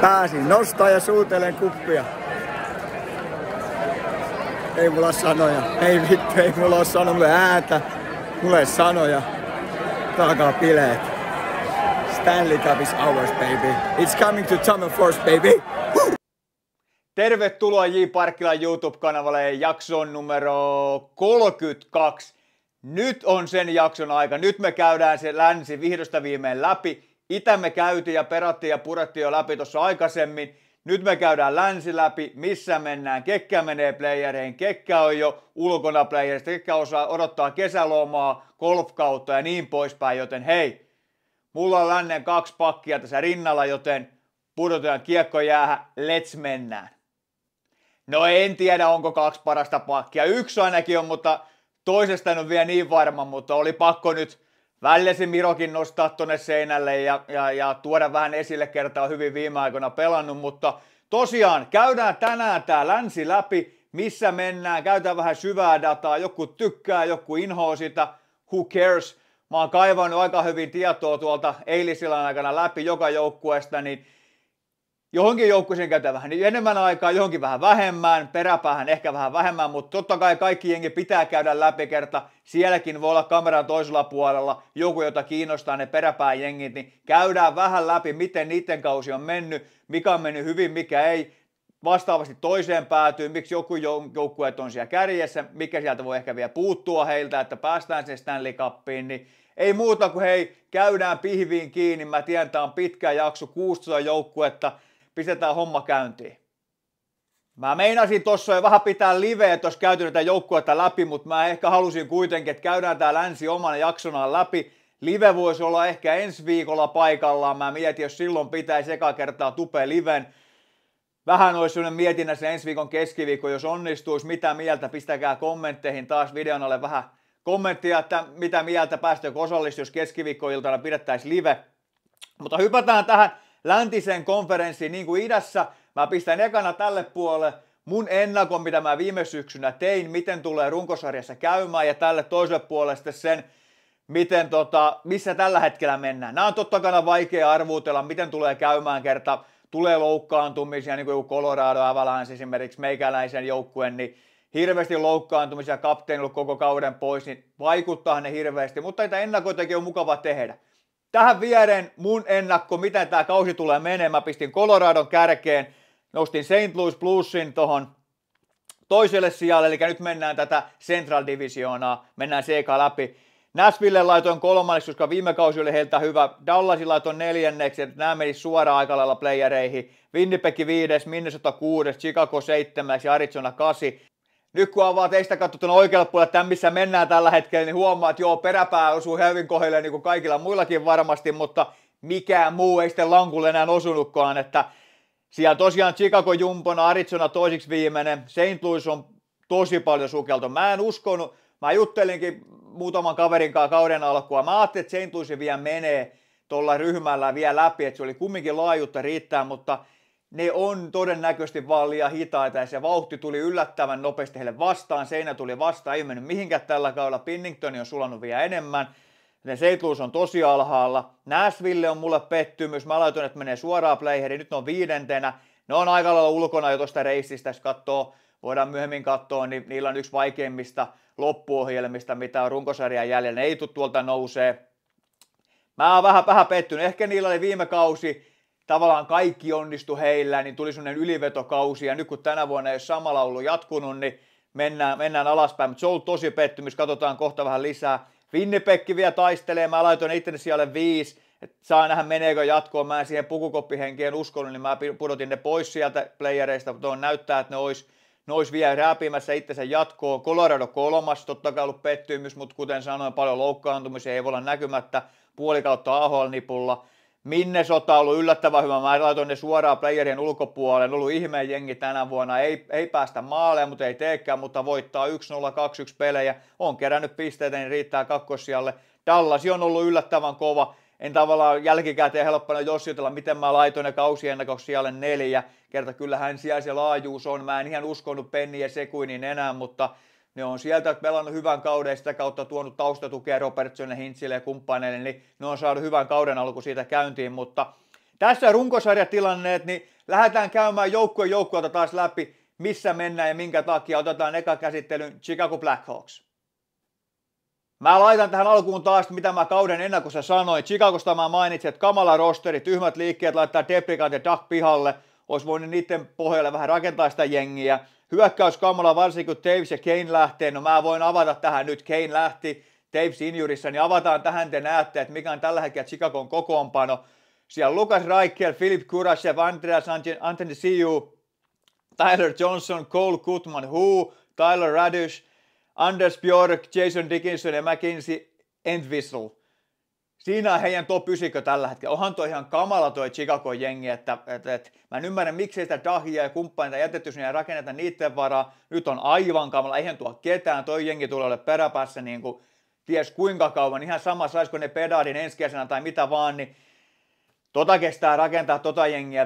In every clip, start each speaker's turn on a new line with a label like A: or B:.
A: pääsin nostaa ja suutelen kuppia. Ei mulla sanoja. Ei vittu, ei mulla ole sanoja. Mulle ääntä. ei sanoja. Taakaa bileet. Stanley Cup is ours, baby. It's coming to Tamil Force, baby. Tervetuloa J. Parkkilan YouTube-kanavalle jakson numero 32. Nyt on sen jakson aika. Nyt me käydään se länsi vihdosta viimein läpi. Itä me käytiin ja perattiin ja purettiin jo läpi tuossa aikaisemmin. Nyt me käydään länsi läpi, missä mennään, kekkä menee playereihin, kekkä on jo ulkona playereista, kekkä osaa odottaa kesälomaa, golfkautta ja niin poispäin, joten hei, mulla on lännen kaksi pakkia tässä rinnalla, joten pudotetaan kiekko jäähä, let's mennään. No en tiedä, onko kaksi parasta pakkia. Yksi ainakin on, mutta toisesta en ole vielä niin varma, mutta oli pakko nyt vällesi Mirokin nostaa tuonne seinälle ja, ja, ja tuoda vähän esille kertaa hyvin viime aikoina pelannut, mutta tosiaan käydään tänään tämä länsi läpi, missä mennään, käytetään vähän syvää dataa, joku tykkää, joku inhoa sitä, who cares. Mä oon kaivannut aika hyvin tietoa tuolta eilisillan aikana läpi joka joukkueesta, niin johonkin joukkueeseen käytetään vähän niin enemmän aikaa, johonkin vähän vähemmän, peräpäähän ehkä vähän vähemmän, mutta totta kai kaikki jengi pitää käydä läpi kerta. Sielläkin voi olla kameran toisella puolella joku, jota kiinnostaa ne jengit, niin käydään vähän läpi, miten niiden kausi on mennyt, mikä on mennyt hyvin, mikä ei. Vastaavasti toiseen päätyy, miksi joku joukkue on siellä kärjessä, mikä sieltä voi ehkä vielä puuttua heiltä, että päästään sinne Stanley Cupiin, niin ei muuta kuin hei, käydään pihviin kiinni. Mä tiedän, tämä on pitkä jakso, 16 joukkuetta, pistetään homma käyntiin. Mä meinasin tossa jo vähän pitää liveä olisi käyty näitä joukkueita läpi, mutta mä ehkä halusin kuitenkin, että käydään tää länsi omana jaksonaan läpi. Live voisi olla ehkä ensi viikolla paikallaan. Mä mietin, jos silloin pitäisi eka kertaa tupe liven. Vähän olisi sellainen mietinnässä ensi viikon keskiviikko, jos onnistuisi. Mitä mieltä, pistäkää kommentteihin taas videon alle vähän kommenttia, että mitä mieltä päästökö osallistuisi, jos keskiviikkoiltana pidettäisiin live. Mutta hypätään tähän läntiseen konferenssiin niin kuin idässä. Mä pistän ekana tälle puolelle mun ennakon, mitä mä viime syksynä tein, miten tulee runkosarjassa käymään ja tälle toiselle puolelle sen, miten tota, missä tällä hetkellä mennään. Nämä on totta kai vaikea arvuutella, miten tulee käymään kerta, tulee loukkaantumisia, niin kuin Colorado Avalanche esimerkiksi meikäläisen joukkueen, niin hirveästi loukkaantumisia, kapteeni ollut koko kauden pois, niin vaikuttaa ne hirveästi, mutta näitä ennakoitakin on mukava tehdä. Tähän viereen mun ennakko, miten tämä kausi tulee menemään. Mä pistin Coloradon kärkeen, nostin St. Louis Bluesin tuohon toiselle sijalle, eli nyt mennään tätä Central Divisionaa, mennään CK läpi. Nashville laitoin kolmanneksi, koska viime kausi oli heiltä hyvä. Dallasin laitoin neljänneksi, että nämä meni suoraan aika lailla playereihin. Winnipeg viides, Minnesota kuudes, Chicago seitsemäs ja Arizona kasi nyt kun avaa teistä katsottuna oikealla puolella, että missä mennään tällä hetkellä, niin huomaa, että joo, peräpää osuu hyvin kohdilleen niin kuin kaikilla muillakin varmasti, mutta mikään muu ei sitten lankulle enää osunutkaan, että siellä tosiaan Chicago jumpona, Arizona toisiksi viimeinen, St. Louis on tosi paljon sukeltu. Mä en uskonut, mä juttelinkin muutaman kaverin kanssa kauden alkua, mä ajattelin, että St. Louis vielä menee tuolla ryhmällä vielä läpi, että se oli kumminkin laajuutta riittää, mutta – ne on todennäköisesti vaan liian hitaita ja se vauhti tuli yllättävän nopeasti heille vastaan. Seinä tuli vastaan, ei mennyt mihinkään tällä kaudella. Pinnington on sulanut vielä enemmän. Ne Seitluus on tosi alhaalla. Nashville on mulle pettymys. Mä laitoin, että menee suoraan playheriin. Nyt ne on viidentenä. Ne on aika lailla ulkona jo tuosta reissistä, jos katsoo voidaan myöhemmin katsoa, niin niillä on yksi vaikeimmista loppuohjelmista, mitä on runkosarjan jäljellä. Ne ei tule tuolta nousee. Mä oon vähän, vähän pettynyt. Ehkä niillä oli viime kausi tavallaan kaikki onnistu heillä, niin tuli sellainen ylivetokausi ja nyt kun tänä vuonna ei sama laulu jatkunut, niin mennään, mennään alaspäin, mutta se on ollut tosi pettymys, katsotaan kohta vähän lisää. Winnipeg vielä taistelee, mä laitoin itse siellä viisi, että saa nähdä meneekö jatkoon, mä en siihen pukukoppihenkien uskonut, niin mä pudotin ne pois sieltä playereista, mutta on näyttää, että ne olisi ne olisi vielä räpimässä itsensä jatkoon. Colorado kolmas, totta kai ollut pettymys, mutta kuten sanoin, paljon loukkaantumisia ei voi olla näkymättä kautta AHL-nipulla sota on ollut yllättävän hyvä. Mä laitoin ne suoraan playerien ulkopuolelle. On ollut ihmeen jengi tänä vuonna. Ei, ei päästä maalle, mutta ei teekään, mutta voittaa 1-0, 2-1 pelejä. On kerännyt pisteitä, niin riittää kakkosijalle. Dallas on ollut yllättävän kova. En tavallaan jälkikäteen helppona jossitella, miten mä laitoin ne kausiennakoksi siellä neljä. Kerta kyllähän siellä se laajuus on. Mä en ihan uskonut Penniä Sekuinin enää, mutta ne on sieltä pelannut hyvän kauden ja sitä kautta tuonut taustatukea Robertsonille, Hintsille ja kumppaneille, niin ne on saanut hyvän kauden alku siitä käyntiin, mutta tässä runkosarjatilanneet, niin lähdetään käymään joukkueen joukkueelta taas läpi, missä mennään ja minkä takia otetaan eka käsittelyn Chicago Blackhawks. Mä laitan tähän alkuun taas, mitä mä kauden ennakossa sanoin. Chicagosta mä mainitsin, että kamala rosteri, tyhmät liikkeet laittaa Deprikat ja Duck pihalle. Olisi voinut niiden pohjalle vähän rakentaa sitä jengiä hyökkäyskammalla varsinkin kun Taves ja Kane lähtee, no mä voin avata tähän nyt, Kane lähti Taves injurissa, niin avataan tähän, te näette, että mikä on tällä hetkellä Chicagon kokoonpano. Siellä Lukas Reichel, Philip Kurashev, Andreas Anthony Siu, Tyler Johnson, Cole Kutman, Hu, Tyler Radish, Anders Björk, Jason Dickinson ja McKinsey Entwistle. Siinä on heidän tuo pysikö tällä hetkellä. Onhan tuo ihan kamala tuo Chicago jengi, että, että, että mä en ymmärrä miksei sitä Dahia ja kumppaneita jätetty sinne ja rakenneta niiden varaa. Nyt on aivan kamala, eihän tuo ketään, toi jengi tulee ole peräpäässä niin kuin ties kuinka kauan. Ihan sama saisiko ne pedaadin ensi kesänä tai mitä vaan, niin tota kestää rakentaa tota jengiä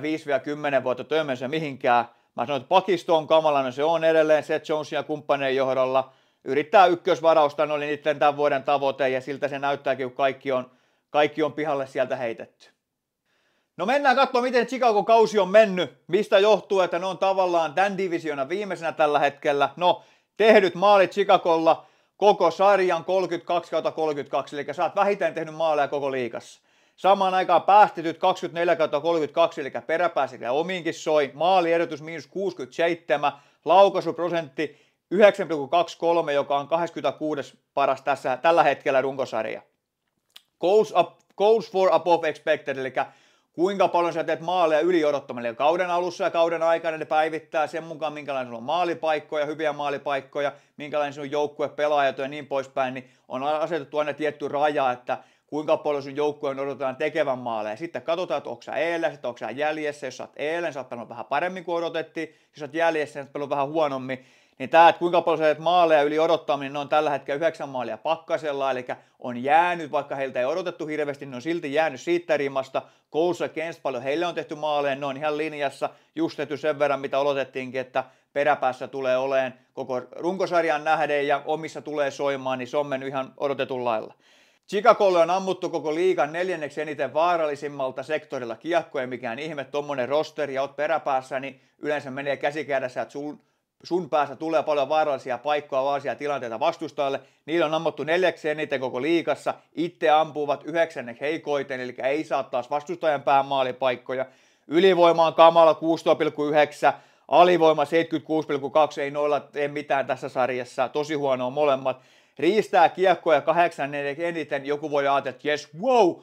A: 5-10 vuotta tömönsä mihinkään. Mä sanoin, että pakisto on kamala, no se on edelleen Seth Jonesin ja kumppaneen johdolla. Yrittää ykkösvarausta, ne oli niiden tämän vuoden tavoite ja siltä se näyttääkin, kun kaikki on kaikki on pihalle sieltä heitetty. No mennään katsomaan, miten Chicago kausi on mennyt. Mistä johtuu, että ne on tavallaan tämän divisiona viimeisenä tällä hetkellä. No, tehdyt maalit Chicagolla koko sarjan 32-32, eli sä oot vähiten tehnyt maaleja koko liikassa. Samaan aikaan päästetyt 24-32, eli peräpää sekä omiinkin soi. erotus miinus 67, laukaisuprosentti 9,23, joka on 26 paras tässä, tällä hetkellä runkosarja goals, up, goals for above expected, eli kuinka paljon sä teet maaleja yli odottamalla kauden alussa ja kauden aikana ne päivittää sen mukaan, minkälainen sulla on maalipaikkoja, hyviä maalipaikkoja, minkälainen sun joukkue pelaajat ja niin poispäin, niin on asetettu aina tietty raja, että kuinka paljon sun joukkueen odotetaan tekevän maaleja. Sitten katsotaan, että onko sä eellä, sitten onko sä jäljessä. Jos sä oot eellä, niin sä oot vähän paremmin kuin odotettiin. Jos sä oot jäljessä, niin sä oot vähän huonommin. Niin tämä, että kuinka paljon se maaleja yli odottaminen, niin ne on tällä hetkellä yhdeksän maalia pakkasella, eli on jäänyt, vaikka heiltä ei odotettu hirveästi, niin on silti jäänyt siitä rimasta. Koulussa kenst paljon heille on tehty maaleja, ne on ihan linjassa, just tehty sen verran, mitä odotettiinkin, että peräpäässä tulee oleen koko runkosarjan nähden ja omissa tulee soimaan, niin se on mennyt ihan odotetun lailla. Chicagolle on ammuttu koko liigan neljänneksi eniten vaarallisimmalta sektorilla kiekkoja, mikään ihme, tuommoinen roster ja oot peräpäässä, niin yleensä menee käsikädessä, että sun sun päässä tulee paljon vaarallisia paikkoja, vaarallisia tilanteita vastustajalle. Niillä on ammuttu neljäksi eniten koko liikassa, itse ampuvat yhdeksänneksi heikoiten, eli ei saa taas vastustajan päämaalipaikkoja. Ylivoima on kamala 6,9, alivoima 76,2, ei noilla tee mitään tässä sarjassa, tosi huono on molemmat. Riistää kiekkoja kahdeksan eniten, joku voi ajatella, että yes, wow,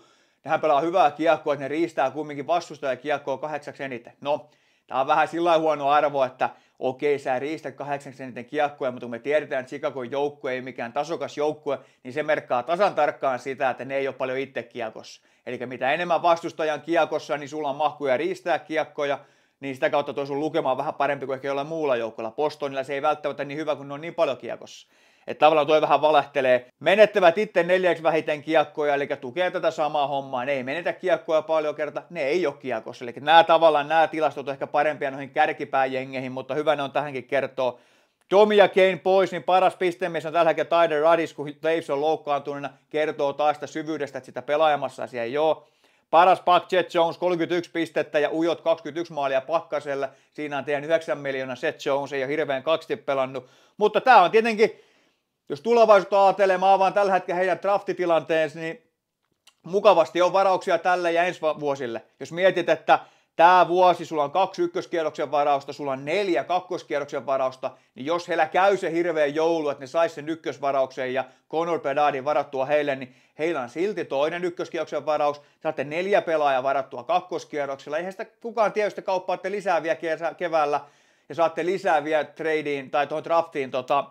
A: nehän pelaa hyvää kiekkoa, että ne riistää kumminkin vastustajan kiekkoa kahdeksaksi eniten. No, tämä on vähän sillä huono arvo, että okei, sä riistät 80 kiekkoja, mutta kun me tiedetään, että Chicago joukkue ei mikään tasokas joukkue, niin se merkkaa tasan tarkkaan sitä, että ne ei ole paljon itse kiekossa. Eli mitä enemmän vastustajan kiekossa, niin sulla on mahkuja riistää kiekkoja, niin sitä kautta tuo sun lukema on vähän parempi kuin ehkä jollain muulla joukkueella. Postonilla se ei välttämättä niin hyvä, kun ne on niin paljon kiekossa. Että tavallaan tuo vähän valehtelee. Menettävät itse neljäksi vähiten kiekkoja, eli tukee tätä samaa hommaa. Ne ei menetä kiekkoja paljon kertaa, ne ei ole kiekossa. Eli nämä tavallaan nämä tilastot on ehkä parempia noihin kärkipääjengeihin, mutta hyvä ne on tähänkin kertoa. Tomi ja Kane pois, niin paras pistemies on tällä hetkellä Tyler Radis, kun Taves on loukkaantuneena, kertoo taas sitä syvyydestä, että sitä pelaajamassa siellä ei ole. Paras pak Jet Jones 31 pistettä ja ujot 21 maalia pakkasella. Siinä on teidän 9 miljoonaa Set Jones, ei ole hirveän kaksi pelannut. Mutta tämä on tietenkin jos tulevaisuutta ajatelee, mä avaan tällä hetkellä heidän draftitilanteensa, niin mukavasti on varauksia tälle ja ensi vuosille. Jos mietit, että tämä vuosi sulla on kaksi ykköskierroksen varausta, sulla on neljä kakkoskierroksen varausta, niin jos heillä käy se hirveä joulu, että ne sais sen ykkösvarauksen ja Conor Bedardin varattua heille, niin heillä on silti toinen ykköskierroksen varaus, saatte neljä pelaajaa varattua kakkoskierroksella, eihän sitä kukaan tiedä, jos te kauppaatte lisää vielä keväällä ja saatte lisää vielä tradeen tai tuohon draftiin tota,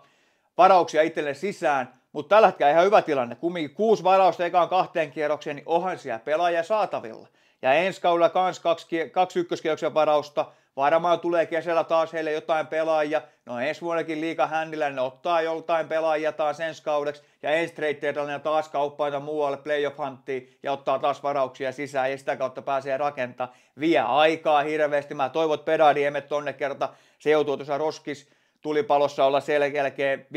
A: varauksia itselleen sisään, mutta tällä hetkellä ihan hyvä tilanne. Kumminkin kuusi varausta ekaan kahteen kierrokseen, niin onhan siellä pelaajia saatavilla. Ja ensi kaudella kans kaksi, kaksi ykköskierroksen varausta. Varmaan tulee kesällä taas heille jotain pelaajia. No ensi vuodekin liika hännillä ne ottaa joltain pelaajia taas ensi kaudeksi. Ja ensi trade taas kauppaita muualle playoff hanttiin ja ottaa taas varauksia sisään ja sitä kautta pääsee rakentaa. Vie aikaa hirveästi. Mä toivot että emme tonne kerta. Se joutuu tuossa roskis tulipalossa olla sen jälkeen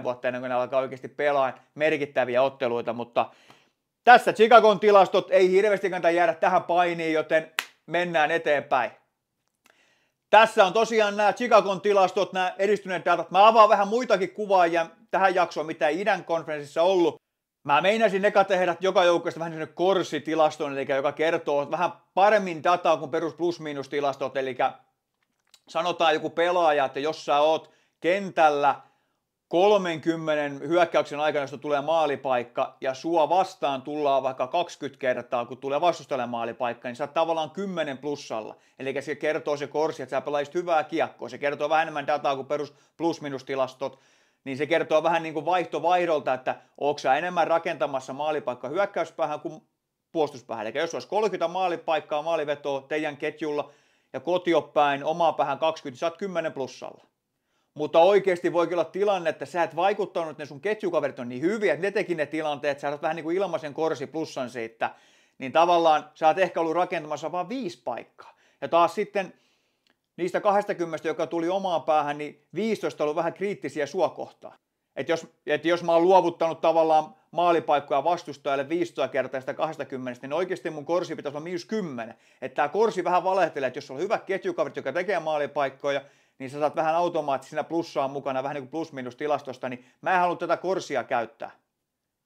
A: 5-10 vuotta ennen kuin ne alkaa oikeasti pelaa merkittäviä otteluita, mutta tässä Chicagon tilastot ei hirveästi kannata jäädä tähän painiin, joten mennään eteenpäin. Tässä on tosiaan nämä Chicagon tilastot, nämä edistyneet datat. Mä avaan vähän muitakin kuvaajia tähän jaksoon, mitä ei idän konferenssissa ollut. Mä meinasin eka tehdä joka joukkueesta vähän sellainen korsitilaston, eli joka kertoo vähän paremmin dataa kuin perus plus-miinus tilastot, eli sanotaan joku pelaaja, että jos sä oot kentällä 30 hyökkäyksen aikana, josta tulee maalipaikka ja sua vastaan tullaan vaikka 20 kertaa, kun tulee vastustajalle maalipaikka, niin sä oot tavallaan 10 plussalla. Eli se kertoo se korsi, että sä pelaisit hyvää kiekkoa. Se kertoo vähän enemmän dataa kuin perus plus-minus-tilastot niin se kertoo vähän niin kuin vaihto vaihdolta, että onko sä enemmän rakentamassa maalipaikka hyökkäyspäähän kuin puolustuspäähän. Eli jos olisi 30 maalipaikkaa maalivetoa teidän ketjulla, ja kotiopäin omaa päähän 20, sä oot 10 plussalla. Mutta oikeasti voi olla tilanne, että sä et vaikuttanut, että ne sun ketjukaverit on niin hyviä, että ne teki ne tilanteet, sä oot vähän niin kuin ilmaisen korsi plussan siitä, niin tavallaan sä oot ehkä ollut rakentamassa vain viisi paikkaa. Ja taas sitten niistä 20, joka tuli omaan päähän, niin 15 on ollut vähän kriittisiä sua kohtaan. Että jos, et jos mä oon luovuttanut tavallaan maalipaikkoja vastustajalle 15 sitä 20, niin oikeasti mun korsi pitäisi olla miinus 10. Että tämä korsi vähän valehtelee, että jos sulla on hyvä ketjukaverit, joka tekee maalipaikkoja, niin sä saat vähän automaattisena plussaa mukana, vähän niin kuin plus-minus tilastosta, niin mä en halua tätä korsia käyttää.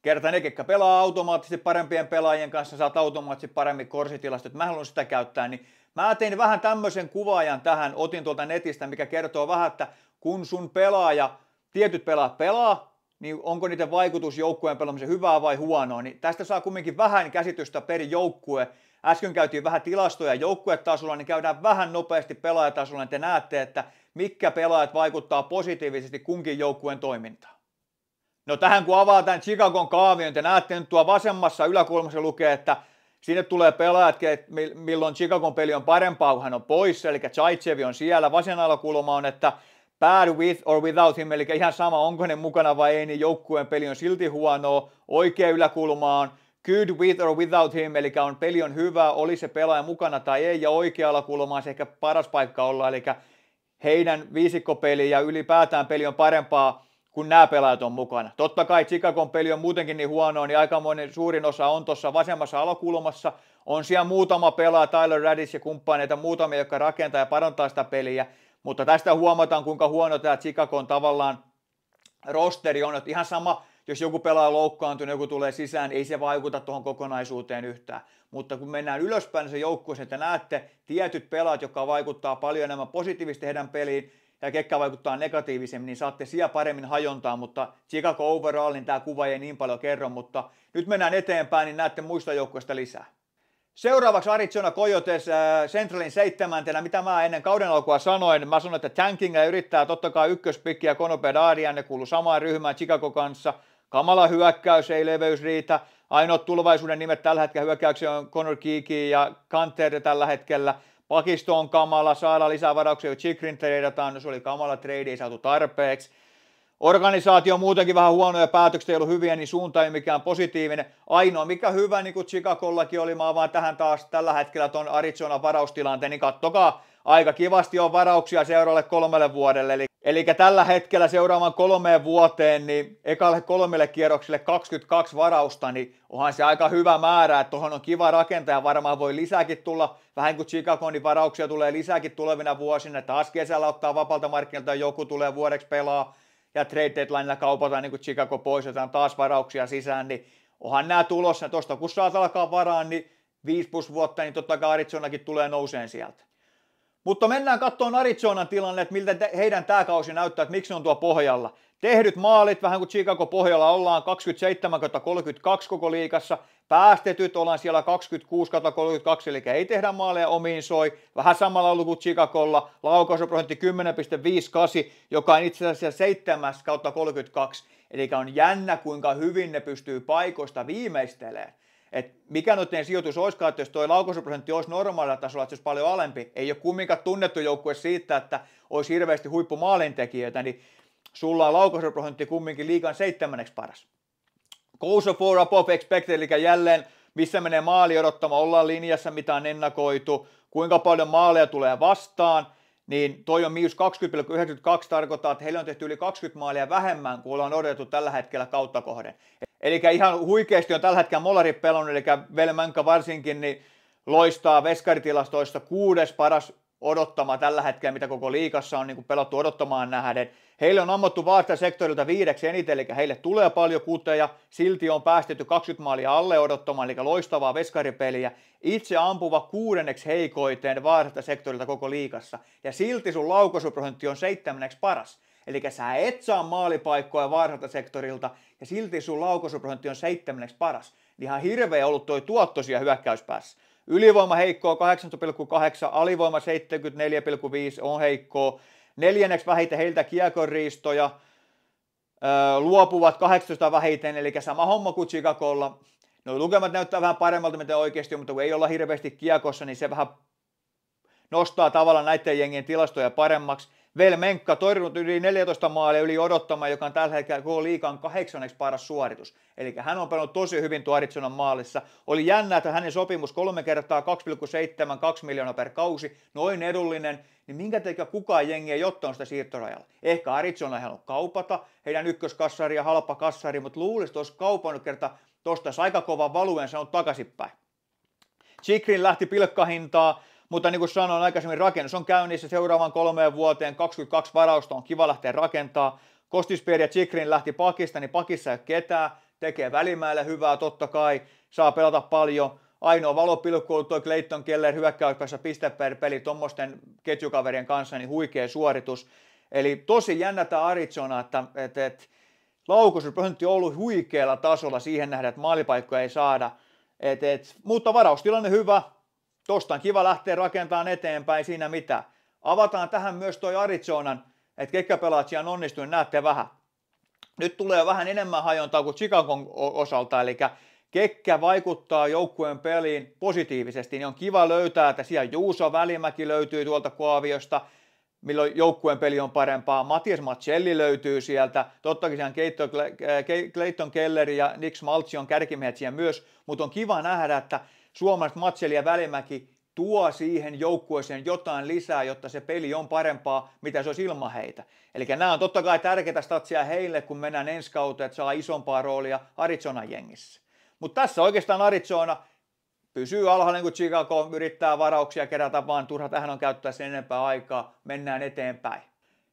A: Kerta ne, ketkä pelaa automaattisesti parempien pelaajien kanssa, saat automaattisesti paremmin korsitilastot, mä haluan sitä käyttää, niin mä tein vähän tämmöisen kuvaajan tähän, otin tuolta netistä, mikä kertoo vähän, että kun sun pelaaja, tietyt pelaat pelaa, niin onko niiden vaikutus joukkueen pelaamisen hyvää vai huonoa, niin tästä saa kumminkin vähän käsitystä per joukkue. Äsken käytiin vähän tilastoja joukkuetasolla, niin käydään vähän nopeasti pelaajatasolla, niin te näette, että mitkä pelaajat vaikuttaa positiivisesti kunkin joukkueen toimintaan. No tähän kun avaa tämän Chicagon kaavion, te näette nyt tuo vasemmassa yläkulmassa lukee, että sinne tulee pelaajat, milloin Chicagon peli on parempaa, kun hän on poissa, eli Chaitsevi on siellä. Vasen alakulma on, että Bad with or without him, eli ihan sama, onko ne mukana vai ei, niin joukkueen peli on silti huono oikea yläkulma on good with or without him, eli on peli on hyvä, oli se pelaaja mukana tai ei, ja oikea alakulma on se ehkä paras paikka olla, eli heidän viisikkopeli ja ylipäätään peli on parempaa, kun nämä pelaajat on mukana. Totta kai Chicagon peli on muutenkin niin huono, niin aikamoinen suurin osa on tuossa vasemmassa alakulmassa. On siellä muutama pelaaja, Tyler Radis ja kumppaneita, muutamia, jotka rakentaa ja parantaa sitä peliä. Mutta tästä huomataan, kuinka huono tämä Chicagon tavallaan rosteri on. Että ihan sama, jos joku pelaa loukkaantunut, joku tulee sisään, ei se vaikuta tuohon kokonaisuuteen yhtään. Mutta kun mennään ylöspäin niin se joukkueeseen, että näette tietyt pelaat, jotka vaikuttaa paljon enemmän positiivisesti heidän peliin, ja ketkä vaikuttaa negatiivisemmin, niin saatte siellä paremmin hajontaa, mutta Chicago overallin niin tämä kuva ei niin paljon kerro, mutta nyt mennään eteenpäin, niin näette muista joukkueista lisää. Seuraavaksi Arizona Coyotes äh, Centralin seitsemäntenä, mitä mä ennen kauden alkua sanoin. Mä sanoin, että Tankinga yrittää totta kai ykköspikkiä Konopedaaria, ne kuuluu samaan ryhmään Chicago kanssa. Kamala hyökkäys, ei leveys riitä. Ainoat tulevaisuuden nimet tällä hetkellä hyökkäyksiä on Connor Kiki ja Kanter tällä hetkellä. Pakisto on kamala, saadaan lisää varauksia, jo Chikrin treidataan, se oli kamala trade, ei saatu tarpeeksi. Organisaatio on muutenkin vähän huonoja päätöksiä, ei ollut hyviä, niin suunta ei mikään positiivinen. Ainoa mikä hyvä, niin kuin Chicagollakin oli, mä vaan tähän taas tällä hetkellä tuon Arizona varaustilanteen, niin kattokaa, aika kivasti on varauksia seuraavalle kolmelle vuodelle. Eli, eli tällä hetkellä seuraavan kolmeen vuoteen, niin ekalle kolmelle kierrokselle 22 varausta, niin onhan se aika hyvä määrä, että tuohon on kiva rakentaa ja varmaan voi lisääkin tulla, vähän kuin Chicago, niin varauksia tulee lisääkin tulevina vuosina, taas kesällä ottaa vapalta markkinoilta joku tulee vuodeksi pelaa, ja trade deadlinella kaupataan niin kuin Chicago pois, otetaan taas varauksia sisään, niin onhan nämä tulossa. Tuosta kun saat alkaa varaan, niin 5 plus vuotta, niin totta kai Arizonakin tulee nouseen sieltä. Mutta mennään katsomaan Arizonan tilanne, että miltä heidän tämä kausi näyttää, että miksi ne on tuo pohjalla. Tehdyt maalit, vähän kuin Chicago pohjalla ollaan, 27-32 koko liikassa. Päästetyt ollaan siellä 26-32, eli ei tehdä maaleja omiin soi. Vähän samalla luku Chicagolla, laukausprosentti 10,58, joka on itse asiassa 7 kautta 32. Eli on jännä, kuinka hyvin ne pystyy paikoista viimeistelemään. Et mikä noiden sijoitus olisikaan, että jos tuo laukausprosentti olisi normaalilla tasolla, että se olisi paljon alempi, ei ole kumminkaan tunnettu joukkue siitä, että olisi hirveästi huippumaalintekijöitä, niin sulla on laukaisuprosentti kumminkin liikan seitsemänneksi paras. Kouso for above expected, eli jälleen missä menee maali odottama, ollaan linjassa, mitä on ennakoitu, kuinka paljon maaleja tulee vastaan, niin toi on miinus 20,92 tarkoittaa, että heillä on tehty yli 20 maalia vähemmän kuin ollaan odotettu tällä hetkellä kautta kohden. Eli ihan huikeasti on tällä hetkellä Molari pelon, eli Velmänkä varsinkin, niin loistaa veskaritilastoista kuudes paras odottamaan tällä hetkellä, mitä koko liikassa on niin kuin pelattu odottamaan nähden. Heille on ammottu sektorilta viideksi eniten, eli heille tulee paljon kuteja, silti on päästetty 20 maalia alle odottamaan, eli loistavaa veskaripeliä. Itse ampuva kuudenneksi heikoiten sektorilta koko liikassa, ja silti sun laukaisuprosentti on seitsemänneksi paras. Eli sä et saa maalipaikkoja sektorilta, ja silti sun laukaisuprosentti on seitsemänneksi paras. Ihan hirveä ollut toi tuottosia hyökkäyspäässä. Ylivoima heikkoa 8,8, alivoima 74,5 on heikkoa. Neljänneksi vähiten heiltä kiekonriistoja. luopuvat 18 vähiten, eli sama homma kuin Chicagolla. No lukemat näyttää vähän paremmalta, mitä oikeasti on, mutta kun ei olla hirveästi kiekossa, niin se vähän nostaa tavallaan näiden jengien tilastoja paremmaksi. Menkka torjunut yli 14 maalia yli odottamaan, joka on tällä hetkellä koko liikan kahdeksanneksi paras suoritus. Eli hän on pelannut tosi hyvin tuo maalissa. Oli jännä, että hänen sopimus kolme kertaa 2,72 miljoonaa per kausi, noin edullinen, niin minkä takia kukaan jengi ei ottanut sitä siirtorajalla? Ehkä Arizona on kaupata, heidän ykköskassari ja halpa kassari, mutta luulisi, että olisi kaupannut kerta tuosta aika kovan valuen saanut takaisinpäin. Chikrin lähti pilkkahintaa, mutta niin kuin sanoin aikaisemmin, rakennus on käynnissä seuraavan kolmeen vuoteen. 22 varausta on kiva lähteä rakentaa. Kostisperi ja Chikrin lähti Pakista, niin Pakissa ei ole ketään. Tekee välimäelle hyvää totta kai. Saa pelata paljon. Ainoa valopilkku on tuo Clayton Keller hyökkäyksessä piste per peli tuommoisten ketjukaverien kanssa, niin huikea suoritus. Eli tosi jännä tämä Arizona, että, että, että laukaisuprosentti on ollut huikealla tasolla siihen nähdä, että maalipaikkoja ei saada. Et, et, mutta varaustilanne hyvä, Tosta on kiva lähteä rakentamaan eteenpäin siinä mitä. Avataan tähän myös toi Arizonan, että ketkä pelaat siellä onnistuin, niin näette vähän. Nyt tulee vähän enemmän hajontaa kuin Chicagon osalta, eli kekkä vaikuttaa joukkueen peliin positiivisesti, niin on kiva löytää, että siellä Juuso Välimäki löytyy tuolta kuaviosta, milloin joukkueen peli on parempaa. Matias Macelli löytyy sieltä, tottakin siellä Clayton Kelleri ja Nick Smaltz on kärkimiehet siellä myös, mutta on kiva nähdä, että suomalaiset Matseli ja Välimäki tuo siihen joukkueeseen jotain lisää, jotta se peli on parempaa, mitä se olisi ilman heitä. Eli nämä on totta kai tärkeitä statsia heille, kun mennään ensi kautta, että saa isompaa roolia Arizona jengissä. Mutta tässä oikeastaan Arizona pysyy alhaalla, niin kun Chicago yrittää varauksia kerätä, vaan turha tähän on käyttää sen enempää aikaa. Mennään eteenpäin.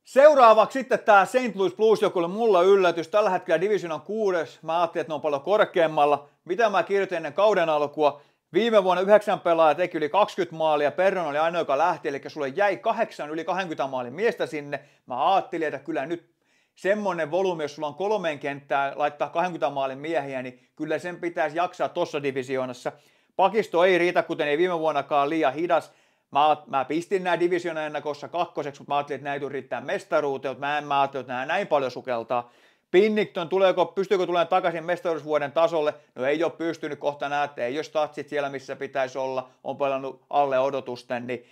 A: Seuraavaksi sitten tämä St. Louis Blues, joka oli mulla yllätys. Tällä hetkellä Division on kuudes. Mä ajattelin, että ne on paljon korkeammalla. Mitä mä kirjoitin ennen kauden alkua? Viime vuonna yhdeksän pelaajaa teki yli 20 maalia, Perron oli ainoa, joka lähti, eli sulle jäi kahdeksan yli 20 maalin miestä sinne. Mä ajattelin, että kyllä nyt semmoinen volyymi, jos sulla on kolmeen kenttää laittaa 20 maalin miehiä, niin kyllä sen pitäisi jaksaa tuossa divisioonassa. Pakisto ei riitä, kuten ei viime vuonnakaan liian hidas. Mä, mä pistin nämä divisioonan ennakossa kakkoseksi, mutta mä ajattelin, että näitä riittää mestaruuteen, mutta mä en mä ajattelin, että nämä näin paljon sukeltaa. Pinnikton tuleeko, pystyykö tulemaan takaisin mestaruusvuoden tasolle? No ei ole pystynyt, kohta näette, ei ole statsit siellä missä pitäisi olla, on pelannut alle odotusten, niin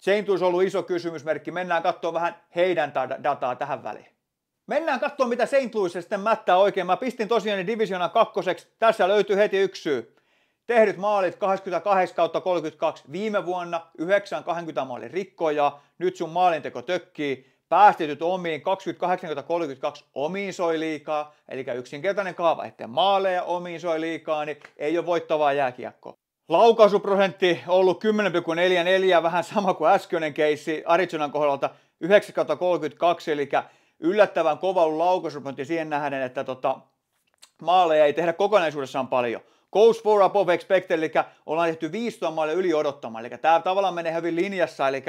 A: Saint olisi ollut iso kysymysmerkki. Mennään katsomaan vähän heidän dataa tähän väliin. Mennään katsomaan, mitä Saint Louis sitten mättää oikein. Mä pistin tosiaan niin divisiona kakkoseksi. Tässä löytyy heti yksi syy. Tehdyt maalit 28 kautta 32 viime vuonna, 9 20 maalin rikkoja, nyt sun maalinteko tökkii päästetyt omiin 28-32 omiin soi liikaa, eli yksinkertainen kaava, että maaleja omiin soi liikaa, niin ei ole voittavaa jääkiekkoa. Laukaisuprosentti on ollut 10,44, vähän sama kuin äskeinen keissi Arizonan kohdalta 9-32, eli yllättävän kova ollut laukaisuprosentti siihen nähden, että tota, maaleja ei tehdä kokonaisuudessaan paljon. Goes for above expected, eli ollaan tehty 15 maalia yli odottamaan, eli tämä tavallaan menee hyvin linjassa, eli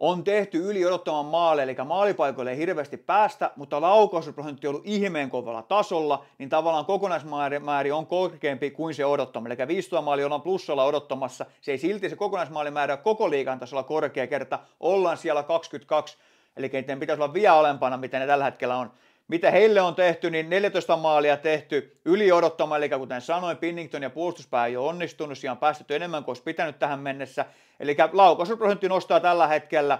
A: on tehty yli odottaman maalle, eli maalipaikoille ei hirveästi päästä, mutta laukausprosentti on ollut ihmeen kovalla tasolla, niin tavallaan kokonaismäärä on korkeampi kuin se odottama. Eli 15 maali ollaan plussalla odottamassa, se ei silti se kokonaismaalimäärä koko liikan tasolla korkea kerta, ollaan siellä 22, eli niiden pitäisi olla vielä alempana, mitä ne tällä hetkellä on. Mitä heille on tehty, niin 14 maalia tehty yli odottama, eli kuten sanoin, Pinnington ja puolustuspää ei ole onnistunut, siinä on päästetty enemmän kuin olisi pitänyt tähän mennessä, Eli laukaisuprosentti nostaa tällä hetkellä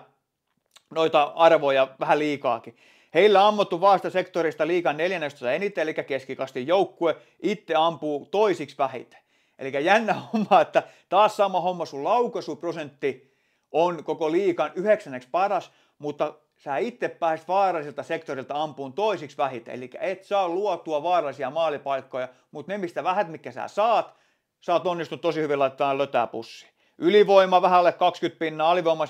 A: noita arvoja vähän liikaakin. Heillä ammuttu vasta sektorista liikan neljännestä eniten, eli keskikastin joukkue itse ampuu toisiksi vähiten. Eli jännä homma, että taas sama homma, sun laukaisuprosentti on koko liikan yhdeksänneksi paras, mutta sä itse pääset vaarallisilta sektorilta ampuun toisiksi vähiten. Eli et saa luotua vaarallisia maalipaikkoja, mutta ne mistä vähät, mitkä sä saat, sä oot onnistunut tosi hyvin laittamaan lötää pussiin. Ylivoima vähän alle 20 pinnaa, alivoima 76,1.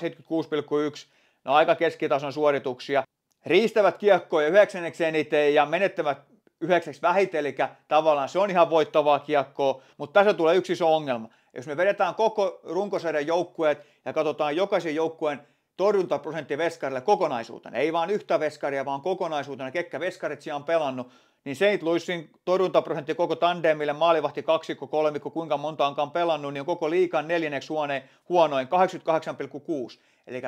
A: No aika keskitason suorituksia. Riistävät kiekkoja yhdeksänneksi eniten ja menettävät yhdeksäksi vähiten, eli tavallaan se on ihan voittavaa kiekkoa, mutta tässä tulee yksi iso ongelma. Jos me vedetään koko runkosarjan joukkueet ja katsotaan jokaisen joukkueen torjuntaprosentti veskarille kokonaisuutena, ei vaan yhtä veskaria, vaan kokonaisuutena, ketkä veskarit siellä on pelannut, niin St. Louisin torjuntaprosentti koko tandemille, maalivahti kaksikko, kolmikko, kuinka monta onkaan pelannut, niin on koko liikan neljänneksi huone, huonoin 88,6. Eli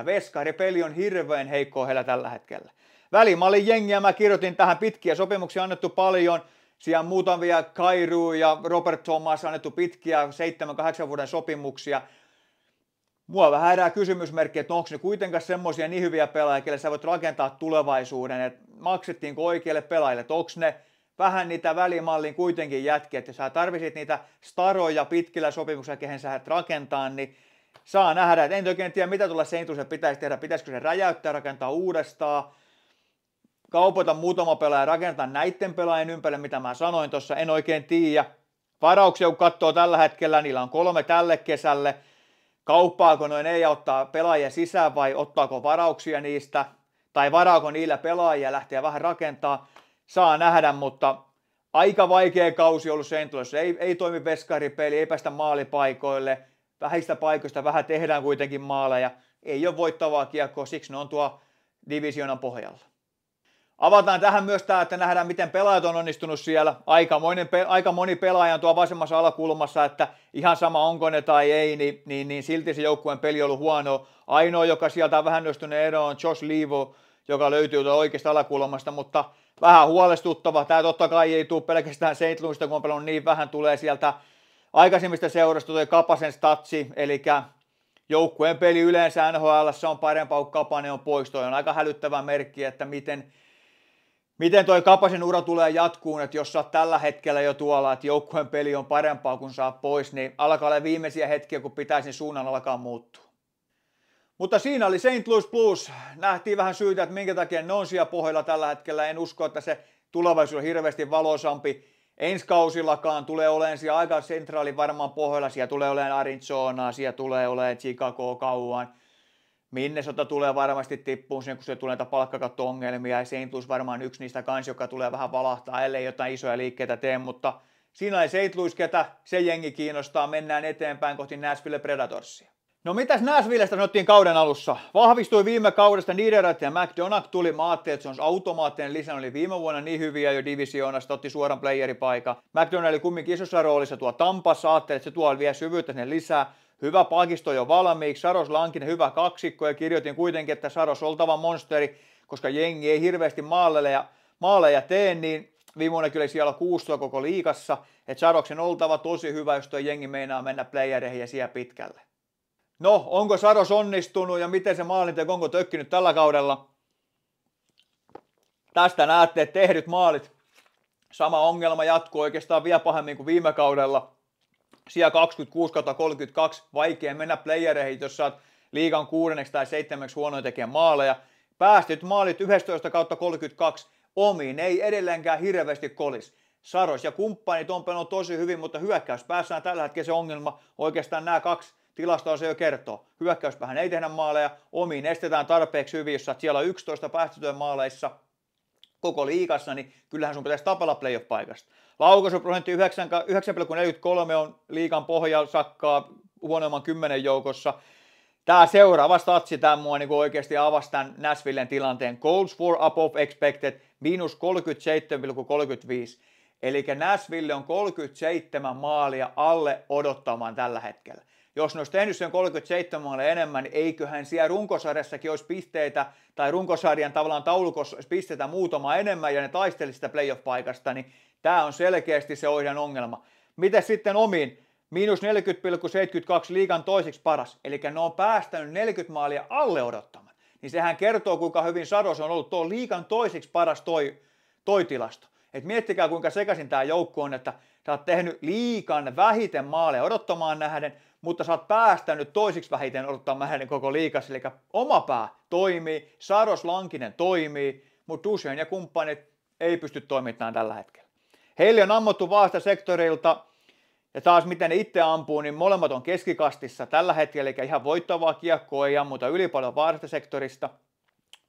A: peli on hirveän heikko heillä tällä hetkellä. Välimallin jengiä mä kirjoitin tähän pitkiä sopimuksia annettu paljon. Siellä muutamia Kairu ja Robert Thomas annettu pitkiä 7-8 vuoden sopimuksia. Mua vähän herää kysymysmerkki, että onko ne kuitenkaan semmoisia niin hyviä pelaajia, kelle sä voit rakentaa tulevaisuuden, että maksettiinko oikeille pelaajille, että onko ne vähän niitä välimallin kuitenkin jätkiä, että sä tarvisit niitä staroja pitkillä sopimuksilla, kehen sä et rakentaa, niin saa nähdä, että en oikein tiedä mitä tuolla seintuissa pitäisi tehdä, pitäisikö se räjäyttää, rakentaa uudestaan, kaupata muutama pelaaja, rakentaa näiden pelaajien ympärille, mitä mä sanoin tuossa, en oikein tiedä. Varauksia kun katsoo tällä hetkellä, niillä on kolme tälle kesälle, kauppaako noin ei ottaa pelaajia sisään vai ottaako varauksia niistä, tai varaako niillä pelaajia lähteä lähtee vähän rakentaa, saa nähdä, mutta aika vaikea kausi ollut Saintlössä. Ei, ei toimi veskaripeli, ei päästä maalipaikoille, vähistä paikoista vähän tehdään kuitenkin maaleja. Ei ole voittavaa kiekkoa, siksi ne on tuo divisionan pohjalla. Avataan tähän myös tämä, että nähdään, miten pelaajat on onnistunut siellä. Aika, monen, aika moni pelaaja on tuo vasemmassa alakulmassa, että ihan sama onko ne tai ei, niin, niin, niin silti se joukkueen peli on ollut huono. Ainoa, joka sieltä on vähän nostunut ero, on Josh Liivo, joka löytyy tuolla oikeasta alakulmasta, mutta vähän huolestuttava. Tämä totta kai ei tule pelkästään Seitluista, kun on pelannut niin vähän, tulee sieltä aikaisemmista seurasta tuo Kapasen statsi, eli joukkueen peli yleensä NHL on parempaa kuin Kapanen on poisto. On aika hälyttävä merkki, että miten miten toi Kapasin ura tulee jatkuun, että jos sä oot tällä hetkellä jo tuolla, että joukkueen peli on parempaa kuin saa pois, niin alkaa olla viimeisiä hetkiä, kun pitäisi niin suunnan alkaa muuttua. Mutta siinä oli St. Louis Plus Nähtiin vähän syytä, että minkä takia ne on siellä pohjalla tällä hetkellä. En usko, että se tulevaisuus on hirveästi valoisampi. Ensi kausillakaan tulee olemaan siellä aika sentraali varmaan pohjalla. Siellä tulee olemaan Arizonaa, siellä tulee olemaan Chicago kauan – Minne sota tulee varmasti tippuun sen kun se tulee näitä palkkakatto-ongelmia ja Saint Louis varmaan yksi niistä kanssa, joka tulee vähän valahtaa, ellei jotain isoja liikkeitä tee, mutta siinä ei Saint Louis, ketä se jengi kiinnostaa, mennään eteenpäin kohti Nashville Predatorsia. No mitäs Nashvillestä sanottiin kauden alussa? Vahvistui viime kaudesta Niederat ja McDonald tuli. Mä ajattelin, että se on automaattinen lisä. oli viime vuonna niin hyviä jo divisioonasta, otti suoran playeripaikan. McDonald oli kumminkin isossa roolissa tuo Tampassa. Ajattelin, että se tuo vielä syvyyttä sinne lisää hyvä pakisto jo valmiiksi, Saros Lankinen hyvä kaksikko ja kirjoitin kuitenkin, että Saros oltava monsteri, koska jengi ei hirveästi maaleja, maaleja tee, niin viime vuonna kyllä siellä kuustoa koko liikassa, että Saroksen oltava tosi hyvä, jos tuo jengi meinaa mennä playereihin ja siellä pitkälle. No, onko Saros onnistunut ja miten se maalinteko onko tökkinyt tällä kaudella? Tästä näette tehdyt maalit. Sama ongelma jatkuu oikeastaan vielä pahemmin kuin viime kaudella sija 26 32, vaikea mennä playereihin, jos oot liigan kuudenneksi tai seitsemäksi huonoin tekijä maaleja. Päästyt maalit 11 kautta 32 omiin, ei edelleenkään hirveästi kolis. Saros ja kumppanit on pelannut tosi hyvin, mutta hyökkäys päässään tällä hetkellä se ongelma. Oikeastaan nämä kaksi tilastoa se jo kertoo. Hyökkäyspäähän ei tehdä maaleja, omiin estetään tarpeeksi hyvin, jos siellä 11 päästettyjen maaleissa – koko liikassa, niin kyllähän sun pitäisi tapella playoff-paikasta. Laukaisuprosentti 9,43 on liikan pohja sakkaa huonoimman kymmenen joukossa. Tämä seuraava statsi, tämä mua niin oikeasti avasi tämän Nashvillen tilanteen. Goals for above expected, miinus 37,35. Eli Nashville on 37 maalia alle odottamaan tällä hetkellä jos ne olisi tehnyt sen 37 maalia enemmän, niin eiköhän siellä runkosarjassakin olisi pisteitä, tai runkosarjan tavallaan taulukossa olisi pisteitä muutama enemmän, ja ne taistelisi sitä playoff-paikasta, niin tämä on selkeästi se oiden ongelma. Miten sitten omiin? Miinus 40,72 liigan toiseksi paras, eli ne on päästänyt 40 maalia alle odottamaan. Niin sehän kertoo, kuinka hyvin Sados on ollut tuo liigan toiseksi paras toi, toi tilasto. Et miettikää, kuinka sekaisin tämä joukko on, että sä oot tehnyt liikan vähiten maaleja odottamaan nähden, mutta sä oot päästänyt toisiksi vähiten odottaa määrin koko liikas, eli oma pää toimii, Saros Lankinen toimii, mutta Dusein ja kumppanit ei pysty toimittamaan tällä hetkellä. Heille on ammuttu vaasta sektorilta, ja taas miten ne itse ampuu, niin molemmat on keskikastissa tällä hetkellä, eli ihan voittavaa kiekkoa ja ammuta yli paljon vaarasta sektorista.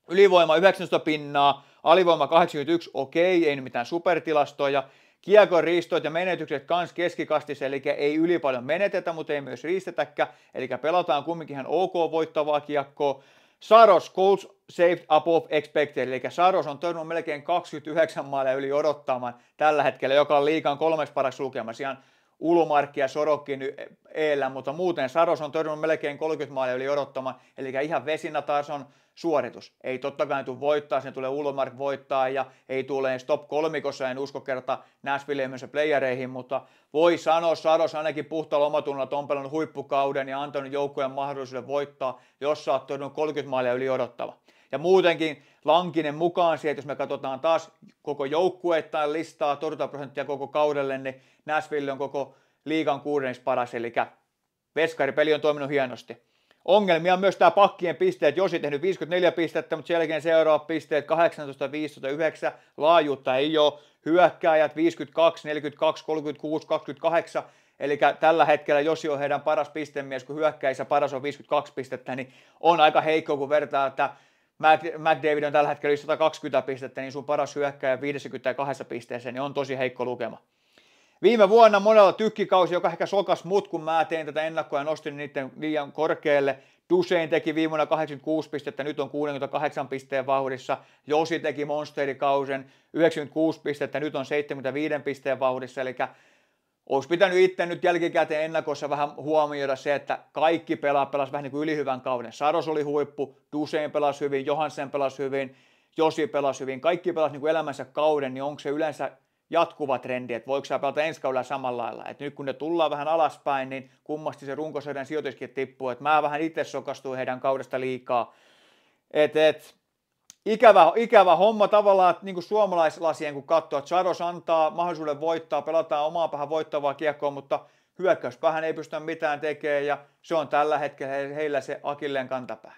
A: Ylivoima 19 pinnaa, alivoima 81, okei, ei mitään supertilastoja. Kiekoriistot ja menetykset kans keskikastissa, eli ei yli paljon menetetä, mutta ei myös riistetäkään. Eli pelataan kumminkin ihan ok voittavaa kiekkoa. Saros goals saved above expected, eli Saros on törmännyt melkein 29 maalia yli odottamaan tällä hetkellä, joka on liikan kolmes paras lukemassa. Ihan Ulmarkki ja Sorokki eellä, mutta muuten Saros on törmännyt melkein 30 maalia yli odottama, eli ihan vesinä taas on suoritus. Ei totta kai tule voittaa, sen tulee ulomark voittaa ja ei tule stop kolmikossa, en usko kerta Nashvilleen myös playereihin, mutta voi sanoa Saros ainakin puhtaalla omatunnalla, että on pelannut huippukauden ja antanut joukkojen mahdollisuuden voittaa, jos sä oot 30 maalia yli odottava. Ja muutenkin Lankinen mukaan siihen, että jos me katsotaan taas koko joukkueittain listaa torjuntaprosenttia koko kaudelle, niin Nashville on koko liigan kuudennes paras, eli veskaripeli on toiminut hienosti. Ongelmia on myös tämä pakkien pisteet. ei tehnyt 54 pistettä, mutta sen jälkeen seuraavat pisteet 18, 15, 9. Laajuutta ei ole. Hyökkääjät 52, 42, 36, 28. Eli tällä hetkellä Josi on heidän paras pistemies, kun hyökkäissä paras on 52 pistettä, niin on aika heikko, kun vertaa, että McDavid on tällä hetkellä 120 pistettä, niin sun paras hyökkäjä 52 pisteessä, niin on tosi heikko lukema. Viime vuonna monella tykkikausi, joka ehkä sokas mut, kun mä tein tätä ennakkoa ja nostin niiden liian korkealle. Dusein teki viime vuonna 86 pistettä, nyt on 68 pisteen vauhdissa. Josi teki monsterikausen 96 pistettä, nyt on 75 pisteen vauhdissa. Eli olisi pitänyt itse nyt jälkikäteen ennakossa vähän huomioida se, että kaikki pelaa, pelas vähän niin kuin ylihyvän kauden. Saros oli huippu, Dusein pelasi hyvin, Johansen pelasi hyvin, Josi pelasi hyvin. Kaikki pelasi niin kuin elämänsä kauden, niin onko se yleensä jatkuva trendi, että voiko sä pelata ensi kaudella samalla lailla. Et nyt kun ne tullaan vähän alaspäin, niin kummasti se runkosarjan sijoituskin tippuu. Et mä vähän itse sokastuin heidän kaudesta liikaa. Et, et, ikävä, ikävä homma tavallaan, että niin kuin suomalaislasien kun katsoo, että Saros antaa mahdollisuuden voittaa, pelataan omaa vähän voittavaa kiekkoa, mutta hyökkäyspäähän ei pystytä mitään tekemään ja se on tällä hetkellä heillä se akilleen kantapää.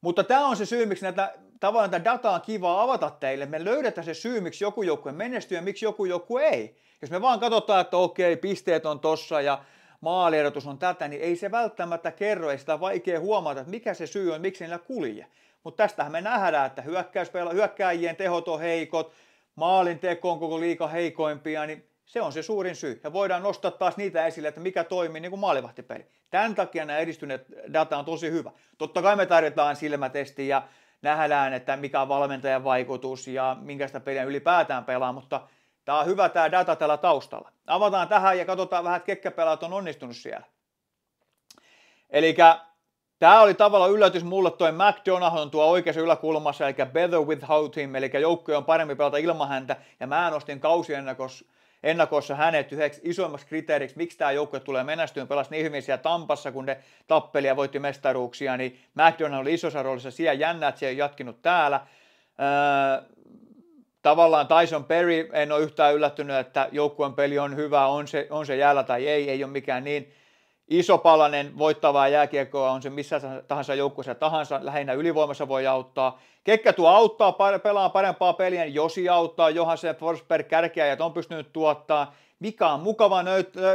A: Mutta tämä on se syy, miksi näitä, tavallaan tätä dataa on kiva avata teille. Me löydetään se syy, miksi joku joukkue menestyy ja miksi joku joku ei. Jos me vaan katsotaan, että okei, pisteet on tossa ja maalierotus on tätä, niin ei se välttämättä kerro, ei sitä vaikea huomata, että mikä se syy on, miksi niillä kulje. Mutta tästähän me nähdään, että hyökkäyspela, hyökkäjien tehot on heikot, maalinteko on koko liika heikoimpia, niin se on se suurin syy. Ja voidaan nostaa taas niitä esille, että mikä toimii niin kuin maalivahtipeli. Tämän takia nämä edistyneet data on tosi hyvä. Totta kai me tarjotaan silmätesti ja nähdään, että mikä on valmentajan vaikutus ja minkästä peliä ylipäätään pelaa, mutta tämä on hyvä tämä data tällä taustalla. Avataan tähän ja katsotaan vähän, että ketkä pelaat on onnistunut siellä. Eli Tämä oli tavallaan yllätys mulle, toi McDonough on tuo oikeassa yläkulmassa, eli better without him, eli joukkue on parempi pelata ilman häntä, ja mä nostin kausiennakossa ennakossa hänet yhdeksi isoimmaksi kriteeriksi, miksi tämä joukkue tulee menestyyn, pelasi niin hyvin siellä Tampassa, kun ne tappeli ja voitti mestaruuksia, niin McDonough oli isossa roolissa siellä, jännä, että se ei jatkinut täällä. Öö, tavallaan Tyson Perry, en ole yhtään yllättynyt, että joukkueen peli on hyvä, on se, on se jäällä tai ei, ei ole mikään niin iso palanen voittavaa jääkiekkoa on se missä tahansa joukkueessa tahansa, lähinnä ylivoimassa voi auttaa. Kekkä tuo auttaa, pelaa parempaa peliä, niin Josi auttaa, Johansen, Forsberg, ja on pystynyt tuottaa. Mikä on mukava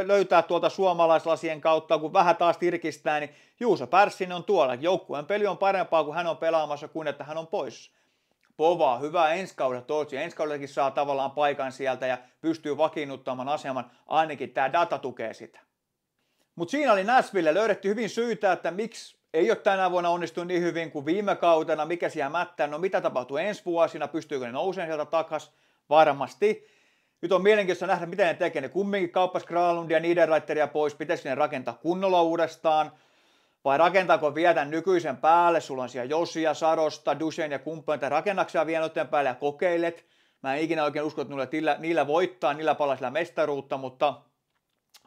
A: löytää tuolta suomalaislasien kautta, kun vähän taas tirkistää, niin Juuso Pärssin on tuolla. Joukkueen peli on parempaa, kun hän on pelaamassa, kuin että hän on pois. Povaa, hyvä ensi kaudella, toivottavasti ensi kaudellakin saa tavallaan paikan sieltä ja pystyy vakiinnuttamaan aseman, ainakin tämä data tukee sitä. Mutta siinä oli Näsville löydetty hyvin syytä, että miksi ei ole tänä vuonna onnistunut niin hyvin kuin viime kautena, mikä siellä mättää, no mitä tapahtuu ensi vuosina, pystyykö ne nousemaan sieltä takas, varmasti. Nyt on mielenkiintoista nähdä, miten ne tekee. Ne kumminkin kauppas Graalundia ja Niederreiteria pois, pitäisikö ne rakentaa kunnolla uudestaan, vai rakentaako vietän nykyisen päälle, sulla on siellä Josia, Sarosta, Dusen ja kumppaneita, rakennaksia vienoiden päälle ja kokeilet. Mä en ikinä oikein usko, että niillä, niillä voittaa, niillä palasilla mestaruutta, mutta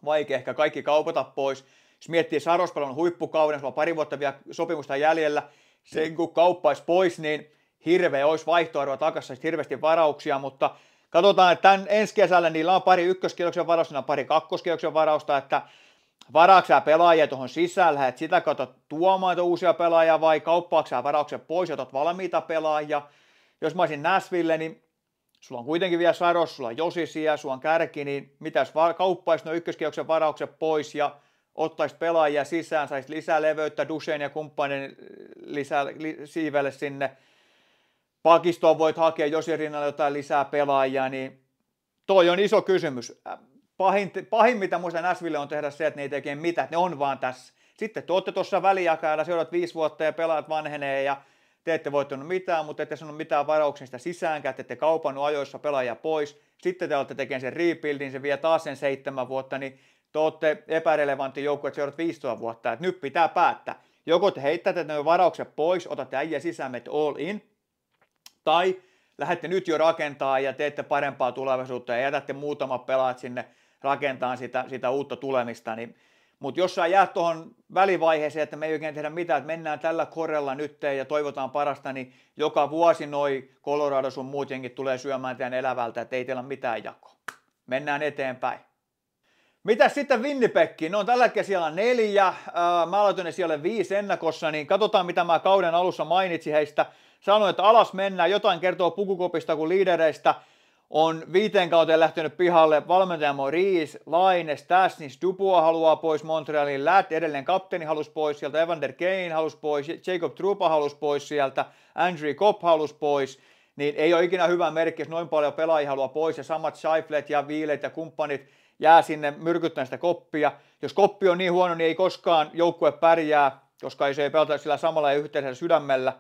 A: vaikea ehkä kaikki kaupata pois. Jos miettii Sarospelon huippukauden, sulla on pari vuotta vielä sopimusta jäljellä, sen kun kauppaisi pois, niin hirveä olisi vaihtoarvoa takassa, hirveästi varauksia, mutta katsotaan, että tämän ensi kesällä niillä on pari ykköskierroksen varausta, on pari kakkoskierroksen varausta, että varaaksää pelaajia tuohon sisällä, että sitä kautta tuomaan uusia pelaajia vai kauppaaksää varauksen pois, otat valmiita pelaajia. Jos mä olisin Näsville, niin Sulla on kuitenkin vielä Saros, sulla on Josisia, sulla on kärki, niin mitäs kauppaisi no ykköskierroksen varaukset pois ja ottaisi pelaajia sisään, saisi lisää leveyttä Duseen ja kumppanin äh, lisää, li, siivelle sinne. Pakistoon voit hakea jos rinnalla jotain lisää pelaajia, niin toi on iso kysymys. Äh, pahin, pahin mitä muista Näsville on tehdä se, että ne ei tekee mitään, ne on vaan tässä. Sitten te olette tuossa välijakajalla, seuraat viisi vuotta ja pelaat vanhenee ja te ette voittanut mitään, mutta ette sanonut mitään varauksista sisäänkään, että ette kaupannut ajoissa pelaajia pois, sitten te olette tekemään sen rebuildin, se vie taas sen seitsemän vuotta, niin te olette epärelevantti joukkue seuraavat 15 vuotta, että nyt pitää päättää. Joko te heittätte ne varaukset pois, otatte äijä sisään, met all in, tai lähdette nyt jo rakentaa ja teette parempaa tulevaisuutta ja jätätte muutama pelaat sinne rakentaa sitä, sitä uutta tulemista, niin mutta jos sä jäät tuohon välivaiheeseen, että me ei oikein tehdä mitään, että mennään tällä korella nyt ja toivotaan parasta, niin joka vuosi noi Colorado sun muut jengit tulee syömään teidän elävältä, että ei teillä ole mitään jakoa. Mennään eteenpäin. Mitä sitten Winnipeg? No on tällä hetkellä siellä neljä, mä aloitin ne siellä viisi ennakossa, niin katsotaan mitä mä kauden alussa mainitsin heistä. Sanoin, että alas mennään, jotain kertoo pukukopista kuin liidereistä on viiteen kauteen lähtenyt pihalle. Valmentaja Maurice, Laine, Stasnis, Dupua haluaa pois Montrealin, Lät edelleen kapteeni halusi pois sieltä, Evander Kane halusi pois, Jacob Trupa halusi pois sieltä, Andrew Kopp halusi pois. Niin ei ole ikinä hyvä merkki, jos noin paljon pelaajia haluaa pois ja samat Scheiflet ja Viilet ja kumppanit jää sinne myrkyttämään sitä koppia. Jos koppi on niin huono, niin ei koskaan joukkue pärjää, koska ei se ei pelata sillä samalla ja yhteisellä sydämellä.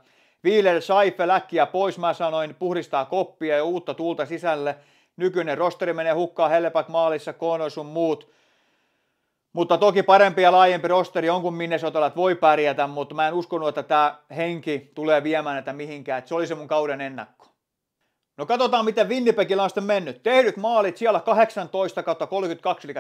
A: Viiler sai läkkiä pois, mä sanoin, puhdistaa koppia ja uutta tuulta sisälle. Nykyinen rosteri menee hukkaan, Hellepak maalissa, Kono sun muut. Mutta toki parempi ja laajempi rosteri on kuin Minnesotalat voi pärjätä, mutta mä en uskonut, että tämä henki tulee viemään näitä mihinkään. Että se oli se mun kauden ennakko. No katsotaan, miten Winnipegillä on sitten mennyt. Tehdyt maalit siellä 18 32, eli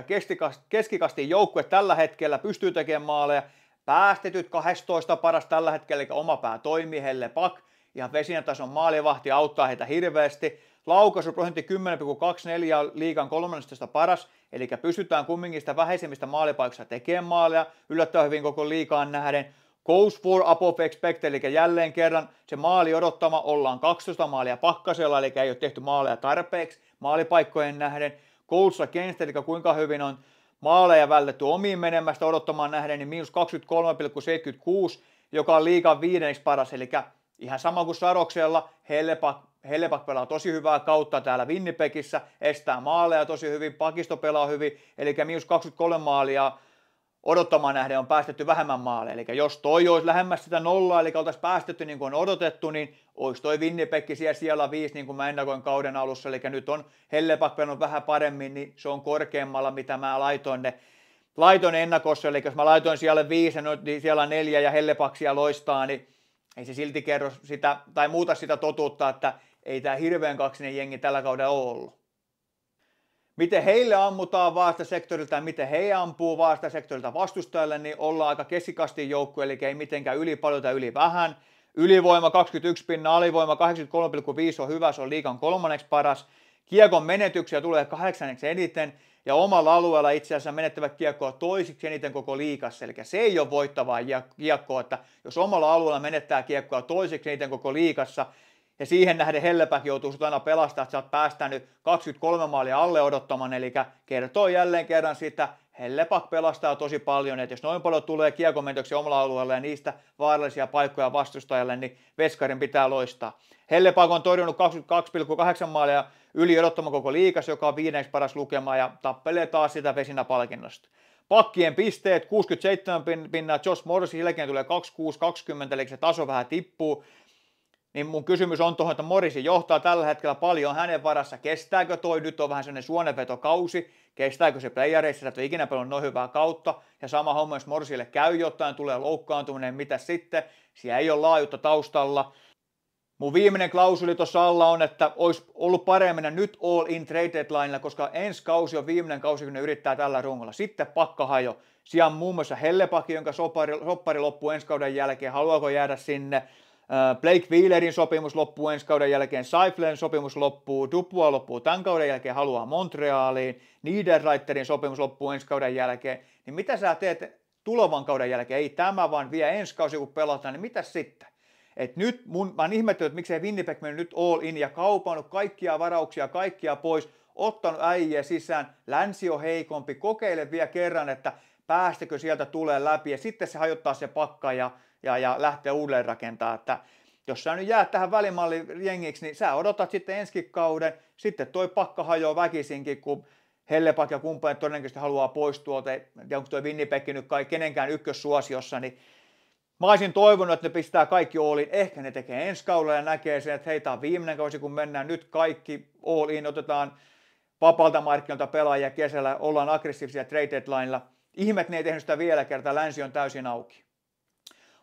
A: keskikastin joukkue tällä hetkellä pystyy tekemään maaleja päästetyt 12 paras tällä hetkellä, eli oma pää toimii, Helle Pak, ihan vesinä tason maalivahti, auttaa heitä hirveästi. prosentti 10,24 liikan 13 paras, eli pystytään kumminkin sitä vähäisemmistä maalipaikoista tekemään maaleja, yllättävän hyvin koko liikaan nähden. Goes for above expect, eli jälleen kerran se maali odottama, ollaan 12 maalia pakkasella, eli ei ole tehty maaleja tarpeeksi maalipaikkojen nähden. Goals against, eli kuinka hyvin on Maaleja vältetty omiin menemästä odottamaan nähden, niin miinus 23,76, joka on liikan viidenneksi paras. Eli ihan sama kuin Saroksella, Hellepak, Hellepak pelaa tosi hyvää kautta täällä Winnipegissä, estää maaleja tosi hyvin, pakisto pelaa hyvin, eli miinus 23 maalia odottamaan nähden on päästetty vähemmän maaleja. Eli jos toi olisi lähemmäs sitä nollaa, eli oltaisiin päästetty niin kuin on odotettu, niin olisi toi Winnipeg siellä siellä viisi, niin kuin mä ennakoin kauden alussa. Eli nyt on Hellepak pelannut vähän paremmin, niin se on korkeammalla, mitä mä laitoin ne laitoin ennakossa, eli jos mä laitoin siellä viisi, no, niin siellä on neljä ja hellepaksia loistaa, niin ei se silti kerro sitä tai muuta sitä totuutta, että ei tämä hirveän kaksinen jengi tällä kaudella ole ollut miten heille ammutaan vaastasektorilta ja miten he ampuu vaastasektorilta vastustajalle, niin ollaan aika keskikastin joukkue, eli ei mitenkään yli paljon tai yli vähän. Ylivoima 21 pinna, alivoima 83,5 on hyvä, se on liikan kolmanneksi paras. Kiekon menetyksiä tulee kahdeksanneksi eniten ja omalla alueella itse asiassa menettävät kiekkoa toisiksi eniten koko liikassa. Eli se ei ole voittavaa kiekkoa, että jos omalla alueella menettää kiekkoa toisiksi eniten koko liikassa, ja siihen nähden Hellepäk joutuu sut aina pelastaa, että sä oot päästänyt 23 maalia alle odottamaan, eli kertoo jälleen kerran sitä, Hellepak pelastaa tosi paljon, että jos noin paljon tulee kiekomentoksi omalla alueella ja niistä vaarallisia paikkoja vastustajalle, niin veskarin pitää loistaa. Hellepak on torjunut 22,8 maalia yli odottama koko liikas, joka on viideksi paras lukema ja tappelee taas sitä vesinä palkinnosta. Pakkien pisteet, 67 pinnaa, Josh Morris jälkeen tulee 26-20, eli se taso vähän tippuu. Niin mun kysymys on tuohon, että Morisi johtaa tällä hetkellä paljon hänen varassa. Kestääkö toi? Nyt on vähän sellainen suonenvetokausi. Kestääkö se playereissa, että et ikinä pelon noin hyvää kautta. Ja sama homma, jos Morsille käy jotain, tulee loukkaantuminen, mitä sitten? Siellä ei ole laajuutta taustalla. Mun viimeinen klausuli tuossa alla on, että olisi ollut paremmin nyt all in trade deadlinella, koska ensi kausi on viimeinen kausi, kun ne yrittää tällä rungolla. Sitten pakkahajo. Siellä on muun muassa Hellepaki, jonka soppari, soppari loppuu ensi kauden jälkeen. Haluaako jäädä sinne? Äh, Blake Wheelerin sopimus loppuu ensi kauden jälkeen, Saiflen sopimus loppuu, Dupua loppuu tämän kauden jälkeen, haluaa Montrealiin, Niederreiterin sopimus loppuu ensi kauden jälkeen, niin mitä sä teet tulevan kauden jälkeen, ei tämä vaan vielä ensi kausi kun pelataan, niin mitä sitten? Et nyt mun, mä oon ihmetellyt, että miksei Winnipeg mennyt nyt all in ja kaupannut kaikkia varauksia, kaikkia pois, ottanut äijä sisään, länsi on heikompi, kokeile vielä kerran, että päästäkö sieltä tulee läpi ja sitten se hajottaa se pakka ja ja, ja lähteä uudelleen rakentaa. Että jos sä nyt jäät tähän välimallin jengiksi, niin sä odotat sitten ensi kauden, sitten toi pakka hajoaa väkisinkin, kun Hellepak ja kumppanit todennäköisesti haluaa pois tuolta, ja onko toi Winnipeg nyt kai kenenkään ykkössuosiossa, niin Mä olisin toivonut, että ne pistää kaikki in. Ehkä ne tekee ensi kaudella ja näkee sen, että hei, tämä on viimeinen kausi, kun mennään nyt kaikki all in, otetaan vapaalta markkinoilta pelaajia kesällä, ollaan aggressiivisia trade deadlinella. Ihmet että ne ei tehnyt sitä vielä kertaa, länsi on täysin auki.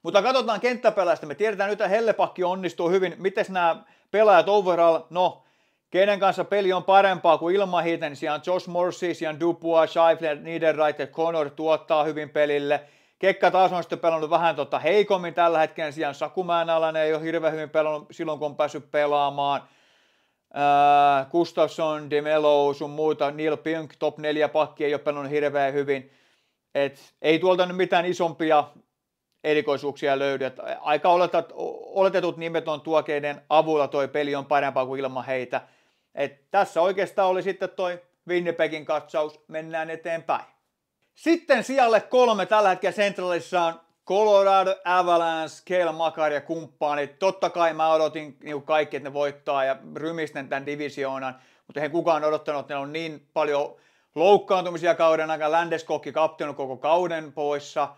A: Mutta katsotaan kenttäpelaajista. Me tiedetään nyt, että Hellepakki onnistuu hyvin. Miten nämä pelaajat overall, no kenen kanssa peli on parempaa kuin ilman hiitä, niin siellä on Josh Morsi, siellä on Dupua, Scheifler, Niederreiter, Connor tuottaa hyvin pelille. Kekka taas on sitten pelannut vähän tota heikommin tällä hetkellä, siellä on Sakumään alainen, ei ole hirveän hyvin pelannut silloin, kun on päässyt pelaamaan. Äh, Gustafsson, Demelo, sun muuta, Neil Pink, top 4 pakki ei ole pelannut hirveän hyvin. Et ei tuolta nyt mitään isompia erikoisuuksia löydy. Että aika oletat, oletetut nimet on tuokeiden avulla toi peli on parempaa kuin ilman heitä. Et tässä oikeastaan oli sitten toi Winnipegin katsaus. Mennään eteenpäin. Sitten sijalle kolme tällä hetkellä Centralissa on Colorado Avalanche, Kale Makar ja kumppanit. Totta kai mä odotin niin kaikki, että ne voittaa ja rymisten tämän divisioonan, mutta eihän kukaan odottanut, että ne on niin paljon loukkaantumisia kauden aikana. Ländeskokki kapteeni koko kauden poissa –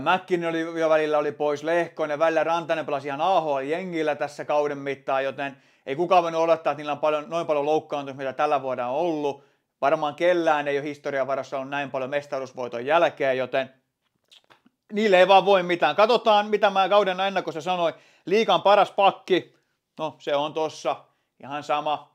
A: Mäkkin oli jo välillä oli pois ja välillä Rantanen pelasi ihan AHL-jengillä tässä kauden mittaan, joten ei kukaan voinut odottaa, että niillä on paljon, noin paljon loukkaantumista, mitä tällä vuodella on ollut. Varmaan kellään ei ole historian varassa ollut näin paljon mestaruusvoiton jälkeen, joten niille ei vaan voi mitään. Katsotaan, mitä mä kauden ennakossa sanoin. Liikan paras pakki, no se on tossa ihan sama.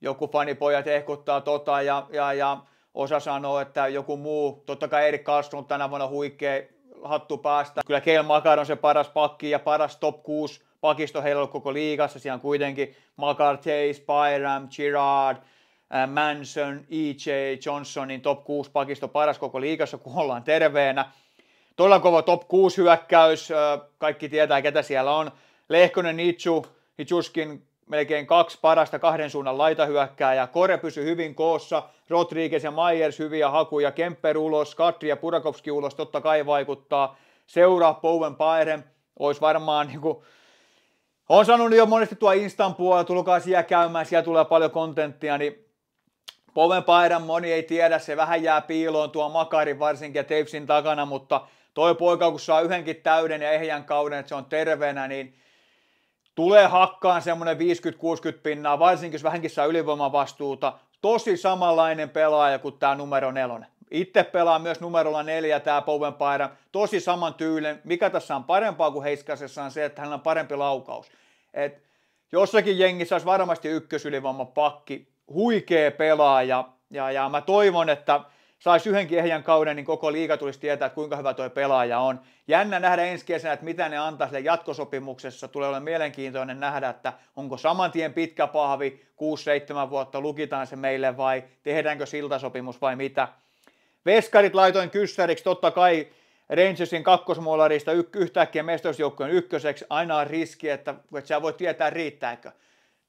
A: Joku fanipojat ehkuttaa tota ja, ja, ja osa sanoo, että joku muu, totta kai Erik Karlsson tänä vuonna huikea hattu päästä. Kyllä Keil Makar on se paras pakki ja paras top 6 pakisto heillä on koko liigassa. Siellä on kuitenkin Makar, Chase, Byram, Girard, äh, Manson, E.J. Johnsonin top 6 pakisto paras koko liigassa, kun ollaan terveenä. Todella kova top 6 hyökkäys, äh, kaikki tietää ketä siellä on. Lehkonen, Nitsu, Hitsuskin melkein kaksi parasta kahden suunnan ja Kore pysyi hyvin koossa, Rodriguez ja Myers hyviä hakuja, Kemper ulos, Katri ja Purakovski ulos totta kai vaikuttaa. Seuraa Bowen Paeren, olisi varmaan niin kuin, on sanonut jo monesti tuo Instan puolella, tulkaa siellä käymään, siellä tulee paljon kontenttia, niin Bowen Paeren moni ei tiedä, se vähän jää piiloon tuo Makari varsinkin ja Tapesin takana, mutta toi poika kun saa yhdenkin täyden ja ehjän kauden, että se on terveenä, niin – tulee hakkaan semmoinen 50-60 pinnaa, varsinkin jos vähänkin saa ylivoimavastuuta. Tosi samanlainen pelaaja kuin tämä numero nelonen. Itse pelaa myös numerolla neljä tämä Bowen Byram. Tosi saman tyylen. Mikä tässä on parempaa kuin Heiskasessa on se, että hän on parempi laukaus. Et jossakin jengissä olisi varmasti ykkösylivoimapakki. Huikea pelaaja. Ja, ja mä toivon, että saisi yhdenkin ehjän kauden, niin koko liiga tulisi tietää, että kuinka hyvä tuo pelaaja on. Jännä nähdä ensi kesänä, että mitä ne antaa sille jatkosopimuksessa. Tulee olemaan mielenkiintoinen nähdä, että onko saman tien pitkä pahvi, 6-7 vuotta, lukitaan se meille vai tehdäänkö siltasopimus vai mitä. Veskarit laitoin kyssäriksi, totta kai Rangersin kakkosmuolarista yhtäkkiä mestaruusjoukkojen ykköseksi. Aina on riski, että että sä voi tietää riittääkö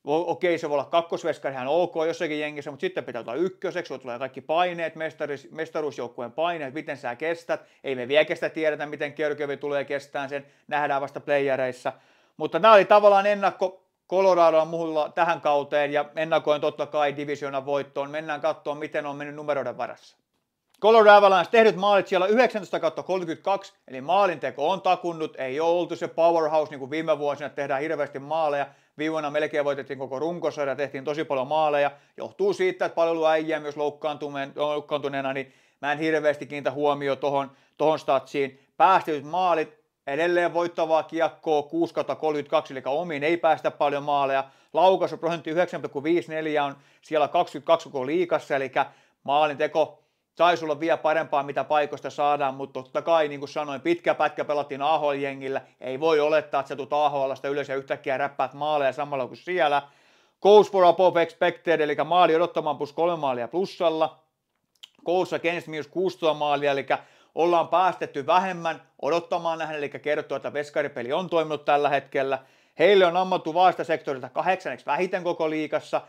A: okei, se voi olla kakkosveskari ihan ok jossakin jengissä, mutta sitten pitää tulla ykköseksi, sulla tulee kaikki paineet, mestaruus, mestaruusjoukkueen paineet, miten sä kestät. Ei me vielä kestä tiedetä, miten Kerkevi tulee kestään sen, nähdään vasta playereissa. Mutta nämä oli tavallaan ennakko Coloradoa muulla tähän kauteen ja ennakoin totta kai divisiona voittoon. Mennään katsoa, miten on mennyt numeroiden varassa. Colorado Avalanche tehdyt maalit siellä 19 32, eli maalinteko on takunnut, ei ole oltu se powerhouse niin kuin viime vuosina, tehdään hirveästi maaleja. Viime vuonna melkein voitettiin koko runkosarja, tehtiin tosi paljon maaleja. Johtuu siitä, että paljon äijää myös loukkaantuneena, niin mä en hirveästi kiinnitä huomio tohon, tohon statsiin. Päästetyt maalit, edelleen voittavaa kiekkoa 6 32, eli omiin ei päästä paljon maaleja. Laukaisu prosentti 9,54 on siellä 22 koko liikassa, eli maalinteko saisi olla vielä parempaa, mitä paikoista saadaan, mutta totta kai, niin kuin sanoin, pitkä pätkä pelattiin AHL-jengillä. Ei voi olettaa, että sä tulet AHLsta ylös ja yhtäkkiä räppäät maaleja samalla kuin siellä. Goals for above expected, eli maali odottamaan plus kolme maalia plussalla. Goals against minus 16 maalia, eli ollaan päästetty vähemmän odottamaan nähden, eli kertoo, että veskaripeli on toiminut tällä hetkellä. Heille on ammattu vaasta sektorilta kahdeksanneksi vähiten koko liikassa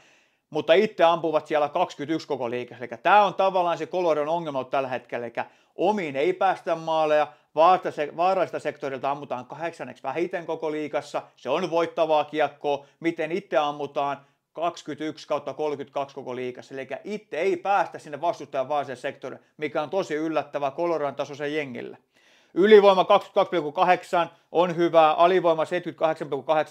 A: mutta itse ampuvat siellä 21 koko liikas. Eli tämä on tavallaan se Coloradon ongelma tällä hetkellä, eli omiin ei päästä maaleja, vaarallista sektorilta ammutaan kahdeksanneksi vähiten koko liikassa, se on voittavaa kiekkoa, miten itse ammutaan 21 kautta 32 koko liikassa, eli itse ei päästä sinne vastustajan vaaralliseen sektorille, mikä on tosi yllättävää Coloradon tasoisen jengille. Ylivoima 22,8 on hyvä, alivoima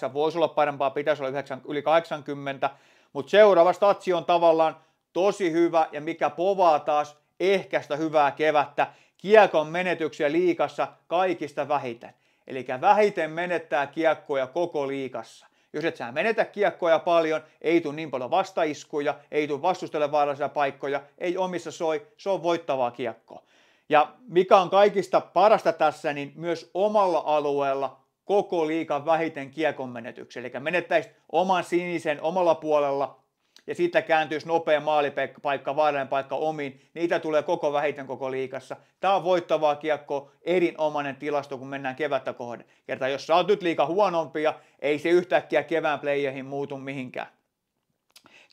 A: 78,8 voisi olla parempaa, pitäisi olla 9, yli 80, mutta seuraava statsi on tavallaan tosi hyvä ja mikä povaa taas ehkäistä hyvää kevättä. Kiekon menetyksiä liikassa kaikista vähiten. Eli vähiten menettää kiekkoja koko liikassa. Jos et sä menetä kiekkoja paljon, ei tule niin paljon vastaiskuja, ei tule vastustele vaarallisia paikkoja, ei omissa soi, se on voittavaa kiekkoa. Ja mikä on kaikista parasta tässä, niin myös omalla alueella koko liikan vähiten kiekon menetyksen. Eli menettäisi oman sinisen omalla puolella ja siitä kääntyisi nopea maalipaikka, vaarallinen paikka omiin. Niitä tulee koko vähiten koko liikassa. Tämä on voittavaa kiekko, erinomainen tilasto, kun mennään kevättä kohden. Kerta jos sä oot nyt liika huonompia, ei se yhtäkkiä kevään playeihin muutu mihinkään.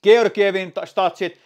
A: Georgievin statsit,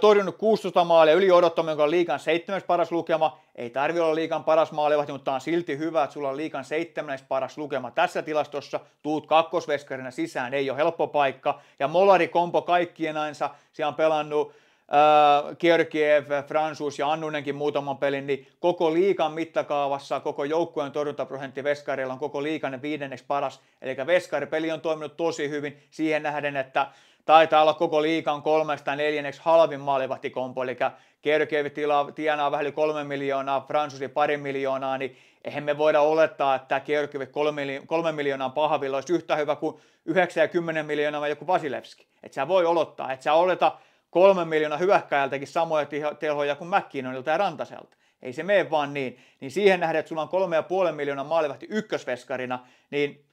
A: torjunut 16 maalia yli odottamme, joka on liikan seitsemäs paras lukema. Ei tarvi olla liikan paras maalivahti, mutta on silti hyvä, että sulla on liikan seitsemäs paras lukema tässä tilastossa. Tuut kakkosveskarina sisään, ei ole helppo paikka. Ja Molari kompo kaikkien ainsa, siellä on pelannut äh, Kierkiev, Fransuus ja Annunenkin muutaman pelin, niin koko liikan mittakaavassa koko joukkueen torjuntaprosentti Veskarilla on koko liikan viidenneksi paras. Eli Veskari-peli on toiminut tosi hyvin siihen nähden, että taitaa olla koko liikan kolmesta neljänneksi halvin maalivahtikompo, eli Kerkevi tienaa vähän yli kolme miljoonaa, Fransusi pari miljoonaa, niin eihän me voida olettaa, että Kerkevi kolme, kolme miljoonaa pahavilla olisi yhtä hyvä kuin 90 miljoonaa vai joku Vasilevski. Että sä voi olottaa, että sä oleta kolme miljoonaa hyökkäjältäkin samoja tehoja kuin Mäkkiinonilta ja Rantaselta. Ei se mene vaan niin. Niin siihen nähdä, että sulla on kolme ja puolen miljoonaa maalivahti ykkösveskarina, niin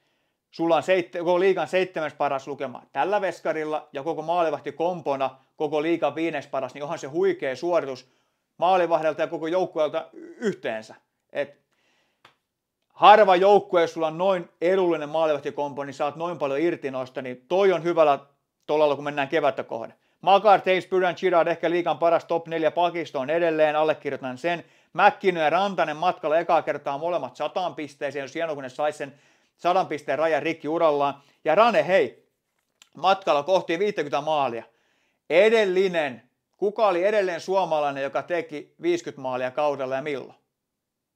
A: Sulla on seit- koko liikan seitsemäs paras lukema tällä veskarilla ja koko maalivahti kompona koko liikan viides paras, niin onhan se huikea suoritus maalivahdelta ja koko joukkueelta yhteensä. Et harva joukkue, jos sulla on noin edullinen kompo, niin saat noin paljon irti noista, niin toi on hyvällä tolalla, kun mennään kevättä kohden. Makar, Taves, Pyrän, Chirard, ehkä liikan paras top 4 pakisto on edelleen, allekirjoitan sen. Mäkkinen ja Rantanen matkalla ekaa kertaa molemmat sataan pisteeseen, jos hienoa, kun ne sai sen sadan pisteen rajan rikki urallaan. Ja Rane, hei, matkalla kohti 50 maalia. Edellinen, kuka oli edelleen suomalainen, joka teki 50 maalia kaudella ja milloin?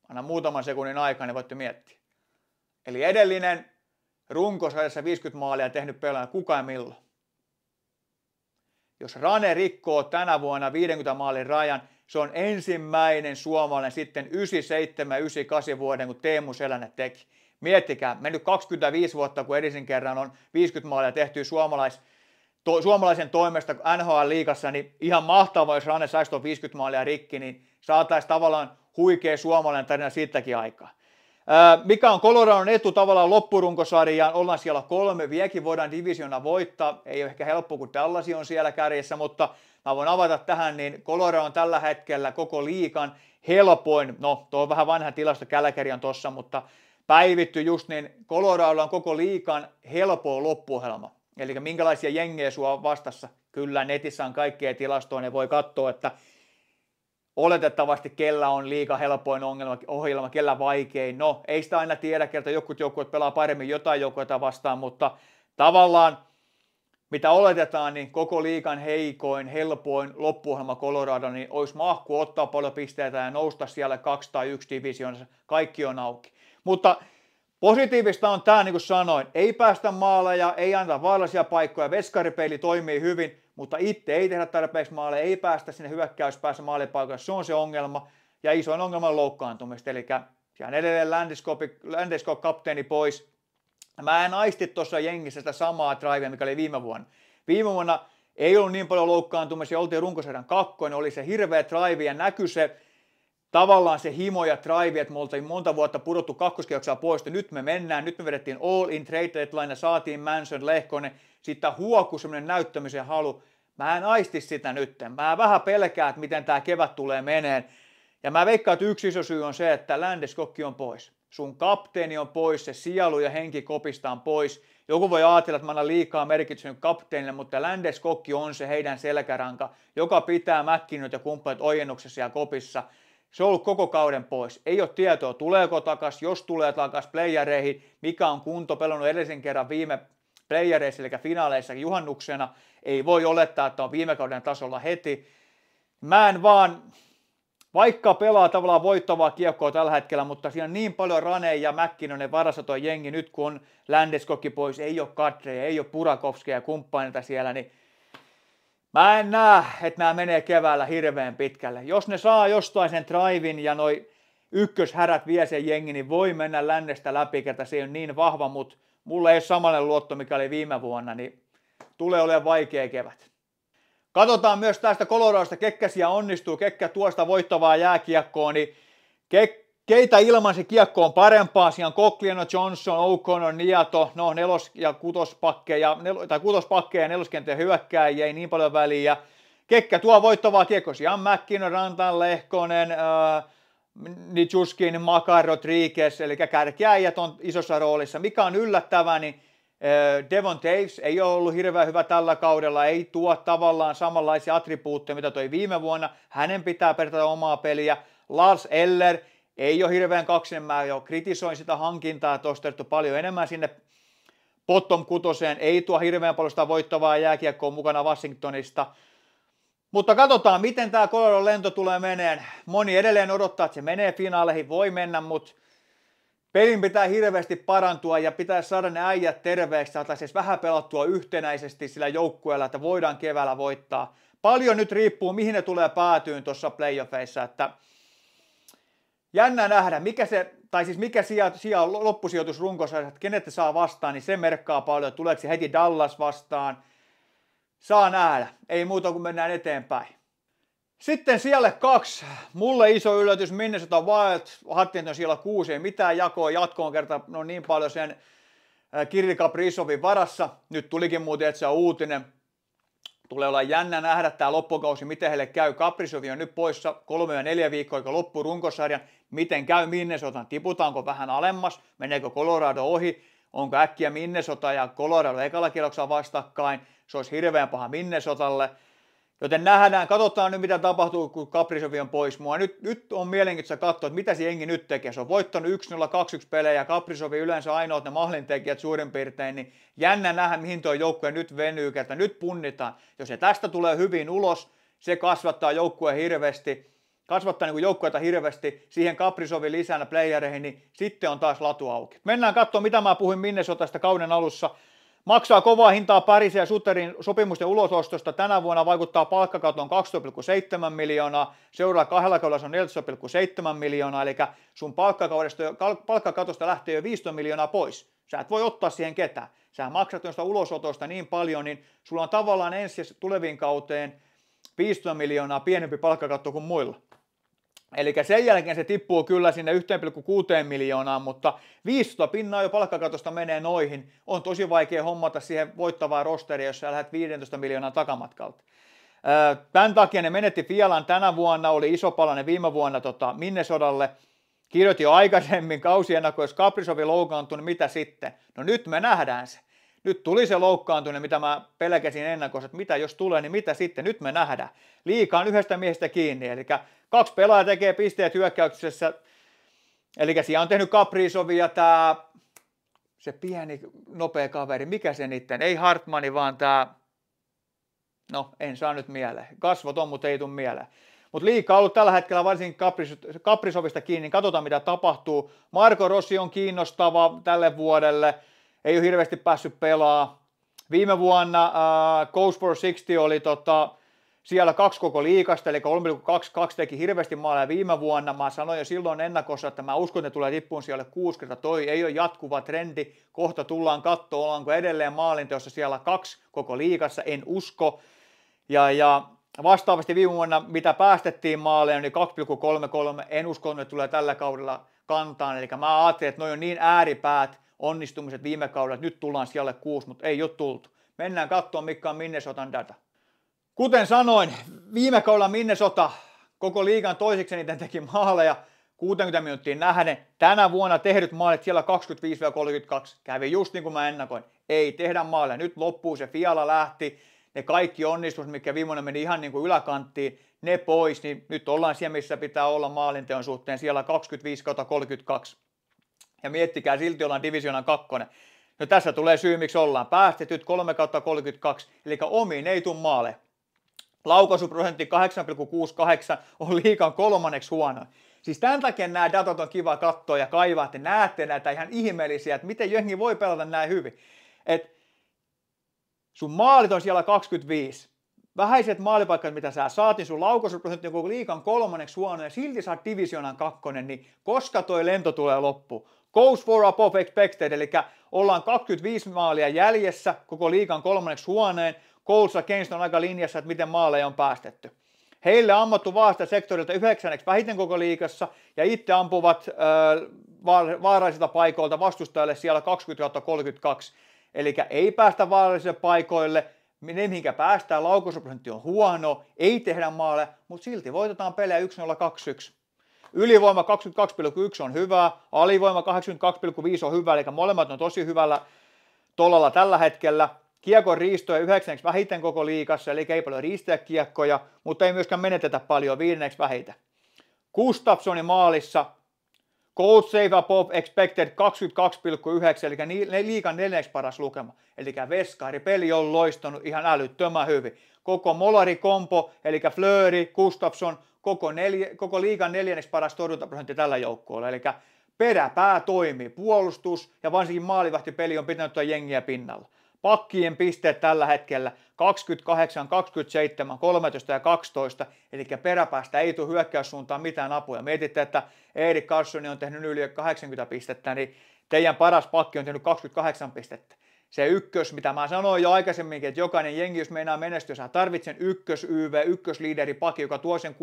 A: Anna muutaman sekunnin aikaa, niin voitte miettiä. Eli edellinen runkosarjassa 50 maalia tehnyt pelaaja, kuka ja milloin? Jos Rane rikkoo tänä vuonna 50 maalin rajan, se on ensimmäinen suomalainen sitten 97-98 vuoden, kun Teemu Selänä teki. Miettikää, mennyt 25 vuotta, kun edisin kerran on 50 maalia tehty suomalais, to, suomalaisen toimesta NHL liikassa, niin ihan mahtavaa, jos Ranne saisi 50 maalia rikki, niin saataisiin tavallaan huikea suomalainen tarina siitäkin aikaa. Mikä on Coloradon etu tavallaan loppurunkosarjaan? Ollaan siellä kolme, vieläkin voidaan divisiona voittaa. Ei ole ehkä helppo, kun tällaisia on siellä kärjessä, mutta mä voin avata tähän, niin Colorado on tällä hetkellä koko liikan helpoin, no tuo on vähän vanha tilasto, Kälkäri on tossa, mutta päivitty just, niin Coloradolla on koko liikan helppo loppuohjelma. Eli minkälaisia jengejä sua on vastassa. Kyllä netissä on kaikkea tilastoa, ne voi katsoa, että oletettavasti kellä on liika helpoin ongelma, ohjelma, kellä vaikein. No, ei sitä aina tiedä, kerta jokut joukkueet pelaa paremmin jotain joukkuetta vastaan, mutta tavallaan mitä oletetaan, niin koko liikan heikoin, helpoin loppuohjelma Colorado, niin olisi mahku ottaa paljon pisteitä ja nousta siellä kaksi tai divisioonassa. Kaikki on auki. Mutta positiivista on tämä, niin kuin sanoin, ei päästä maaleja, ei anta vaarallisia paikkoja, veskaripeili toimii hyvin, mutta itse ei tehdä tarpeeksi maaleja, ei päästä sinne hyökkäyspäässä maalipaikalle, se on se ongelma. Ja isoin ongelma on loukkaantumista, eli siellä edelleen Landeskog kapteeni pois. Mä en aisti tuossa jengissä sitä samaa drivea, mikä oli viime vuonna. Viime vuonna ei ollut niin paljon loukkaantumisia, oltiin runkosarjan kakkoinen, oli se hirveä drive ja näkyi se tavallaan se himo ja drive, että me oltiin monta vuotta pudottu kakkoskierroksia pois, ja nyt me mennään, nyt me vedettiin all in trade deadline, ja saatiin Manson, Lehkonen, sitten huoku semmoinen näyttämisen halu. Mä en aisti sitä nytten. Mä vähän pelkään, että miten tämä kevät tulee meneen. Ja mä veikkaan, että yksi iso syy on se, että Landeskokki on pois. Sun kapteeni on pois, se sielu ja henki kopistaan pois. Joku voi ajatella, että mä annan liikaa merkitystä kapteenille, mutta Landeskokki on se heidän selkäranka, joka pitää mäkkinyt ja kumppanit ojennuksessa ja kopissa – se on ollut koko kauden pois. Ei ole tietoa, tuleeko takas, jos tulee takas playereihin, mikä on kunto pelannut edellisen kerran viime playereissa, eli finaaleissa juhannuksena. Ei voi olettaa, että on viime kauden tasolla heti. Mä en vaan, vaikka pelaa tavallaan voittavaa kiekkoa tällä hetkellä, mutta siinä on niin paljon Rane ja Mäkkinönen varassa jengi nyt, kun on pois, ei ole Kadri, ei ole Purakovskia ja kumppaneita siellä, niin Mä en näe, että nämä menee keväällä hirveän pitkälle. Jos ne saa jostain sen drivin ja noi ykköshärät vie sen jengi, niin voi mennä lännestä läpi, että se on niin vahva, mutta mulla ei ole luotto, mikä oli viime vuonna, niin tulee olemaan vaikea kevät. Katsotaan myös tästä Coloradosta, kekkäsiä onnistuu, kekkä tuosta voittavaa jääkiekkoa, niin kek- Keitä ilman se kiekko on parempaa? Siellä on Cogliano, Johnson, O'Connor, Niato, no nelos- ja kutospakkeja, nel- tai kutospakkeja ja neloskentän hyökkääjiä, ei niin paljon väliä. Kekkä tuo voittavaa kiekko, Jan Mäkkinen, Rantan, Lehkonen, äh, Nijuskin, Makar, Rodriguez, eli kärkiäijät on isossa roolissa. Mikä on yllättävää, niin äh, Devon Taves ei ole ollut hirveän hyvä tällä kaudella, ei tuo tavallaan samanlaisia attribuutteja, mitä toi viime vuonna. Hänen pitää perata omaa peliä. Lars Eller, ei ole hirveän kaksinen, mä jo kritisoin sitä hankintaa, tuosta paljon enemmän sinne bottom kutoseen, ei tuo hirveän paljon sitä voittavaa jääkiekkoa mukana Washingtonista. Mutta katsotaan, miten tämä Colorado lento tulee meneen. Moni edelleen odottaa, että se menee finaaleihin, voi mennä, mutta pelin pitää hirveästi parantua ja pitää saada ne äijät terveeksi, saataisiin vähän pelattua yhtenäisesti sillä joukkueella, että voidaan keväällä voittaa. Paljon nyt riippuu, mihin ne tulee päätyyn tuossa playoffeissa, että jännä nähdä, mikä se, tai siis mikä sija, sija on loppusijoitus runkosarjassa, että kenet saa vastaan, niin se merkkaa paljon, tuleeko se heti Dallas vastaan. Saa nähdä, ei muuta kuin mennään eteenpäin. Sitten siellä kaksi. Mulle iso yllätys minne sota Wild. Hattiin on siellä kuusi. Ei mitään jakoa jatkoon kerta. No niin paljon sen äh, Kirill Kaprizovin varassa. Nyt tulikin muuten, että se on uutinen. Tulee olla jännä nähdä tämä loppukausi, miten heille käy. Kaprisovi on nyt poissa kolme ja neljä viikkoa, joka loppuu runkosarjan. Miten käy Minnesotan? Tiputaanko vähän alemmas? Meneekö Colorado ohi? Onko äkkiä Minnesota ja Colorado ekalla kierroksella vastakkain? Se olisi hirveän paha Minnesotalle. Joten nähdään, katsotaan nyt mitä tapahtuu, kun Kaprisovi on pois mua. Nyt, nyt on mielenkiintoista katsoa, että mitä se jengi nyt tekee. Se on voittanut 1-0, 2 pelejä, Kaprisovi yleensä ainoat ne mahlintekijät suurin piirtein, niin jännä nähdä, mihin tuo joukkue nyt venyy, että nyt punnitaan. Jos se tästä tulee hyvin ulos, se kasvattaa joukkue hirveästi, kasvattaa niin joukkueita hirveästi, siihen Kaprisovi lisänä playereihin, niin sitten on taas latu auki. Mennään katsomaan, mitä mä puhuin Minnesotasta kauden alussa. Maksaa kovaa hintaa Pärisen ja Suterin sopimusten ulosostosta. Tänä vuonna vaikuttaa palkkakaton 2,7 miljoonaa, seuraavalla kahdella kaudella se on 14,7 miljoonaa, eli sun palkkakatosta lähtee jo 15 miljoonaa pois. Sä et voi ottaa siihen ketään. Sä maksat noista ulosotosta niin paljon, niin sulla on tavallaan ensi tuleviin kauteen 15 miljoonaa pienempi palkkakatto kuin muilla. Eli sen jälkeen se tippuu kyllä sinne 1,6 miljoonaan, mutta 500 pinnaa jo palkkakatosta menee noihin. On tosi vaikea hommata siihen voittavaa rosteria, jos sä lähdet 15 miljoonaa takamatkalta. Tämän takia ne menetti Fialan tänä vuonna, oli iso palanen viime vuonna tota Minnesodalle. Kirjoitti jo aikaisemmin kausiennakoissa, jos Kaprisovi loukaantui, niin mitä sitten? No nyt me nähdään se. Nyt tuli se loukkaantuminen, mitä mä pelkäsin ennakossa, että mitä jos tulee, niin mitä sitten? Nyt me nähdään. Liikaan yhdestä miehestä kiinni, eli kaksi pelaajaa tekee pisteet hyökkäyksessä. Eli siellä on tehnyt Kaprisovi ja tämä se pieni, nopea kaveri, mikä se niitten, ei Hartmani, vaan tämä, no en saa nyt mieleen, kasvot on, mutta ei tule mieleen. Mutta on ollut tällä hetkellä varsin Kapris, Kaprisovista kiinni, katsotaan mitä tapahtuu. Marko Rossi on kiinnostava tälle vuodelle ei ole hirveästi päässyt pelaa. Viime vuonna äh, Coast for 60 oli tota, siellä kaksi koko liikasta, eli 3,22 teki hirveästi maaleja viime vuonna. Mä sanoin jo silloin ennakossa, että mä uskon, että tulee tippuun siellä kuusi kertaa. Toi ei ole jatkuva trendi. Kohta tullaan katsoa, ollaanko edelleen maalinteossa siellä kaksi koko liikassa. En usko. Ja, ja vastaavasti viime vuonna, mitä päästettiin maaleja, niin 2,33. En usko, että tulee tällä kaudella kantaan. Eli mä ajattelin, että noi on niin ääripäät, onnistumiset viime kaudella, nyt tullaan siellä kuusi, mutta ei ole tultu. Mennään katsoa, mikä on Minnesotan data. Kuten sanoin, viime kaudella Minnesota koko liigan toiseksi niitä teki maaleja 60 minuuttia nähden. Tänä vuonna tehdyt maalit siellä 25-32 kävi just niin kuin mä ennakoin. Ei tehdä maaleja. Nyt loppuu se Fiala lähti. Ne kaikki onnistus, mikä viimeinen meni ihan niin kuin yläkanttiin, ne pois, niin nyt ollaan siellä, missä pitää olla maalinteon suhteen. Siellä 25-32 ja miettikää, silti ollaan divisionan kakkonen. No tässä tulee syy, miksi ollaan. Päästetyt 3 kautta 32, eli omiin ei tule maale. Laukaisuprosentti 8,68 on liikan kolmanneksi huono. Siis tämän takia nämä datat on kiva katsoa ja kaivaa, että näette näitä ihan ihmeellisiä, että miten jengi voi pelata näin hyvin. Et sun maalit on siellä 25. Vähäiset maalipaikat, mitä sä saat, niin sun laukaisuprosentti on koko liikan kolmanneksi huono ja silti saat divisionan kakkonen, niin koska toi lento tulee loppu? goes for above expected, eli ollaan 25 maalia jäljessä koko liikan kolmanneksi huoneen. Goals against on aika linjassa, että miten maaleja on päästetty. Heille ammattu vaasta sektorilta yhdeksänneksi vähiten koko liikassa ja itse ampuvat öö, vaarallisilta paikoilta vastustajalle siellä 20-32. Eli ei päästä vaarallisille paikoille, ne mihinkä päästään, laukaisuprosentti on huono, ei tehdä maaleja, mutta silti voitetaan pelejä 1-0-2-1. Ylivoima 22,1 on hyvä, alivoima 82,5 on hyvä, eli molemmat on tosi hyvällä tolalla tällä hetkellä. Kiekon riistoja yhdeksänneksi vähiten koko liikassa, eli ei paljon riistää kiekkoja, mutta ei myöskään menetetä paljon, viidenneksi vähiten. Gustafssonin maalissa Cold Save Pop Expected 22,9, eli liikan neljäksi paras lukema. Eli veskari, peli on loistanut ihan älyttömän hyvin koko Molari-kompo, eli Flööri, Gustafsson, koko, neljä, koko liigan neljänneksi paras torjuntaprosentti tällä joukkueella. Eli peräpää toimii, puolustus ja varsinkin maalivahtipeli on pitänyt tuo jengiä pinnalla. Pakkien pisteet tällä hetkellä 28, 27, 13 ja 12, eli peräpäästä ei tule hyökkäyssuuntaan mitään apua, Mietitte, että Erik Karlssoni on tehnyt yli 80 pistettä, niin teidän paras pakki on tehnyt 28 pistettä se ykkös, mitä mä sanoin jo aikaisemminkin, että jokainen jengi, jos meinaa menestyä, sä tarvitset ykkös YV, ykkösliideri paki, joka tuo sen 60-70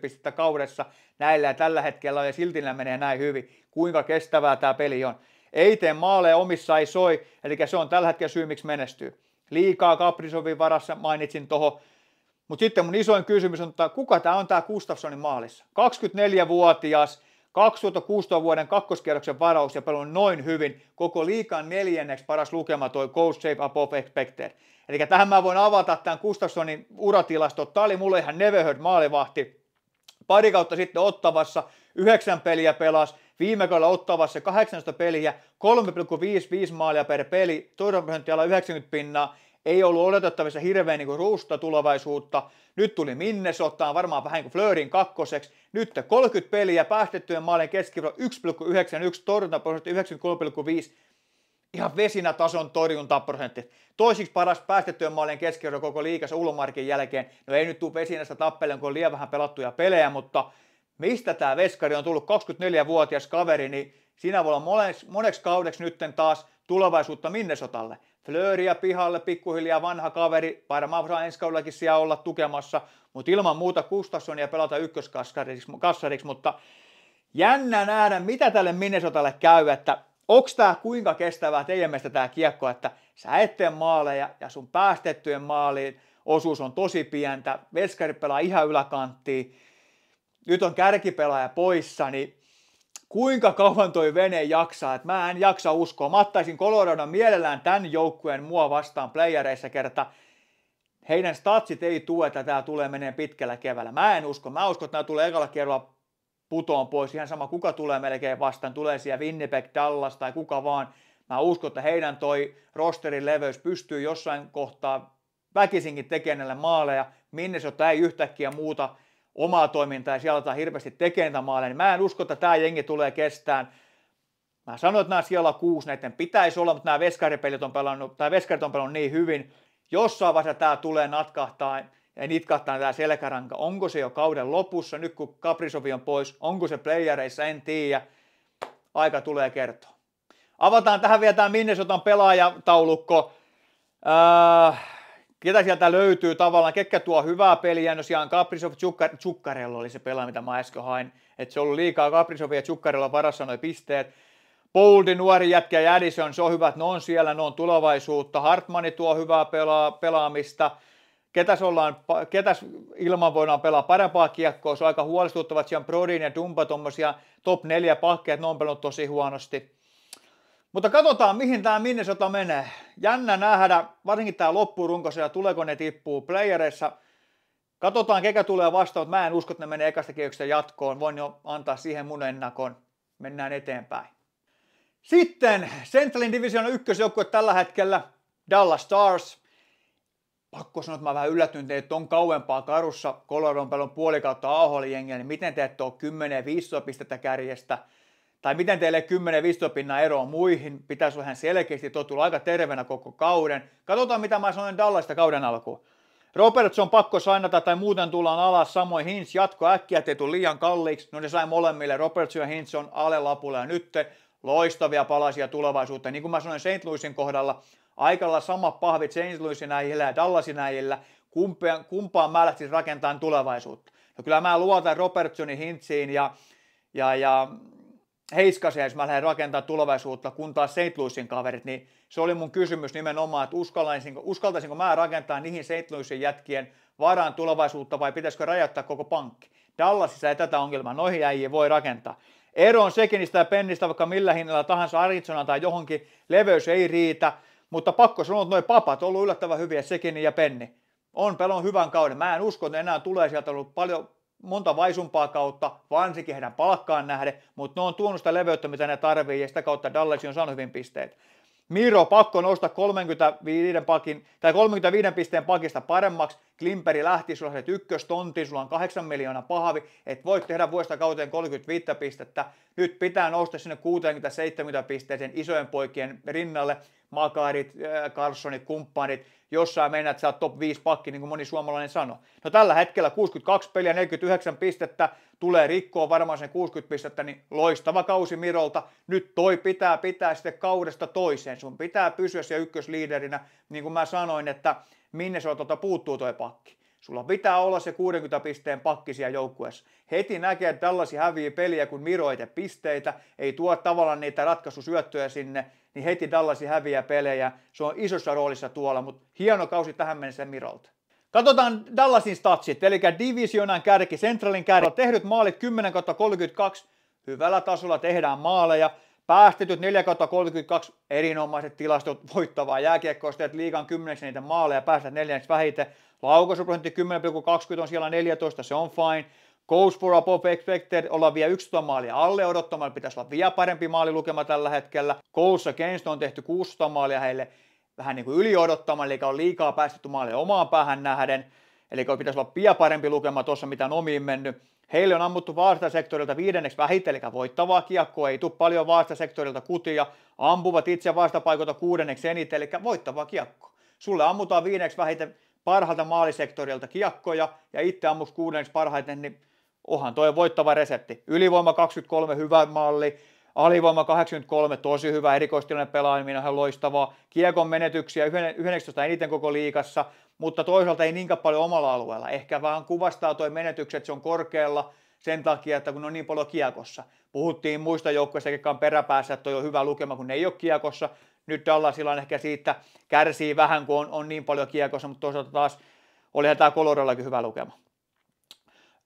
A: pistettä kaudessa näillä ja tällä hetkellä on, ja silti nämä menee näin hyvin. Kuinka kestävää tämä peli on. Ei tee maaleja, omissa ei soi, eli se on tällä hetkellä syy, miksi menestyy. Liikaa Kaprizovin varassa mainitsin toho, Mutta sitten mun isoin kysymys on, että kuka tämä on tämä Gustafssonin maalissa? 24-vuotias, 2016 vuoden kakkoskierroksen varaus ja pelon noin hyvin. Koko liikan neljänneksi paras lukema toi Coast Save Above Expected. Eli tähän mä voin avata tämän Gustafssonin uratilastot. Tämä oli mulle ihan Neverheard maalivahti. Pari kautta sitten Ottavassa yhdeksän peliä pelasi, viime kaudella Ottavassa 18 peliä, 3,55 maalia per peli, toisen prosenttiala 90 pinnaa, ei ollut odotettavissa hirveän niin ruusta tulevaisuutta. Nyt tuli Minnesotaan varmaan vähän niin kuin Flörin kakkoseksi. Nyt 30 peliä päästettyjen maalien keskiarvo 1,91, prosentti 93,5. Ihan vesinä tason prosentti. Toisiksi paras päästettyjen maalien keskiarvo koko liikassa ulomarkin jälkeen. No ei nyt tule vesinästä tappeleen, kun on liian vähän pelattuja pelejä, mutta mistä tämä veskari on tullut 24-vuotias kaveri, niin Siinä voi olla moneksi, moneksi kaudeksi nytten taas tulevaisuutta Minnesotalle. Flööriä pihalle, pikkuhiljaa vanha kaveri, varmaan saa ensi kaudellakin siellä olla tukemassa, mutta ilman muuta ja pelata ykköskassariksi, mutta jännä nähdä, mitä tälle Minnesotalle käy, että onks tää kuinka kestävää teidän mielestä tää kiekko, että sä et maaleja ja sun päästettyjen maaliin osuus on tosi pientä, veskari pelaa ihan yläkanttiin, nyt on kärkipelaaja poissa, niin kuinka kauan toi vene jaksaa. että mä en jaksa uskoa. Mä ottaisin Coloradon mielellään tämän joukkueen mua vastaan playereissa kerta. Heidän statsit ei tue, että tämä tulee menee pitkällä keväällä. Mä en usko. Mä uskon, että nämä tulee ekalla kerralla putoon pois. Ihan sama kuka tulee melkein vastaan. Tulee siellä Winnipeg, Dallas tai kuka vaan. Mä uskon, että heidän toi rosterin leveys pystyy jossain kohtaa väkisinkin tekemään maaleja. minne se ei yhtäkkiä muuta omaa toimintaa ja siellä aletaan hirveästi tekemään maaleja, niin mä en usko, että tämä jengi tulee kestään. Mä sanoin, että nämä siellä kuusi näiden pitäisi olla, mutta nämä veskaripelit on pelannut, tai veskarit on pelannut niin hyvin, jossain vaiheessa tämä tulee natkahtaa ja nitkahtaa tämä selkäranka. Onko se jo kauden lopussa, nyt kun Kaprisovi on pois, onko se playereissa, en tiedä. Aika tulee kertoa. Avataan tähän vielä tämä Minnesotan pelaajataulukko. Äh, ketä sieltä löytyy tavallaan, ketkä tuo hyvää peliä, no on Kaprizov, Tsukkarello oli se pelaaja, mitä mä äsken hain, että se on ollut liikaa Kaprizovia ja Tsukkarella varassa noi pisteet. Boldi, nuori jätkä ja Addison, se on hyvä, että ne on siellä, ne on tulevaisuutta. Hartmani tuo hyvää pelaa, pelaamista. Ketäs, ollaan, ketäs ilman voidaan pelaa parempaa kiekkoa, se on aika huolestuttava, että siellä Brodin ja Dumba tuommoisia top 4 pakkeja, ne on pelannut tosi huonosti. Mutta katsotaan, mihin tämä Minnesota menee. Jännä nähdä, varsinkin tämä loppurunko ja tuleeko ne tippuu playereissa. Katsotaan, kekä tulee vastaan, mutta mä en usko, että ne menee ekasta kierroksesta jatkoon. Voin jo antaa siihen mun ennakon. Mennään eteenpäin. Sitten Centralin Division ykkösjoukkue tällä hetkellä Dallas Stars. Pakko sanoa, että mä vähän yllätyn, että on kauempaa karussa Coloradon pelon puolikautta AHL-jengiä, niin miten te ette ole 10-15 pistettä kärjestä – tai miten teille 10-15 pinnan ero muihin, pitäisi olla ihan selkeästi tullut aika terveenä koko kauden. Katsotaan, mitä mä sanoin Dallasta kauden alkuun. Robertson pakko sainata tai muuten tullaan alas, samoin Hintz jatko äkkiä, ettei tule liian kalliiksi. No ne sai molemmille, Robertson ja Hintz on alle lapulla ja nyt loistavia palasia tulevaisuutta. Niin kuin mä sanoin St. Louisin kohdalla, aikalla sama pahvit St. Louisin äijillä ja Dallasin äijillä, kumpaan, kumpaan mä lähtisin rakentamaan tulevaisuutta. No kyllä mä luotan Robertsonin Hintsiin ja, ja, ja heiskasia, jos mä lähden rakentamaan tulevaisuutta, kun taas St. Louisin kaverit, niin se oli mun kysymys nimenomaan, että uskaltaisinko, uskaltaisinko mä rakentaa niihin St. Louisin jätkien varaan tulevaisuutta vai pitäisikö rajoittaa koko pankki. Dallasissa ei tätä ongelmaa, noihin ei voi rakentaa. Ero on sekin niistä pennistä, vaikka millä hinnalla tahansa Arizona tai johonkin, leveys ei riitä, mutta pakko sanoa, että noin papat on ollut yllättävän hyviä, sekin ja penni. On pelon hyvän kauden. Mä en usko, että enää tulee sieltä ollut paljon monta vaisumpaa kautta, varsinkin heidän palkkaan nähden, mutta ne on tuonut sitä leveyttä, mitä ne tarvii, ja sitä kautta Dallas on saanut hyvin pisteet. Miro pakko nostaa 35, pakin, tai 35 pisteen pakista paremmaksi. Klimperi lähti, sulla on se tonti, sulla on 8 miljoonaa pahavi, et voit tehdä vuodesta kauteen 35 pistettä. Nyt pitää nousta sinne 60-70 pisteeseen isojen poikien rinnalle. Makarit, äh, Carlsonit, kumppanit, jossain mennät, sä oot top 5 pakki, niin kuin moni suomalainen sanoi. No tällä hetkellä 62 peliä, 49 pistettä, tulee rikkoa varmaan sen 60 pistettä, niin loistava kausi Mirolta. Nyt toi pitää pitää sitten kaudesta toiseen. Sun pitää pysyä se ykkösliiderinä, niin kuin mä sanoin, että minne se tuota puuttuu toi pakki. Sulla pitää olla se 60 pisteen pakki siellä joukkueessa. Heti näkee, että tällaisia häviä peliä, kun miroite pisteitä, ei tuo tavallaan niitä ratkaisusyöttöjä sinne, niin heti tällaisia häviä pelejä. Se on isossa roolissa tuolla, mutta hieno kausi tähän mennessä Mirolta. Katsotaan Dallasin statsit, eli divisionan kärki, Centralin kärki. Tehdyt maalit 10 32, hyvällä tasolla tehdään maaleja. Päästetyt 4 32, erinomaiset tilastot, voittavaa jääkiekkoista, että liigan 10 niitä maaleja päästä neljänneksi vähiten. Laukaisuprosentti 10,20 on siellä 14, se on fine. Goes for above expected, ollaan vielä 11 tuota maalia alle odottamaan, pitäisi olla vielä parempi maalilukema tällä hetkellä. Goals against on tehty 600 maalia heille vähän niin kuin yli odottamaan, eli on liikaa päästetty maalia omaan päähän nähden. Eli pitäisi olla vielä parempi lukema tuossa, mitä on omiin mennyt. Heille on ammuttu vaastasektorilta viidenneksi vähiten, eli voittavaa kiekkoa ei tule paljon vaastasektorilta kutia. Ampuvat itse vastapaikoita kuudenneksi eniten, eli voittavaa kiekkoa. Sulle ammutaan viidenneksi vähiten parhaalta maalisektorilta kiekkoja ja itse ammus kuudenneksi parhaiten, niin onhan toi voittava resepti. Ylivoima 23, hyvä malli. Alivoima 83, tosi hyvä erikoistilanne pelaaminen, ihan loistavaa. Kiekon menetyksiä 19 eniten koko liikassa, mutta toisaalta ei niinkään paljon omalla alueella. Ehkä vähän kuvastaa toi menetykset, se on korkealla sen takia, että kun on niin paljon kiekossa. Puhuttiin muista joukkoista, jotka on peräpäässä, että toi on hyvä lukema, kun ne ei ole kiekossa, nyt Dallasilla on ehkä siitä kärsii vähän, kun on, on niin paljon kiekossa, mutta toisaalta taas olihan tämä Colorallakin hyvä lukema.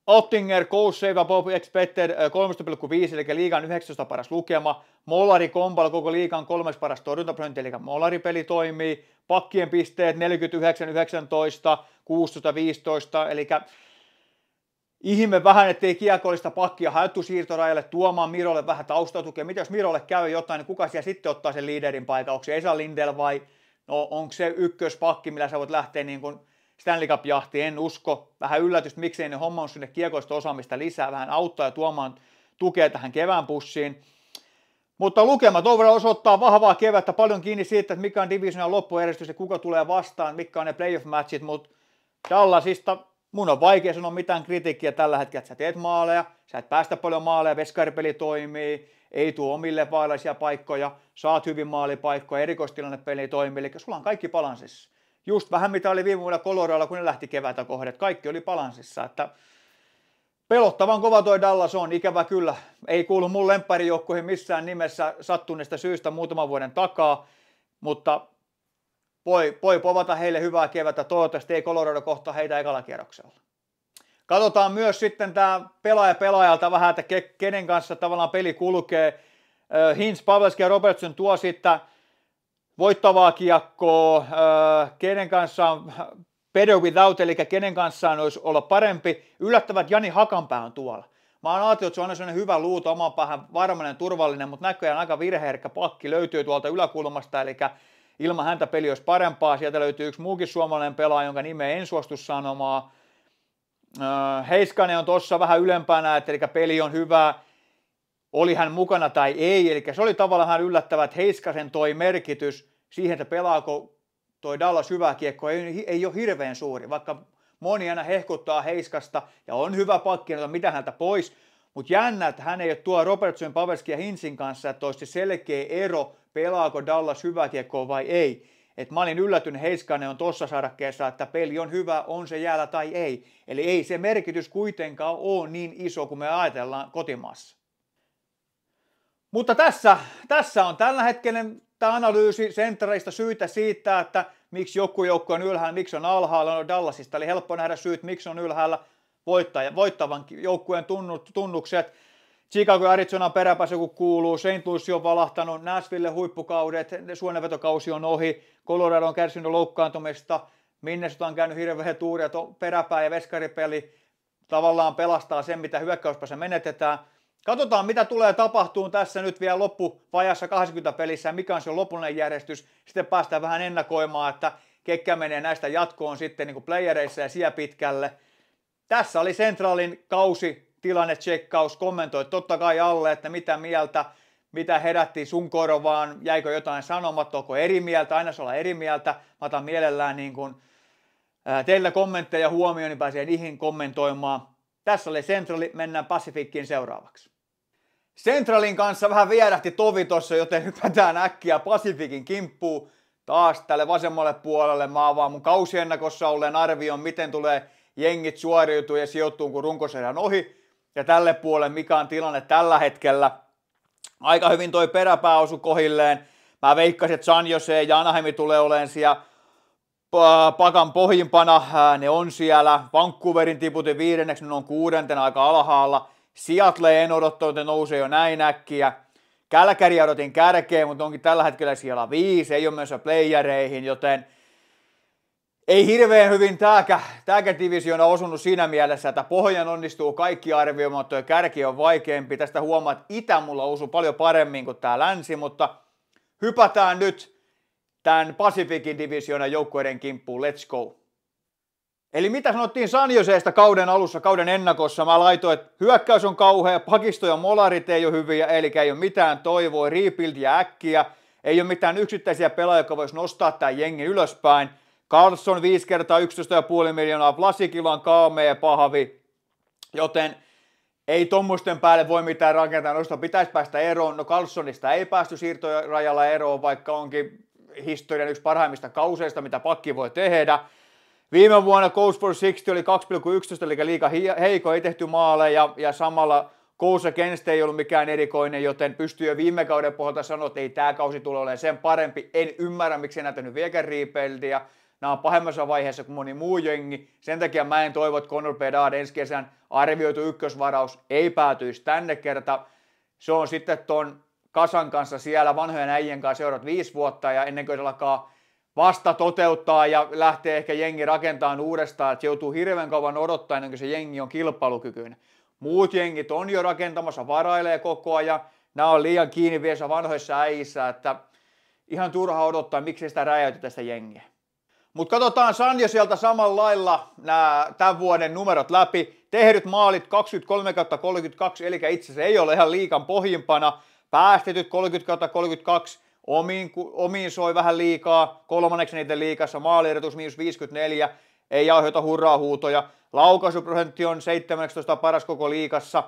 A: Ottinger, goal Bob expected 13,5, äh, eli liigan 19 paras lukema. Molari Kombal, koko liigan kolmas paras torjuntaprosentti, eli Molari peli toimii. Pakkien pisteet 49, 19, 16, 15, eli ihme vähän, ettei kiekollista pakkia haettu siirtorajalle tuomaan Mirolle vähän taustatukea. Mitä jos Mirolle käy jotain, niin kuka siellä sitten ottaa sen liiderin paikan? Onko se Esa Lindel vai no, onko se ykköspakki, millä sä voit lähteä niin kuin Stanley cup jahti En usko. Vähän yllätys, miksei ne homma on sinne kiekollista osaamista lisää, vähän auttaa ja tuomaan tukea tähän kevään pussiin. Mutta lukemat overall osoittaa vahvaa kevättä, paljon kiinni siitä, että mikä on divisioonan loppujärjestys ja kuka tulee vastaan, mitkä on ne playoff-matchit, mutta Dallasista Mun on vaikea sanoa mitään kritiikkiä tällä hetkellä, että sä teet maaleja, sä et päästä paljon maaleja, veskaripeli toimii, ei tule omille vaarallisia paikkoja, saat hyvin maalipaikkoja, peli toimii, eli sulla on kaikki balansissa. Just vähän mitä oli viime vuonna Coloradolla, kun ne lähti keväältä kohdet, kaikki oli balansissa, että Pelottavan kova toi Dallas on, ikävä kyllä. Ei kuulu mun lempparijoukkuihin missään nimessä sattuneesta syystä muutaman vuoden takaa, mutta voi, voi povata heille hyvää kevättä. Toivottavasti ei Colorado kohtaa heitä ekalla kierroksella. Katsotaan myös sitten tämä pelaaja pelaajalta vähän, että kenen kanssa tavallaan peli kulkee. Hins, Pavelski ja Robertson tuo sitten voittavaa kiekkoa, kenen kanssa on better without, eli kenen kanssa olisi olla parempi. Yllättävät Jani Hakanpää on tuolla. Mä oon ajatellut, että se on sellainen hyvä luuto oman päähän, varmainen, turvallinen, mutta näköjään aika virheherkkä pakki löytyy tuolta yläkulmasta, eli Ilman häntä peli olisi parempaa. Sieltä löytyy yksi muukin suomalainen pelaaja, jonka nimeä en suostu sanomaan. Äh, Heiskanen on tuossa vähän ylempänä, että eli peli on hyvä, oli hän mukana tai ei. Eli se oli tavallaan yllättävää, että Heiskasen toi merkitys siihen, että pelaako toi Dallas hyvä kiekko, ei, ei ole hirveän suuri, vaikka moni aina hehkuttaa Heiskasta ja on hyvä pakki, että no mitä häntä pois. Mutta jännä, että hän ei ole tuo Robertson, Pavelski ja Hinsin kanssa, että olisi selkeä ero pelaako Dallas hyvää kiekkoa vai ei. Et mä olin yllätynyt Heiskanen on tuossa sarakkeessa, että peli on hyvä, on se jäällä tai ei. Eli ei se merkitys kuitenkaan ole niin iso kuin me ajatellaan kotimaassa. Mutta tässä, tässä on tällä hetkellä tämä analyysi sentraista syitä siitä, että miksi joku joukko on ylhäällä, miksi on alhaalla, no Dallasista. Eli helppo nähdä syyt, miksi on ylhäällä voittaja, voittavan joukkueen tunnukset. Chicago ja Arizona peräpäs joku kuuluu, St. Louis on valahtanut, Nashville huippukaudet, suonenvetokausi on ohi, Colorado on kärsinyt loukkaantumista, Minnesota on käynyt hirveä ja peräpää ja veskaripeli tavallaan pelastaa sen, mitä hyökkäyspäässä menetetään. Katsotaan, mitä tulee tapahtuun tässä nyt vielä loppuvajassa 80 pelissä, mikä on se lopullinen järjestys. Sitten päästään vähän ennakoimaan, että kekkä menee näistä jatkoon sitten niin playereissa ja siellä pitkälle. Tässä oli Centralin kausi tilannetsekkaus, kommentoi totta kai alle, että mitä mieltä, mitä herätti sun korvaan, jäikö jotain sanomatta, onko eri mieltä, aina se olla eri mieltä, mä otan mielellään niin kuin, teillä kommentteja huomioon, niin pääsee niihin kommentoimaan. Tässä oli Centrali, mennään Pacificin seuraavaksi. Centralin kanssa vähän vierähti tovi tossa, joten hypätään äkkiä Pacificin kimppuun taas tälle vasemmalle puolelle. Mä avaan mun kausiennakossa olleen arvion, miten tulee jengit suoriutuu ja sijoittuu, kun on ohi ja tälle puolelle, mikä on tilanne tällä hetkellä. Aika hyvin toi peräpää osu kohilleen. Mä veikkasin, että San Jose ja Anaheimi tulee olemaan siellä pakan pohjimpana. Ne on siellä. Vancouverin tiputin viidenneksi, ne on kuudenten aika alhaalla. Seattle en odottanut, että nousee jo näin äkkiä. Kälkäri odotin kärkeen, mutta onkin tällä hetkellä siellä viisi, ei ole myös playereihin, joten – ei hirveän hyvin tääkä, divisioona osunut siinä mielessä, että pohjan onnistuu kaikki arvioimaan, että kärki on vaikeampi. Tästä huomaa, että itä mulla osuu paljon paremmin kuin tämä länsi, mutta hypätään nyt tämän Pacificin divisioona joukkueiden kimppuun. Let's go! Eli mitä sanottiin Sanjoseesta kauden alussa, kauden ennakossa? Mä laitoin, että hyökkäys on kauhea, pakisto ja molarit ei ole hyviä, eli ei ole mitään toivoa, rebuild ja äkkiä. Ei ole mitään yksittäisiä pelaajia, jotka voisi nostaa tämän jengi ylöspäin. Carlson 5 kertaa 11,5 miljoonaa, Vlasikilla on kaamea pahavi, joten ei tuommoisten päälle voi mitään rakentaa, noista pitäisi päästä eroon. No Carlsonista ei päästy siirtorajalla eroon, vaikka onkin historian yksi parhaimmista kauseista, mitä pakki voi tehdä. Viime vuonna Goals for 60 oli 2,11, eli liika heiko, ei tehty maaleja, ja samalla Goals against ei ollut mikään erikoinen, joten pystyy jo viime kauden pohjalta sanoa, että ei tämä kausi tule olemaan sen parempi. En ymmärrä, miksi en näyttänyt vieläkään riipeltiä nämä on pahemmassa vaiheessa kuin moni muu jengi. Sen takia mä en toivo, että Conor Bedard ensi kesän arvioitu ykkösvaraus ei päätyisi tänne kerta. Se on sitten tuon Kasan kanssa siellä vanhojen äijien kanssa seurat viisi vuotta ja ennen kuin se alkaa vasta toteuttaa ja lähtee ehkä jengi rakentamaan uudestaan, että se joutuu hirveän kauan odottaa ennen kuin se jengi on kilpailukykyinen. Muut jengit on jo rakentamassa, varailee koko ajan, nämä on liian kiinni vielä vanhoissa äijissä, että ihan turha odottaa, miksi sitä räjäytetä sitä jengiä. Mutta katsotaan Sanja sieltä samalla lailla nämä tämän vuoden numerot läpi. Tehdyt maalit 23 32, eli itse asiassa ei ole ihan liikan pohjimpana. Päästetyt 30 32, omiin, omiin soi vähän liikaa, kolmanneksi niiden liikassa, maalierotus miinus 54, ei aiheuta hurraa huutoja. Laukaisuprosentti on 17 paras koko liikassa.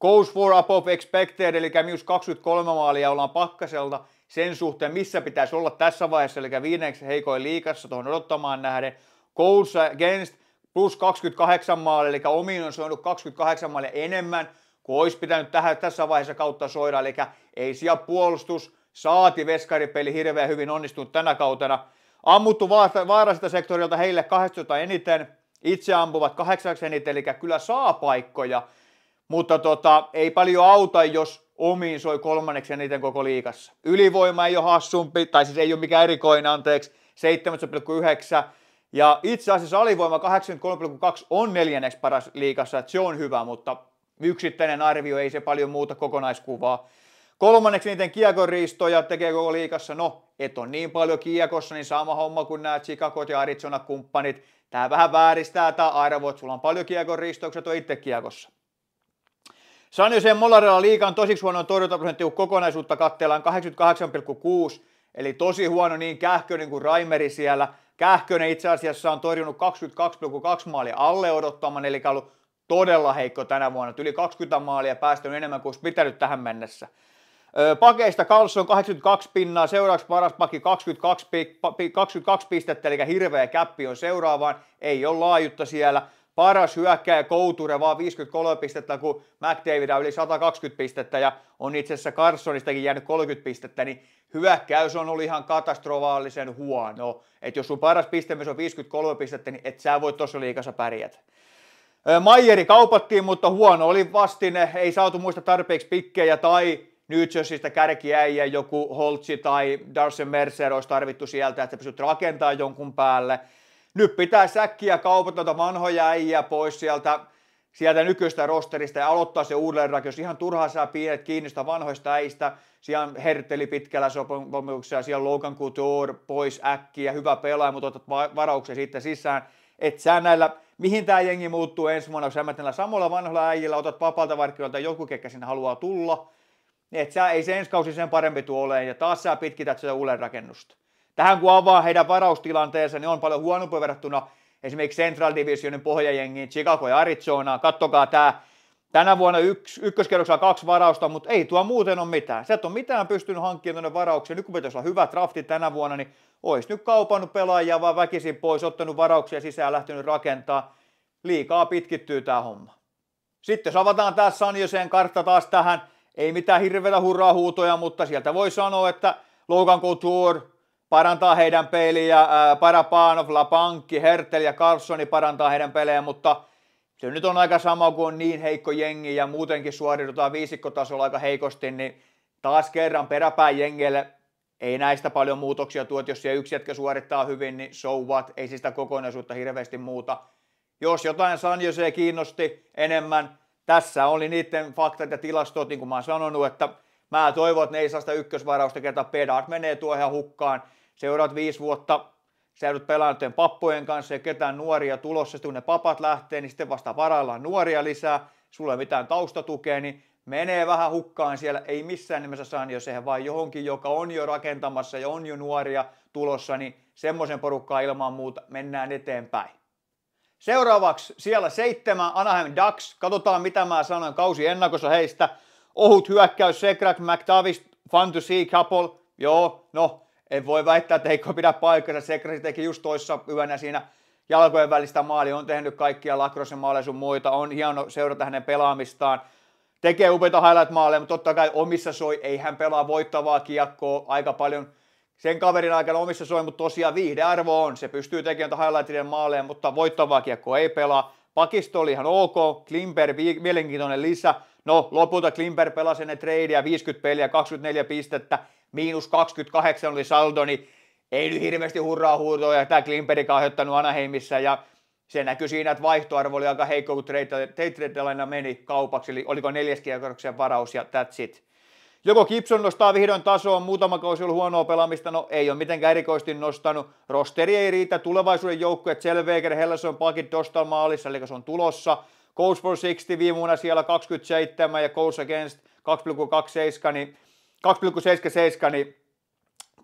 A: Goals for above expected, eli miinus 23 maalia ollaan pakkaselta sen suhteen, missä pitäisi olla tässä vaiheessa, eli viineksi heikoin liikassa tuohon odottamaan nähden. Goals against plus 28 maalia, eli omiin on soinut 28 maalia enemmän kuin olisi pitänyt tähän, tässä vaiheessa kautta soida, eli ei siellä puolustus saati veskaripeli hirveän hyvin onnistunut tänä kautena. Ammuttu vaarasta sektorilta heille 12 eniten, itse ampuvat kahdeksaksi eniten, eli kyllä saa paikkoja. Mutta tota, ei paljon auta, jos omiin soi kolmanneksi eniten koko liikassa. Ylivoima ei ole hassumpi, tai siis ei ole mikään erikoinen, anteeksi, 7,9. Ja itse asiassa alivoima 83,2 on neljänneksi paras liikassa, että se on hyvä, mutta yksittäinen arvio ei se paljon muuta kokonaiskuvaa. Kolmanneksi niiden kiekoriistoja tekee koko liikassa, no et on niin paljon kiekossa, niin sama homma kuin nämä Chicago ja Arizona kumppanit. Tää vähän vääristää tämä arvo, että sulla on paljon kiekoriistoja, kun sä itse kiekossa. Sanjoseen Molarella liikan tosi huono torjuntaprosentti, kun kokonaisuutta katteellaan 88,6, eli tosi huono niin Kähkönen kuin Raimeri siellä. Kähkönen itse asiassa on torjunut 22,2 maalia alle odottaman, eli ollut todella heikko tänä vuonna. Yli 20 maalia päästönyt enemmän kuin olisi pitänyt tähän mennessä. Pakeista on 82 pinnaa, seuraavaksi paras pakki 22, 22 pistettä, eli hirveä käppi on seuraavaan. Ei ole laajutta siellä paras hyökkäjä Kouture vaan 53 pistettä, kun McDavid on yli 120 pistettä ja on itse asiassa Carsonistakin jäänyt 30 pistettä, niin hyökkäys on ollut ihan katastrofaalisen huono. Et jos sun paras pistemys on 53 pistettä, niin et sä voi tuossa liikassa pärjätä. Maieri kaupattiin, mutta huono oli vastine, ei saatu muista tarpeeksi pikkejä tai nyt siitä kärkiä ei joku Holtsi tai Darcy Mercer olisi tarvittu sieltä, että sä pystyt rakentamaan jonkun päälle – nyt pitää säkkiä kaupata noita vanhoja äijä pois sieltä, sieltä nykyistä rosterista ja aloittaa se uudelleenrakennus. Ihan turhaa saa pienet kiinni sitä vanhoista äistä. Siellä on Herteli pitkällä sopimuksella, siellä Logan Couture pois äkkiä, hyvä pelaaja, mutta otat varauksen sitten sisään. Et sä näillä, mihin tämä jengi muuttuu ensi vuonna, kun sä näillä samoilla vanhoilla äijillä otat vapaalta markkinoilta joku, kekä sinne haluaa tulla. Et sä, ei se ensi kausi sen parempi tule Ja taas sä pitkität sitä uudelleenrakennusta. Tähän kun avaa heidän varaustilanteensa, niin on paljon huonompi verrattuna esimerkiksi Central Divisionin pohjajengiin, Chicago ja Arizona. Kattokaa tämä tänä vuonna yksi, ykköskerroksella kaksi varausta, mutta ei tuo muuten ole mitään. Se on mitään pystynyt hankkimaan tuonne varaukseen. Nyt kun pitäisi olla hyvä drafti tänä vuonna, niin olisi nyt kaupannut pelaajia vaan väkisin pois, ottanut varauksia sisään, lähtenyt rakentaa. Liikaa pitkittyy tämä homma. Sitten jos avataan tämä Sanjoseen kartta taas tähän, ei mitään hirveätä hurraa huutoja, mutta sieltä voi sanoa, että Logan Couture, parantaa heidän peliä. Parapanov, Lapankki, Hertel ja Carlsoni parantaa heidän pelejä, mutta se nyt on aika sama, kuin niin heikko jengi ja muutenkin suoritetaan viisikkotasolla aika heikosti, niin taas kerran peräpään jengelle ei näistä paljon muutoksia tuo, jos siellä yksi jätkä suorittaa hyvin, niin so what, ei siis sitä kokonaisuutta hirveästi muuta. Jos jotain San Jose kiinnosti enemmän, tässä oli niiden faktat ja tilastot, niin kuin mä oon sanonut, että Mä toivon, että ne ei saa sitä ykkösvarausta kerta pedaat menee tuohon hukkaan. Seuraat viisi vuotta sä joudut pelaamaan pappojen kanssa ja ketään nuoria tulossa, kun ne papat lähtee, niin sitten vasta varaillaan nuoria lisää, sulla ei mitään taustatukea, niin menee vähän hukkaan siellä, ei missään nimessä saa niin jos eihän vaan johonkin, joka on jo rakentamassa ja on jo nuoria tulossa, niin semmoisen porukkaa ilman muuta mennään eteenpäin. Seuraavaksi siellä seitsemän Anaheim Ducks. Katsotaan mitä mä sanoin kausi ennakossa heistä. Ohut hyökkäys, Sekrak, McTavish, Fantasy, Couple. Joo, no, en voi väittää, että eikö pidä paikkansa. Sekrak teki just toissa yönä siinä jalkojen välistä maali, on tehnyt kaikkia lakrosen maaleja sun muita, on hieno seurata hänen pelaamistaan. Tekee upeita highlight-maaleja, mutta totta kai omissa soi, ei hän pelaa voittavaa kiekkoa aika paljon. Sen kaverin aikana omissa soi, mutta tosiaan viihdearvo on. Se pystyy tekemään highlightien maaleja, mutta voittavaa kiekkoa ei pelaa. Pakisto oli ihan ok, Klimper mielenkiintoinen lisä. No, lopulta Klimber pelasi ne treidiä, 50 peliä, 24 pistettä, miinus 28 oli saldo, niin ei nyt hirveästi hurraa ja Tämä Klimperi kahjoittanut Anaheimissa ja se näkyy siinä, että vaihtoarvo oli aika heikko, kun trade meni kaupaksi, eli oliko neljäs kierroksen varaus ja that's it. Joko Gibson nostaa vihdoin tasoon, muutama kausi ollut huonoa pelaamista, no ei ole mitenkään erikoisesti nostanut. Rosteri ei riitä, tulevaisuuden joukkueet, Selveger, on Pakit, Dostal maalissa, eli se on tulossa. Goals for 60 viime vuonna siellä 27 ja goals against 2,27, niin 2,77, niin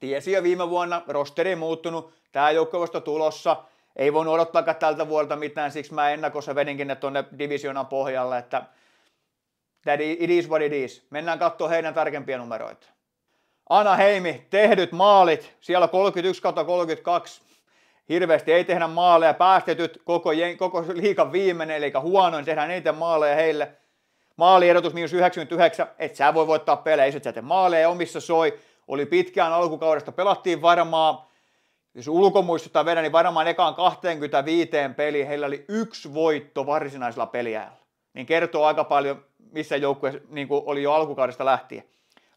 A: tiesi jo viime vuonna, rosteri ei muuttunut, tämä joukko vasta tulossa, ei voi odottaa tältä vuodelta mitään, siksi mä ennakossa vedinkin ne tuonne divisionan pohjalle, että that it is what it is. Mennään katsoa heidän tarkempia numeroita. Anna Heimi, tehdyt maalit, siellä 31 32, Hirveästi ei tehdä maaleja, päästetyt koko, koko liikan viimeinen, eli huonoin tehdään eniten maaleja heille. Maaliedotus miinus 99, et sä voi voittaa pelejä, jos et sä tee maaleja omissa soi. Oli pitkään alkukaudesta, pelattiin varmaan, jos ulkomuistuttaa vedä, niin varmaan ekaan 25 peli heillä oli yksi voitto varsinaisella peliäjällä. Niin kertoo aika paljon, missä joukkue niin oli jo alkukaudesta lähtien.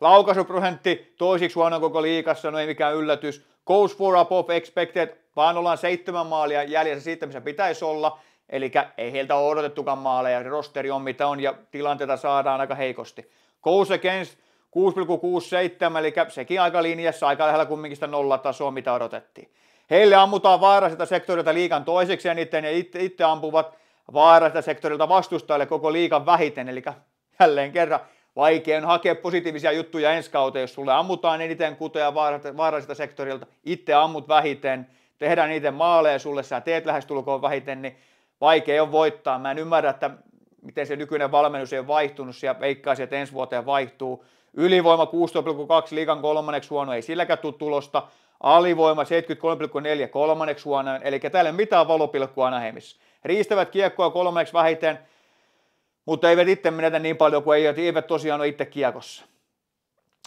A: Laukaisuprosentti toisiksi huono koko liikassa, no ei mikään yllätys. Goes for above expected, vaan ollaan seitsemän maalia jäljessä siitä, missä pitäisi olla. Eli ei heiltä ole odotettukaan maaleja, rosteri on mitä on ja tilanteita saadaan aika heikosti. Goes against 6,67, eli sekin aika linjassa, aika lähellä kumminkin sitä nollatasoa, mitä odotettiin. Heille ammutaan vaaralliselta sektorilta liikan toiseksi eniten ja itse, itse ampuvat vaaralliselta sektorilta vastustajalle koko liikan vähiten, eli jälleen kerran Vaikea on hakea positiivisia juttuja ensi kautta, jos sulle ammutaan eniten kutoja vaarallisilta sektorilta, itse ammut vähiten, tehdään niiden maaleja sulle, sä teet lähestulkoon vähiten, niin vaikea on voittaa. Mä en ymmärrä, että miten se nykyinen valmennus ei ole vaihtunut, ja veikkaisin, että ensi vuoteen vaihtuu. Ylivoima 6,2 liikan kolmanneksi huono, ei silläkään tule tulosta. Alivoima 73,4 kolmanneksi huono, eli täällä ei mitään valopilkkua nähemissä. Riistävät kiekkoa kolmanneksi vähiten, mutta eivät itse menetä niin paljon kuin eivät, eivät tosiaan ole itse kiekossa.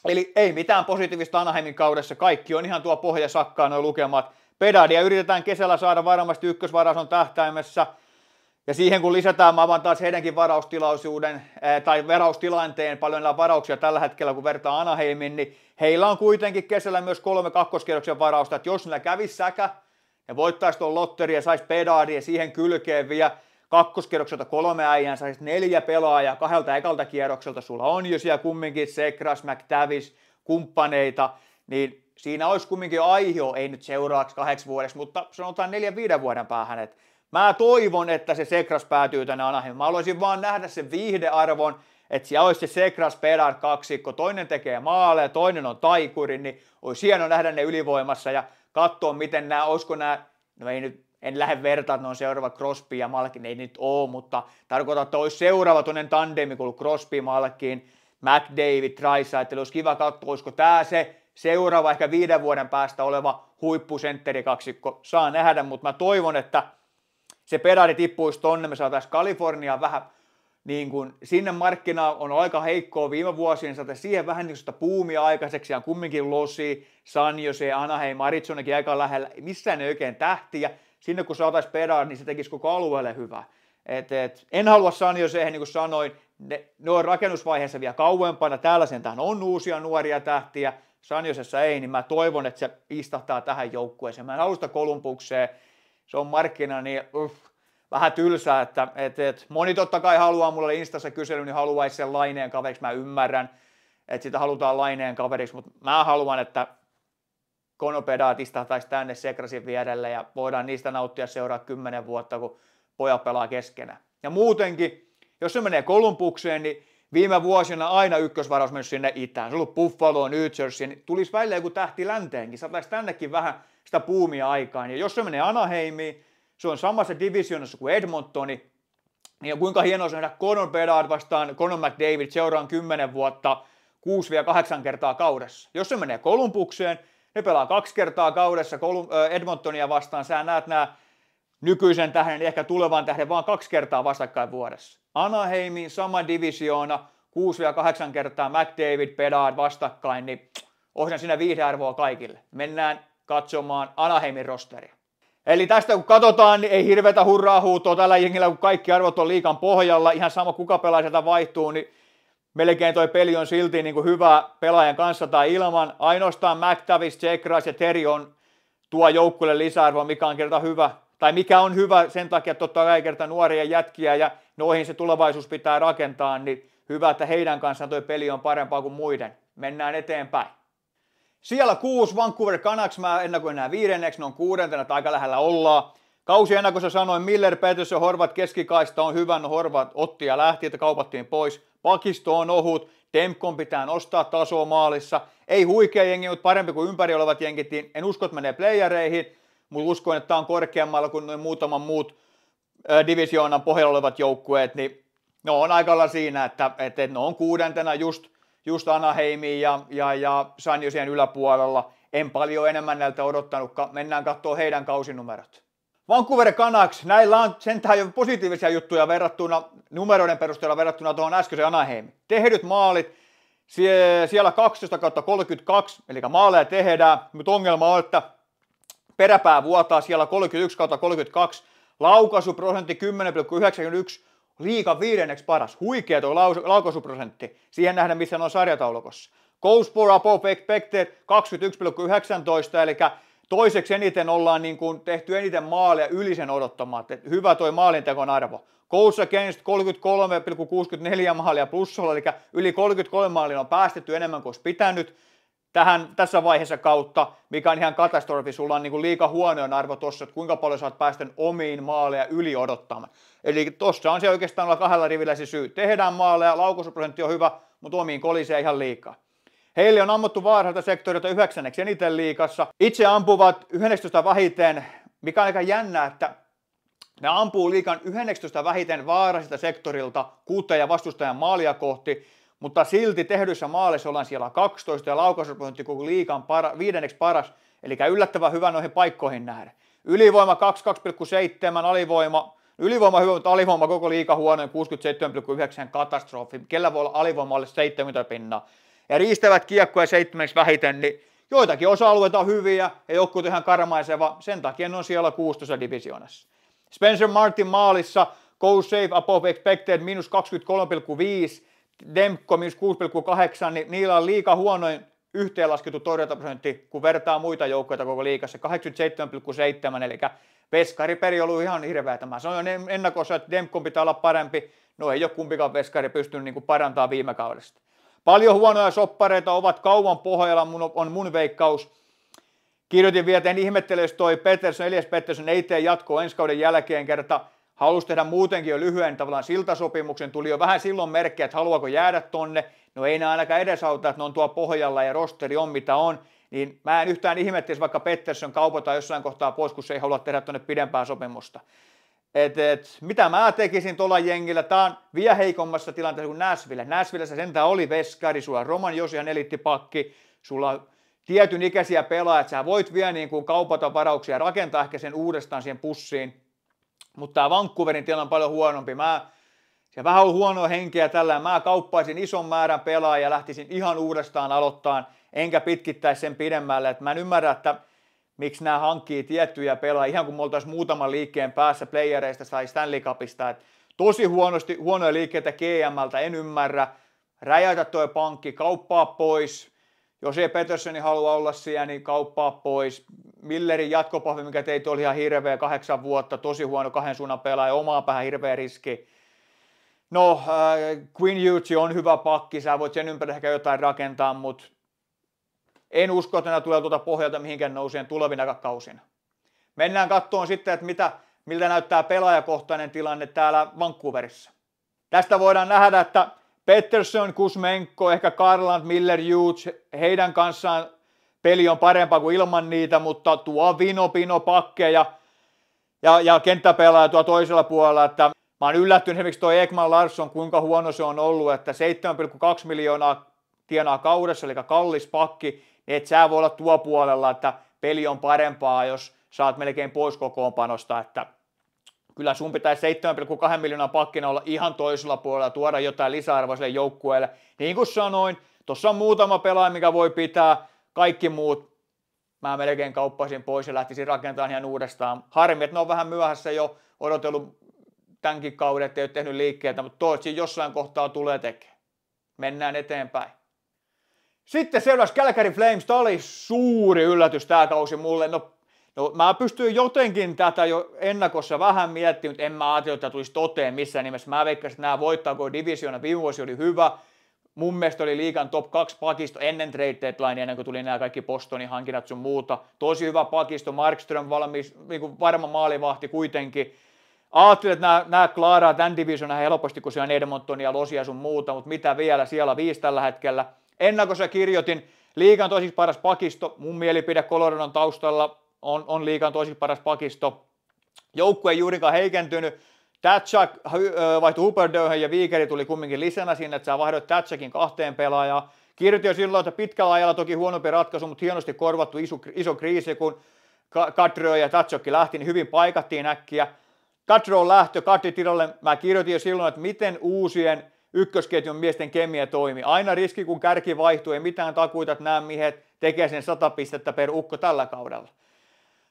A: Eli ei mitään positiivista Anaheimin kaudessa, kaikki on ihan tuo pohja sakkaa nuo lukemat. Pedadia yritetään kesällä saada varmasti ykkösvaraus on tähtäimessä, ja siihen kun lisätään, mä avaan taas heidänkin varaustilaisuuden tai varaustilanteen, paljon niillä varauksia tällä hetkellä, kun vertaa Anaheimin, niin heillä on kuitenkin kesällä myös kolme kakkoskierroksen varausta, että jos niillä kävisi säkä, ne voittaisi tuon lotteri ja saisi pedaadi ja siihen kylkeen vielä kakkoskierrokselta kolme äijää, sä neljä pelaajaa kahdelta ekalta kierrokselta, sulla on jo siellä kumminkin Sekras, McTavis, kumppaneita, niin siinä olisi kumminkin aihe, ei nyt seuraavaksi kahdeksi vuodeksi, mutta sanotaan neljän viiden vuoden päähän, että mä toivon, että se Sekras päätyy tänne Anaheimin. Mä haluaisin vaan nähdä sen viihdearvon, että siellä olisi se Sekras kaksi kaksikko, toinen tekee maaleja, toinen on taikuri, niin olisi hienoa nähdä ne ylivoimassa ja katsoa, miten nämä, olisiko nämä, no ei nyt en lähde vertaamaan, että on seuraava Crosby ja Malkin, ei nyt oo, mutta tarkoitan, että olisi seuraava toinen tandemi, kun Crosby, Malkin, McDavid, että olisi kiva katsoa, olisiko tämä se seuraava ehkä viiden vuoden päästä oleva huippusentteri kaksikko Saa nähdä, mutta mä toivon, että se pedaali tippuisi tonne, me saataisiin Kalifornia vähän niin kuin, sinne markkina on aika heikkoa viime vuosina, niin siihen vähän niin sitä puumia aikaiseksi, ja kumminkin Losi, San Jose, Anaheim, Arizonakin aika lähellä, missään ei oikein tähtiä, sinne kun saataisiin perään, niin se tekisi koko alueelle hyvää. Et, et, en halua sanoa siihen, niin kuin sanoin, ne, ne on rakennusvaiheessa vielä kauempana. Täällä sentään on uusia nuoria tähtiä. Sanjosessa ei, niin mä toivon, että se istahtaa tähän joukkueeseen. Mä en halua kolumpukseen. Se on markkina, niin uff, vähän tylsää. Että, et, et, moni totta kai haluaa, mulla oli Instassa kysely, niin haluaisi sen laineen kaveriksi. Mä ymmärrän, että sitä halutaan laineen kaveriksi, mutta mä haluan, että Konopedaatista tai tänne Sekrasin vierelle ja voidaan niistä nauttia seuraa kymmenen vuotta, kun pojat pelaa keskenään. Ja muutenkin, jos se menee kolumpukseen, niin viime vuosina aina ykkösvaraus mennyt sinne itään. Se on ollut Buffalo, New Jersey, niin tulisi välillä joku tähti länteenkin. Saataisiin tännekin vähän sitä puumia aikaan. Ja jos se menee Anaheimiin, se on samassa divisionissa kuin Edmontoni, niin kuinka hienoa se nähdä Conor Bedard vastaan Conor McDavid seuraan 10 vuotta 6-8 kertaa kaudessa. Jos se menee kolumpukseen, ne pelaa kaksi kertaa kaudessa Edmontonia vastaan. Sä näet nämä nykyisen tähden, ehkä tulevan tähden, vaan kaksi kertaa vastakkain vuodessa. Anaheimi, sama divisioona, 6-8 kertaa McDavid, Pedard vastakkain, niin ohjaan siinä viihdearvoa kaikille. Mennään katsomaan Anaheimin rosteria. Eli tästä kun katsotaan, niin ei hirvetä hurraa huutoa tällä jengillä, kun kaikki arvot on liikan pohjalla. Ihan sama kuka pelaa sieltä vaihtuu, niin melkein toi peli on silti niin kuin hyvä pelaajan kanssa tai ilman. Ainoastaan McTavish, Chekras ja Terry on tuo joukkueelle lisäarvoa, mikä on kerta hyvä. Tai mikä on hyvä sen takia, että totta kai kerta nuoria jätkiä ja noihin se tulevaisuus pitää rakentaa, niin hyvä, että heidän kanssaan toi peli on parempaa kuin muiden. Mennään eteenpäin. Siellä kuusi Vancouver Canucks, mä ennakoin nämä viidenneksi, ne on kuudentena, tai aika lähellä ollaan. Kausi Kausiennakossa sanoin, Miller, ja Horvat keskikaista on hyvän, no Horvat otti ja lähti, että kaupattiin pois. Pakisto on ohut, Temkon pitää nostaa tasoa maalissa. Ei huikea jengi, mutta parempi kuin ympäri olevat jenkit. Niin en usko, että menee playereihin, mutta uskoin, että tämä on korkeammalla kuin noin muutaman muut divisioonan pohjalla olevat joukkueet, niin ne on aikalla siinä, että, että ne on kuudentena just, just Anaheimiin ja, ja, ja Sanjosien yläpuolella. En paljon enemmän näiltä odottanutkaan. Mennään katsoa heidän kausinumerot. Vancouver Canucks, näillä on sentään jo positiivisia juttuja verrattuna, numeroiden perusteella verrattuna tuohon äskeiseen Anaheimiin. Tehdyt maalit, sie, siellä 12 kautta 32, eli maaleja tehdään, mutta ongelma on, että peräpää vuotaa siellä 31 kautta 32, laukaisuprosentti 10,91, liika viidenneksi paras. Huikea tuo laukaisuprosentti, siihen nähdään, missä on sarjataulukossa. Goals for above expected 21,19, eli Toiseksi eniten ollaan niin kuin tehty eniten maaleja yli sen odottamatta. Hyvä toi maalintekon arvo. Goals against 33,64 maalia plussolla, eli yli 33 maalia on päästetty enemmän kuin olisi pitänyt tähän, tässä vaiheessa kautta, mikä on ihan katastrofi. Sulla on niin kuin liika huonoin arvo tuossa, että kuinka paljon sä oot päästänyt omiin maaleja yli odottamaan. Eli tuossa on se oikeastaan olla kahdella rivillä se syy. Tehdään maaleja, laukaisuprosentti on hyvä, mutta omiin kolisee ihan liikaa. Heille on ammuttu vaaralta sektorilta yhdeksänneksi eniten liikassa. Itse ampuvat 11 vähiten, mikä on aika jännä, että ne ampuu liikan 19 vähiten vaarallisilta sektorilta kuutta ja vastustajan maalia kohti, mutta silti tehdyissä maaleissa ollaan siellä 12 ja laukaisuprosentti koko liikan para, viidenneksi paras, eli yllättävän hyvä noihin paikkoihin nähdä. Ylivoima 22,7, alivoima, ylivoima hyvä, mutta alivoima koko liika huono, 67,9 katastrofi. Kellä voi olla alivoimalle 70 pinnaa? ja riistävät kiekkoja seitsemäksi vähiten, niin joitakin osa-alueita on hyviä ja joku ihan karmaiseva, sen takia ne on siellä 16 divisioonassa. Spencer Martin maalissa, go save above expected, minus 23,5, Demko minus 6,8, niin niillä on liika huonoin yhteenlaskettu torjuntaprosentti, kun vertaa muita joukkoja koko liikassa, 87,7, eli veskariperi on ollut ihan hirveä tämä. On jo ennakossa, että Demkon pitää olla parempi, no ei ole kumpikaan veskari pystynyt niin parantamaan viime kaudesta. Paljon huonoja soppareita ovat kauan pohjalla, mun, on mun veikkaus. Kirjoitin vielä, että en ihmettele, jos toi Pettersson, Elias Pettersson ei tee jatkoa ensi kauden jälkeen kerta. Halusi tehdä muutenkin jo lyhyen tavallaan siltasopimuksen. Tuli jo vähän silloin merkkiä, että haluaako jäädä tonne. No ei ne ainakaan edesauta, että ne on tuo pohjalla ja rosteri on mitä on. Niin mä en yhtään ihmettäisi, vaikka Pettersson kaupataan jossain kohtaa pois, kun se ei halua tehdä tuonne pidempää sopimusta. Et, et, mitä mä tekisin tuolla jengillä? Tämä on vielä heikommassa tilanteessa kuin Näsville. Näsvillessä sentään oli veskari, sulla on Roman Josian elittipakki, sulla on tietyn ikäisiä pelaajat, sä voit vielä niin kuin kaupata varauksia ja rakentaa ehkä sen uudestaan siihen pussiin. Mutta tämä Vancouverin tilanne on paljon huonompi. Mä, se vähän on huonoa henkeä tällä. Mä kauppaisin ison määrän pelaajia ja lähtisin ihan uudestaan aloittamaan, enkä pitkittäisi sen pidemmälle. Et mä en ymmärrä, että miksi nämä hankkii tiettyjä pelaajia, ihan kun me oltaisiin muutaman liikkeen päässä playereista tai Stanley Cupista, että tosi huonosti, huonoja liikkeitä GMltä, en ymmärrä, räjäytä tuo pankki, kauppaa pois, jos ei Petersoni halua olla siellä, niin kauppaa pois. Millerin jatkopahvi, mikä teit, oli ihan hirveä, kahdeksan vuotta, tosi huono kahden suunnan pelaaja, omaa päähän hirveä riski. No, äh, Queen Hughes on hyvä pakki, sä voit sen ympärillä ehkä jotain rakentaa, mutta en usko, että nämä tulee tuota pohjalta mihinkään nousien tulevina kausina. Mennään kattoon sitten, että mitä, miltä näyttää pelaajakohtainen tilanne täällä Vancouverissa. Tästä voidaan nähdä, että Pettersson, Kusmenko, ehkä Karland, Miller, Hughes, heidän kanssaan peli on parempaa kuin ilman niitä, mutta tuo vino, pino, pakkeja ja, ja kenttäpelaaja tuo toisella puolella, että mä oon yllättynyt esimerkiksi tuo Ekman Larsson, kuinka huono se on ollut, että 7,2 miljoonaa tienaa kaudessa, eli kallis pakki, et sä voi olla tuo puolella, että peli on parempaa, jos saat melkein pois kokoonpanosta, että kyllä sun pitäisi 7,2 miljoonaa pakkina olla ihan toisella puolella, tuoda jotain lisäarvoa sille joukkueelle. Niin kuin sanoin, tuossa on muutama pelaaja, mikä voi pitää, kaikki muut mä melkein kauppasin pois ja lähtisin rakentamaan ihan uudestaan. Harmi, että ne on vähän myöhässä jo odotellut tämänkin kauden, ettei ole tehnyt liikkeitä, mutta toivottavasti jossain kohtaa tulee tekemään. Mennään eteenpäin. Sitten seuraavaksi Calgary Flames. Tämä oli suuri yllätys tämä kausi mulle. No, no mä pystyin jotenkin tätä jo ennakossa vähän miettimään, mutta en mä ajatellut, että tulisi toteen missään nimessä. Mä veikkasin, että nämä voittaa, kun divisiona viime vuosi oli hyvä. Mun mielestä oli liikan top 2 pakisto ennen trade deadline, ennen kuin tuli nämä kaikki Bostonin hankinnat sun muuta. Tosi hyvä pakisto, Markström valmis, niin kuin varma maalivahti kuitenkin. Ajattelin, että nämä, klaaraa tämän divisionan helposti, kun se on Edmontonia, Losia sun muuta, mutta mitä vielä, siellä viisi tällä hetkellä – Ennakossa kirjoitin, liikan toisiksi paras pakisto, mun mielipide Coloradon taustalla on, on liikan toisiksi paras pakisto. Joukkue ei juurikaan heikentynyt, Tatsak vaihtui Huberdöhön ja Viikeri tuli kumminkin lisänä sinne, että sä vaihdoit Tatsakin kahteen pelaajaan. Kirjoitin jo silloin, että pitkällä ajalla toki huonompi ratkaisu, mutta hienosti korvattu iso, iso kriisi, kun Katro ja Tatsokki lähti, niin hyvin paikattiin äkkiä. Kadron lähtö Kadri tilalle, mä kirjoitin jo silloin, että miten uusien ykkösketjun miesten kemia toimi. Aina riski, kun kärki vaihtuu, ei mitään takuita, että nämä miehet tekee sen 100 pistettä per ukko tällä kaudella.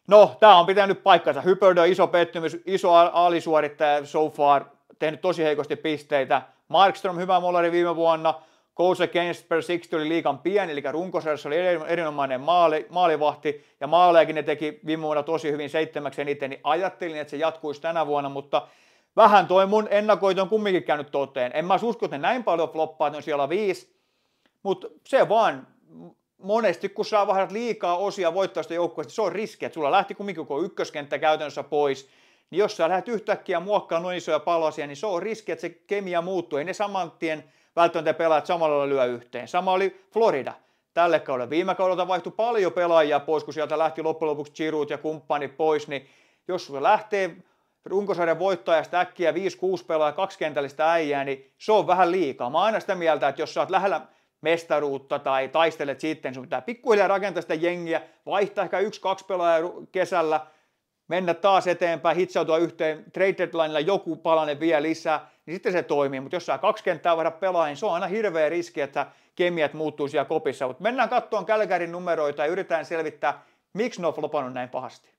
A: No, tämä on pitänyt paikkansa. Hyperdo iso pettymys, iso alisuorittaja so far, tehnyt tosi heikosti pisteitä. Markström hyvä molari viime vuonna, Goals against per 60 oli liikan pieni, eli runkosarjassa oli erinomainen maali, maalivahti, ja maalejakin ne teki viime vuonna tosi hyvin seitsemäksi eniten, niin ajattelin, että se jatkuisi tänä vuonna, mutta vähän toi mun ennakointi on kumminkin käynyt toteen. En mä usko, että ne näin paljon floppaa, että on siellä viisi, mutta se vaan monesti, kun saa vähän liikaa osia voittavasta joukkueesta, se on riski, että sulla lähti kumminkin koko ykköskenttä käytännössä pois, niin jos sä lähdet yhtäkkiä muokkaamaan noin isoja palasia, niin se on riski, että se kemia muuttuu. Ei ne saman tien välttämättä pelaajat samalla lailla lyö yhteen. Sama oli Florida tälle kaudelle. Viime kaudelta vaihtui paljon pelaajia pois, kun sieltä lähti loppujen lopuksi Chirut ja kumppanit pois, niin jos sulla lähtee runkosarjan voittajasta äkkiä 5-6 pelaa kaksikentällistä äijää, niin se on vähän liikaa. Mä oon aina sitä mieltä, että jos sä oot lähellä mestaruutta tai taistelet sitten, niin sun pitää pikkuhiljaa rakentaa sitä jengiä, vaihtaa ehkä yksi-kaksi pelaajaa kesällä, mennä taas eteenpäin, hitsautua yhteen, trade deadlinella joku palanen vielä lisää, niin sitten se toimii. Mutta jos sä kaksi kenttää vaihda pelaajia, niin se on aina hirveä riski, että kemiat muuttuu siellä kopissa. Mutta mennään kattoon Kälkärin numeroita ja yritetään selvittää, miksi ne on flopannut näin pahasti.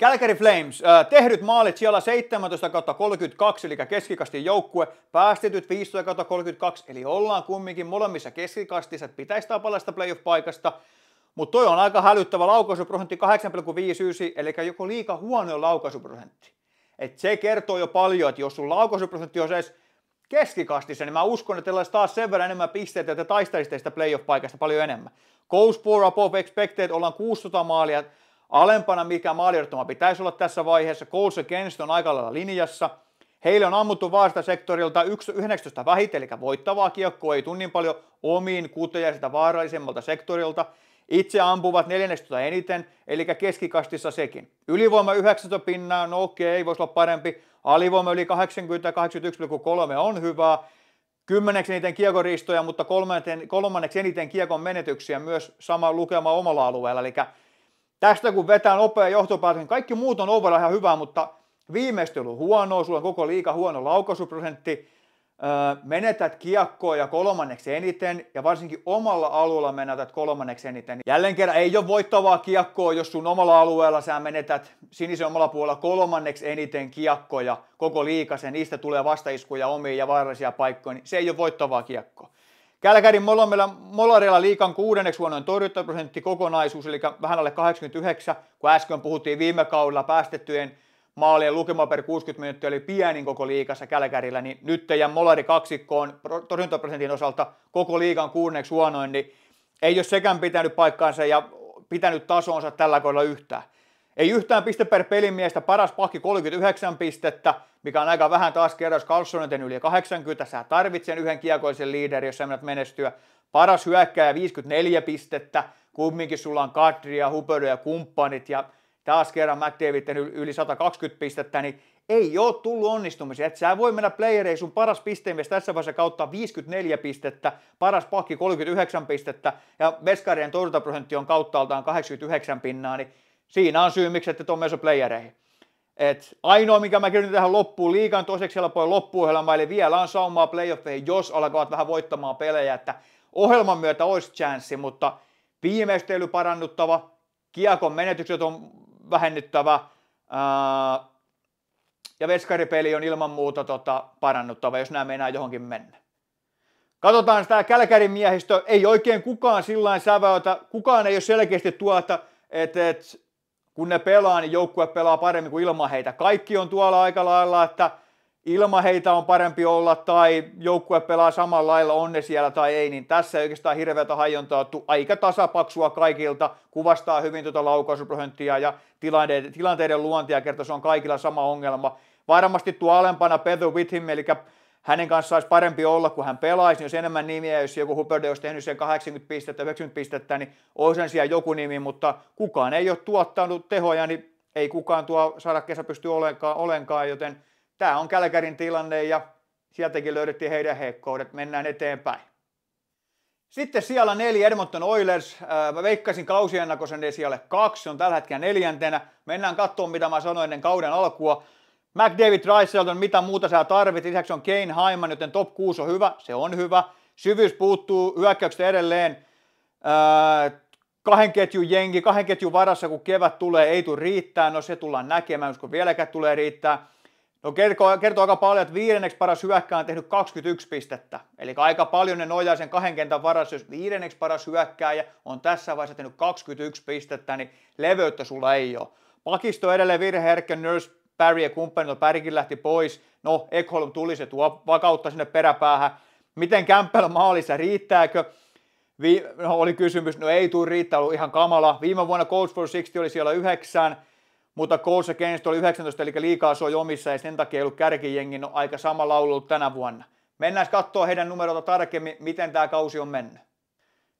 A: Calgary Flames, tehdyt maalit siellä 17 32, eli keskikastin joukkue, päästetyt 15 32, eli ollaan kumminkin molemmissa keskikastissa, pitäisi tapalla sitä playoff-paikasta, mutta toi on aika hälyttävä laukaisuprosentti 8,59, eli joko liika huono laukaisuprosentti. Et se kertoo jo paljon, että jos sun laukaisuprosentti on edes keskikastissa, niin mä uskon, että teillä olisi taas sen verran enemmän pisteitä, että taistelisitte sitä playoff-paikasta paljon enemmän. Goals for above expected ollaan 600 maalia, alempana, mikä maalierottoma pitäisi olla tässä vaiheessa. Goals against on aika lailla linjassa. Heille on ammuttu vaarasta sektorilta 19 vähiten, eli voittavaa kiekkoa ei tunnin paljon omiin kuteja sitä vaarallisemmalta sektorilta. Itse ampuvat 14 eniten, eli keskikastissa sekin. Ylivoima 19 pinnaa, no okei, voisi olla parempi. Alivoima yli 80 81,3 on hyvää. Kymmeneksi eniten kiekoristoja, mutta kolmanneksi eniten kiekon menetyksiä myös sama lukema omalla alueella. Eli Tästä kun vetää nopea johtopäätös, niin kaikki muut on overall ihan hyvää, mutta viimeistely on huono, sulla on koko liika huono laukaisuprosentti, öö, menetät kiekkoa ja kolmanneksi eniten, ja varsinkin omalla alueella menetät kolmanneksi eniten. Jälleen kerran ei ole voittavaa kiekkoa, jos sun omalla alueella sä menetät sinisen omalla puolella kolmanneksi eniten kiekkoja koko liikasen, niistä tulee vastaiskuja omiin ja vaarallisia paikkoja, niin se ei ole voittavaa kiekkoa. Kälkärin molarilla liikan kuudenneksi huonoin torjuntaprosentti kokonaisuus, eli vähän alle 89, kun äsken puhuttiin viime kaudella päästettyjen maalien lukema per 60 minuuttia oli pienin koko liikassa Kälkärillä, niin nyt teidän Molari kaksikkoon torjuntaprosentin osalta koko liikan kuudenneksi huonoin, niin ei ole sekään pitänyt paikkaansa ja pitänyt tasonsa tällä kaudella yhtään. Ei yhtään piste per pelimiestä, paras pakki 39 pistettä, mikä on aika vähän taas kerran, jos Carlson on yli 80, sä tarvitset yhden kiekoisen liideri, jos sä menet menestyä. Paras hyökkääjä 54 pistettä, kumminkin sulla on Kadri ja Huberdo ja kumppanit ja taas kerran Matt David yli 120 pistettä, niin ei ole tullut onnistumisia. Et sä voi mennä playereihin sun paras pistemies tässä vaiheessa kautta 54 pistettä, paras pakki 39 pistettä ja Veskarien torjuntaprosentti on kauttaaltaan 89 pinnaa, niin Siinä on syy, miksi ette tuon mesoplayereihin. Et ainoa, mikä mä kirjoitin tähän loppuun, liikan toiseksi helpoin loppuohjelma, eli vielä on saumaa playoffeihin, jos alkavat vähän voittamaan pelejä, että ohjelman myötä olisi chanssi, mutta viimeistely parannuttava, kiekon menetykset on vähennyttävä, ää, ja veskaripeli on ilman muuta tota, parannuttava, jos nämä meinaa johonkin mennä. Katsotaan sitä Kälkärin miehistö. Ei oikein kukaan sillä tavalla, Kukaan ei ole selkeästi tuota, että et, kun ne pelaa, niin joukkue pelaa paremmin kuin ilman heitä. Kaikki on tuolla aika lailla, että ilman heitä on parempi olla tai joukkue pelaa samalla lailla, on ne siellä tai ei, niin tässä ei oikeastaan hirveätä hajontaa tu aika tasapaksua kaikilta, kuvastaa hyvin tuota laukaisuprosenttia ja tilanteiden, tilanteiden luontia, kertoo, se on kaikilla sama ongelma. Varmasti tuo alempana Pedro Whitham, eli hänen kanssaan olisi parempi olla, kun hän pelaisi, niin jos enemmän nimiä, jos joku Huberde olisi tehnyt sen 80 pistettä, 90 pistettä, niin olisi siellä joku nimi, mutta kukaan ei ole tuottanut tehoja, niin ei kukaan tuo kesä pysty olenkaan, olenkaan joten tämä on Kälkärin tilanne ja sieltäkin löydettiin heidän heikkoudet. Mennään eteenpäin. Sitten siellä neljä Edmonton Oilers. Mä veikkasin Klausi Ennakosen kaksi, se on tällä hetkellä neljäntenä. Mennään katsomaan, mitä mä sanoin ennen kauden alkua. McDavid, Raiseldon, mitä muuta sä tarvit. Lisäksi on Kane, Haiman, joten top 6 on hyvä. Se on hyvä. Syvyys puuttuu hyökkäyksestä edelleen. Öö, kahden ketjun jengi, kahden ketjun varassa, kun kevät tulee, ei tule riittää. No se tullaan näkemään, koska vieläkään tulee riittää. No kertoo, kertoo aika paljon, että viidenneksi paras hyökkää on tehnyt 21 pistettä. Eli aika paljon ne nojaa sen kahden kentän varassa, jos viidenneksi paras ja on tässä vaiheessa tehnyt 21 pistettä, niin leveyttä sulla ei ole. Pakisto edelleen virheherkkä, Nurse Päri ja kumppanilla Pärikin lähti pois. No, Ekholm tuli, se tuo vakautta sinne peräpäähän. Miten Kämppel maalissa, riittääkö? Vi- no, oli kysymys, no ei tule riittää, ollut ihan kamala. Viime vuonna Coach for 60 oli siellä yhdeksän, mutta Coach Against oli 19, eli liikaa soi omissa, ja sen takia ei ollut kärkijengi, no, aika sama laulu tänä vuonna. Mennään katsoa heidän numerota tarkemmin, miten tämä kausi on mennyt.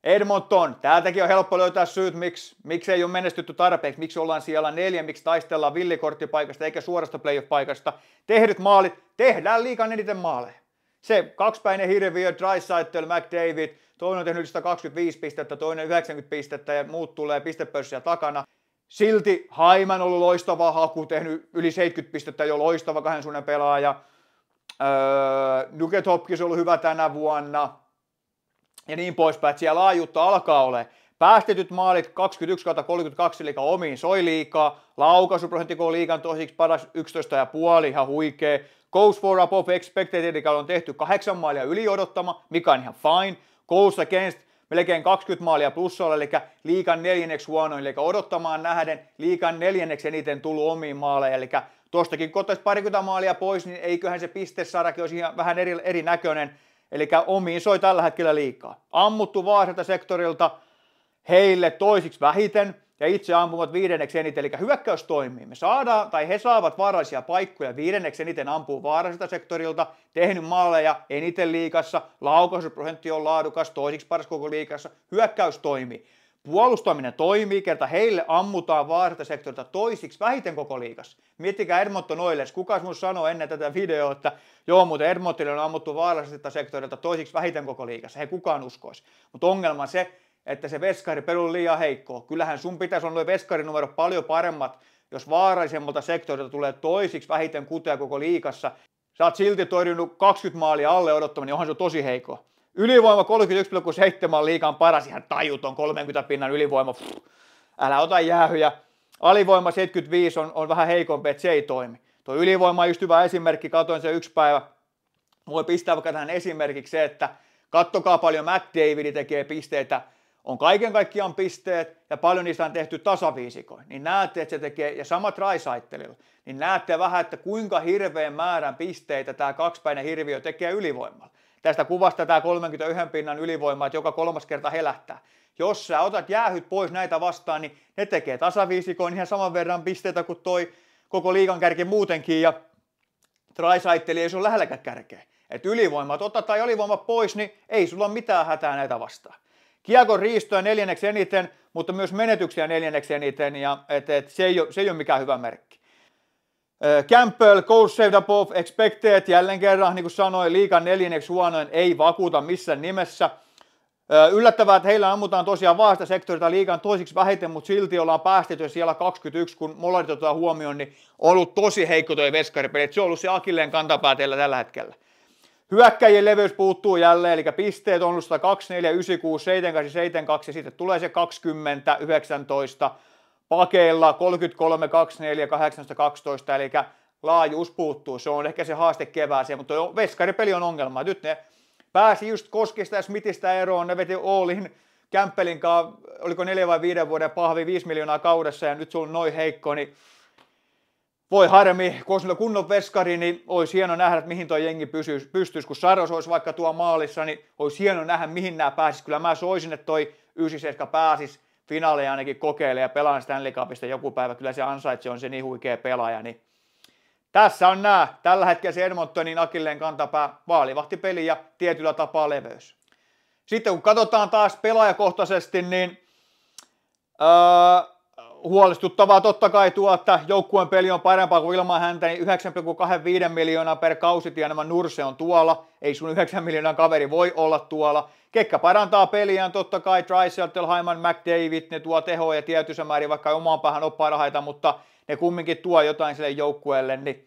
A: Edmonton, täältäkin on helppo löytää syyt, miksi, miksi ei ole menestytty tarpeeksi, miksi ollaan siellä neljä, miksi taistellaan villikorttipaikasta eikä suorasta playoff-paikasta. Tehdyt maalit, tehdään liikan eniten maaleja. Se kaksipäinen hirviö, Saitel, McDavid, toinen on tehnyt 125 pistettä, toinen 90 pistettä ja muut tulee pistepörssiä takana. Silti Haiman on ollut loistava haku, tehnyt yli 70 pistettä jo loistava kahden suunnan pelaaja. Öö, Nuket Hopkins on ollut hyvä tänä vuonna ja niin poispäin, että siellä laajuutta alkaa ole. Päästetyt maalit 21-32, eli omiin soi liikaa. Laukaisuprosentti kun liikan tosiksi paras 11,5, ihan huikea. Goals for above expected, eli on tehty kahdeksan maalia yli odottama, mikä on ihan fine. Goals against melkein 20 maalia plussalla, eli liikan neljänneksi huonoin, eli odottamaan nähden liikan neljänneksi eniten tullut omiin maaleihin, eli tuostakin kun parikymmentä maalia pois, niin eiköhän se saadakin olisi ihan vähän eri, erinäköinen. Eli omiin soi tällä hetkellä liikaa. Ammuttu vaarilta sektorilta heille toisiksi vähiten ja itse ampuvat viidenneksi eniten, eli hyökkäys toimii. Me saadaan, tai he saavat vaarallisia paikkoja viidenneksi eniten ampuu vaaralliselta sektorilta, tehnyt maaleja eniten liikassa, laukaisuprosentti on laadukas, toisiksi paras koko liikassa, hyökkäys toimii. Puolustaminen toimii, kerta heille ammutaan sektorilta toisiksi vähiten koko liikas. Miettikää Edmonton Oilers, kuka mun sanoi ennen tätä videoa, että joo, mutta Edmontonille on ammuttu sektorilta toisiksi vähiten koko liikassa. He kukaan uskoisi. Mutta ongelma on se, että se veskari pelu on liian heikko. Kyllähän sun pitäisi olla veskarinumero paljon paremmat, jos vaarallisemmalta sektorilta tulee toisiksi vähiten kuteja koko liikassa. Sä oot silti torjunut 20 maalia alle odottamaan, niin onhan se tosi heikko. Ylivoima 31,7 on liikan paras, ihan tajuton, 30 pinnan ylivoima, pff, älä ota jäähyjä. Alivoima 75 on, on vähän heikompi, että se ei toimi. Tuo ylivoima on just hyvä esimerkki, katoin se yksi päivä. Voi pistää vaikka tähän esimerkiksi se, että kattokaa paljon Matt David tekee pisteitä, on kaiken kaikkiaan pisteet ja paljon niistä on tehty tasaviisikoin, niin näette, että se tekee, ja sama raisaittelilla, niin näette vähän, että kuinka hirveän määrän pisteitä tämä kaksipäinen hirviö tekee ylivoimalla. Tästä kuvasta tämä 31 pinnan ylivoima, että joka kolmas kerta helähtää. Jos sä otat jäähyt pois näitä vastaan, niin ne tekee tasaviisikoon ihan saman verran pisteitä kuin toi koko liigan kärki muutenkin ja Traisaitteli ei sun lähelläkään kärkeä. Et ylivoimat totta tai ylivoimat pois, niin ei sulla ole mitään hätää näitä vastaan. Kiekon riistoja neljänneksi eniten, mutta myös menetyksiä neljänneksi eniten, ja et, et, se, ei ole, se ei ole mikään hyvä merkki. Campbell, Coach Sevdapov, expected, jälleen kerran, niin kuin sanoin, liikan neljänneksi huonoin, ei vakuuta missään nimessä. Yllättävää, että heillä ammutaan tosiaan vaasta sektorita liikan toisiksi vähiten, mutta silti ollaan päästetty siellä 21, kun molarit otetaan huomioon, niin on ollut tosi heikko tuo veskaripeli. Se on ollut se akilleen kantapää teillä tällä hetkellä. Hyökkäjien leveys puuttuu jälleen, eli pisteet on ollut 102, 96, 72 ja sitten tulee se 20, 19, pakeilla 33, 24, 18, 12, eli laajuus puuttuu. Se on ehkä se haaste kevääseen, mutta veskaripeli on ongelma. Nyt ne pääsi just Koskista ja Smithistä eroon, ne veti Oolin Kämppelin kanssa, oliko neljä vai viiden vuoden pahvi, 5 miljoonaa kaudessa ja nyt se on noin heikko, niin voi harmi, kun on kunnon veskari, niin olisi hieno nähdä, että mihin tuo jengi pystyisi. Kun Saros olisi vaikka tuo maalissa, niin olisi hieno nähdä, mihin nämä pääsisi. Kyllä mä soisin, että toi 97 pääsisi finaaleja ainakin kokeilee ja pelaa Stanley Cupista joku päivä. Kyllä se ansaitsi, on se niin huikea pelaaja. Niin tässä on nämä. Tällä hetkellä se Edmontonin akilleen kantapää vaalivahtipeli ja tietyllä tapaa leveys. Sitten kun katsotaan taas pelaajakohtaisesti, niin öö, huolestuttavaa totta kai tuo, että joukkueen peli on parempaa kuin ilman häntä, niin 9,25 miljoonaa per kausi tienama Nurse on tuolla, ei sun 9 miljoonaa kaveri voi olla tuolla. Kekkä parantaa peliään totta kai, Dreiseltel, Haiman, McDavid, ne tuo tehoa ja tietyssä määrin, vaikka omaan päähän parhaita, mutta ne kumminkin tuo jotain sille joukkueelle, niin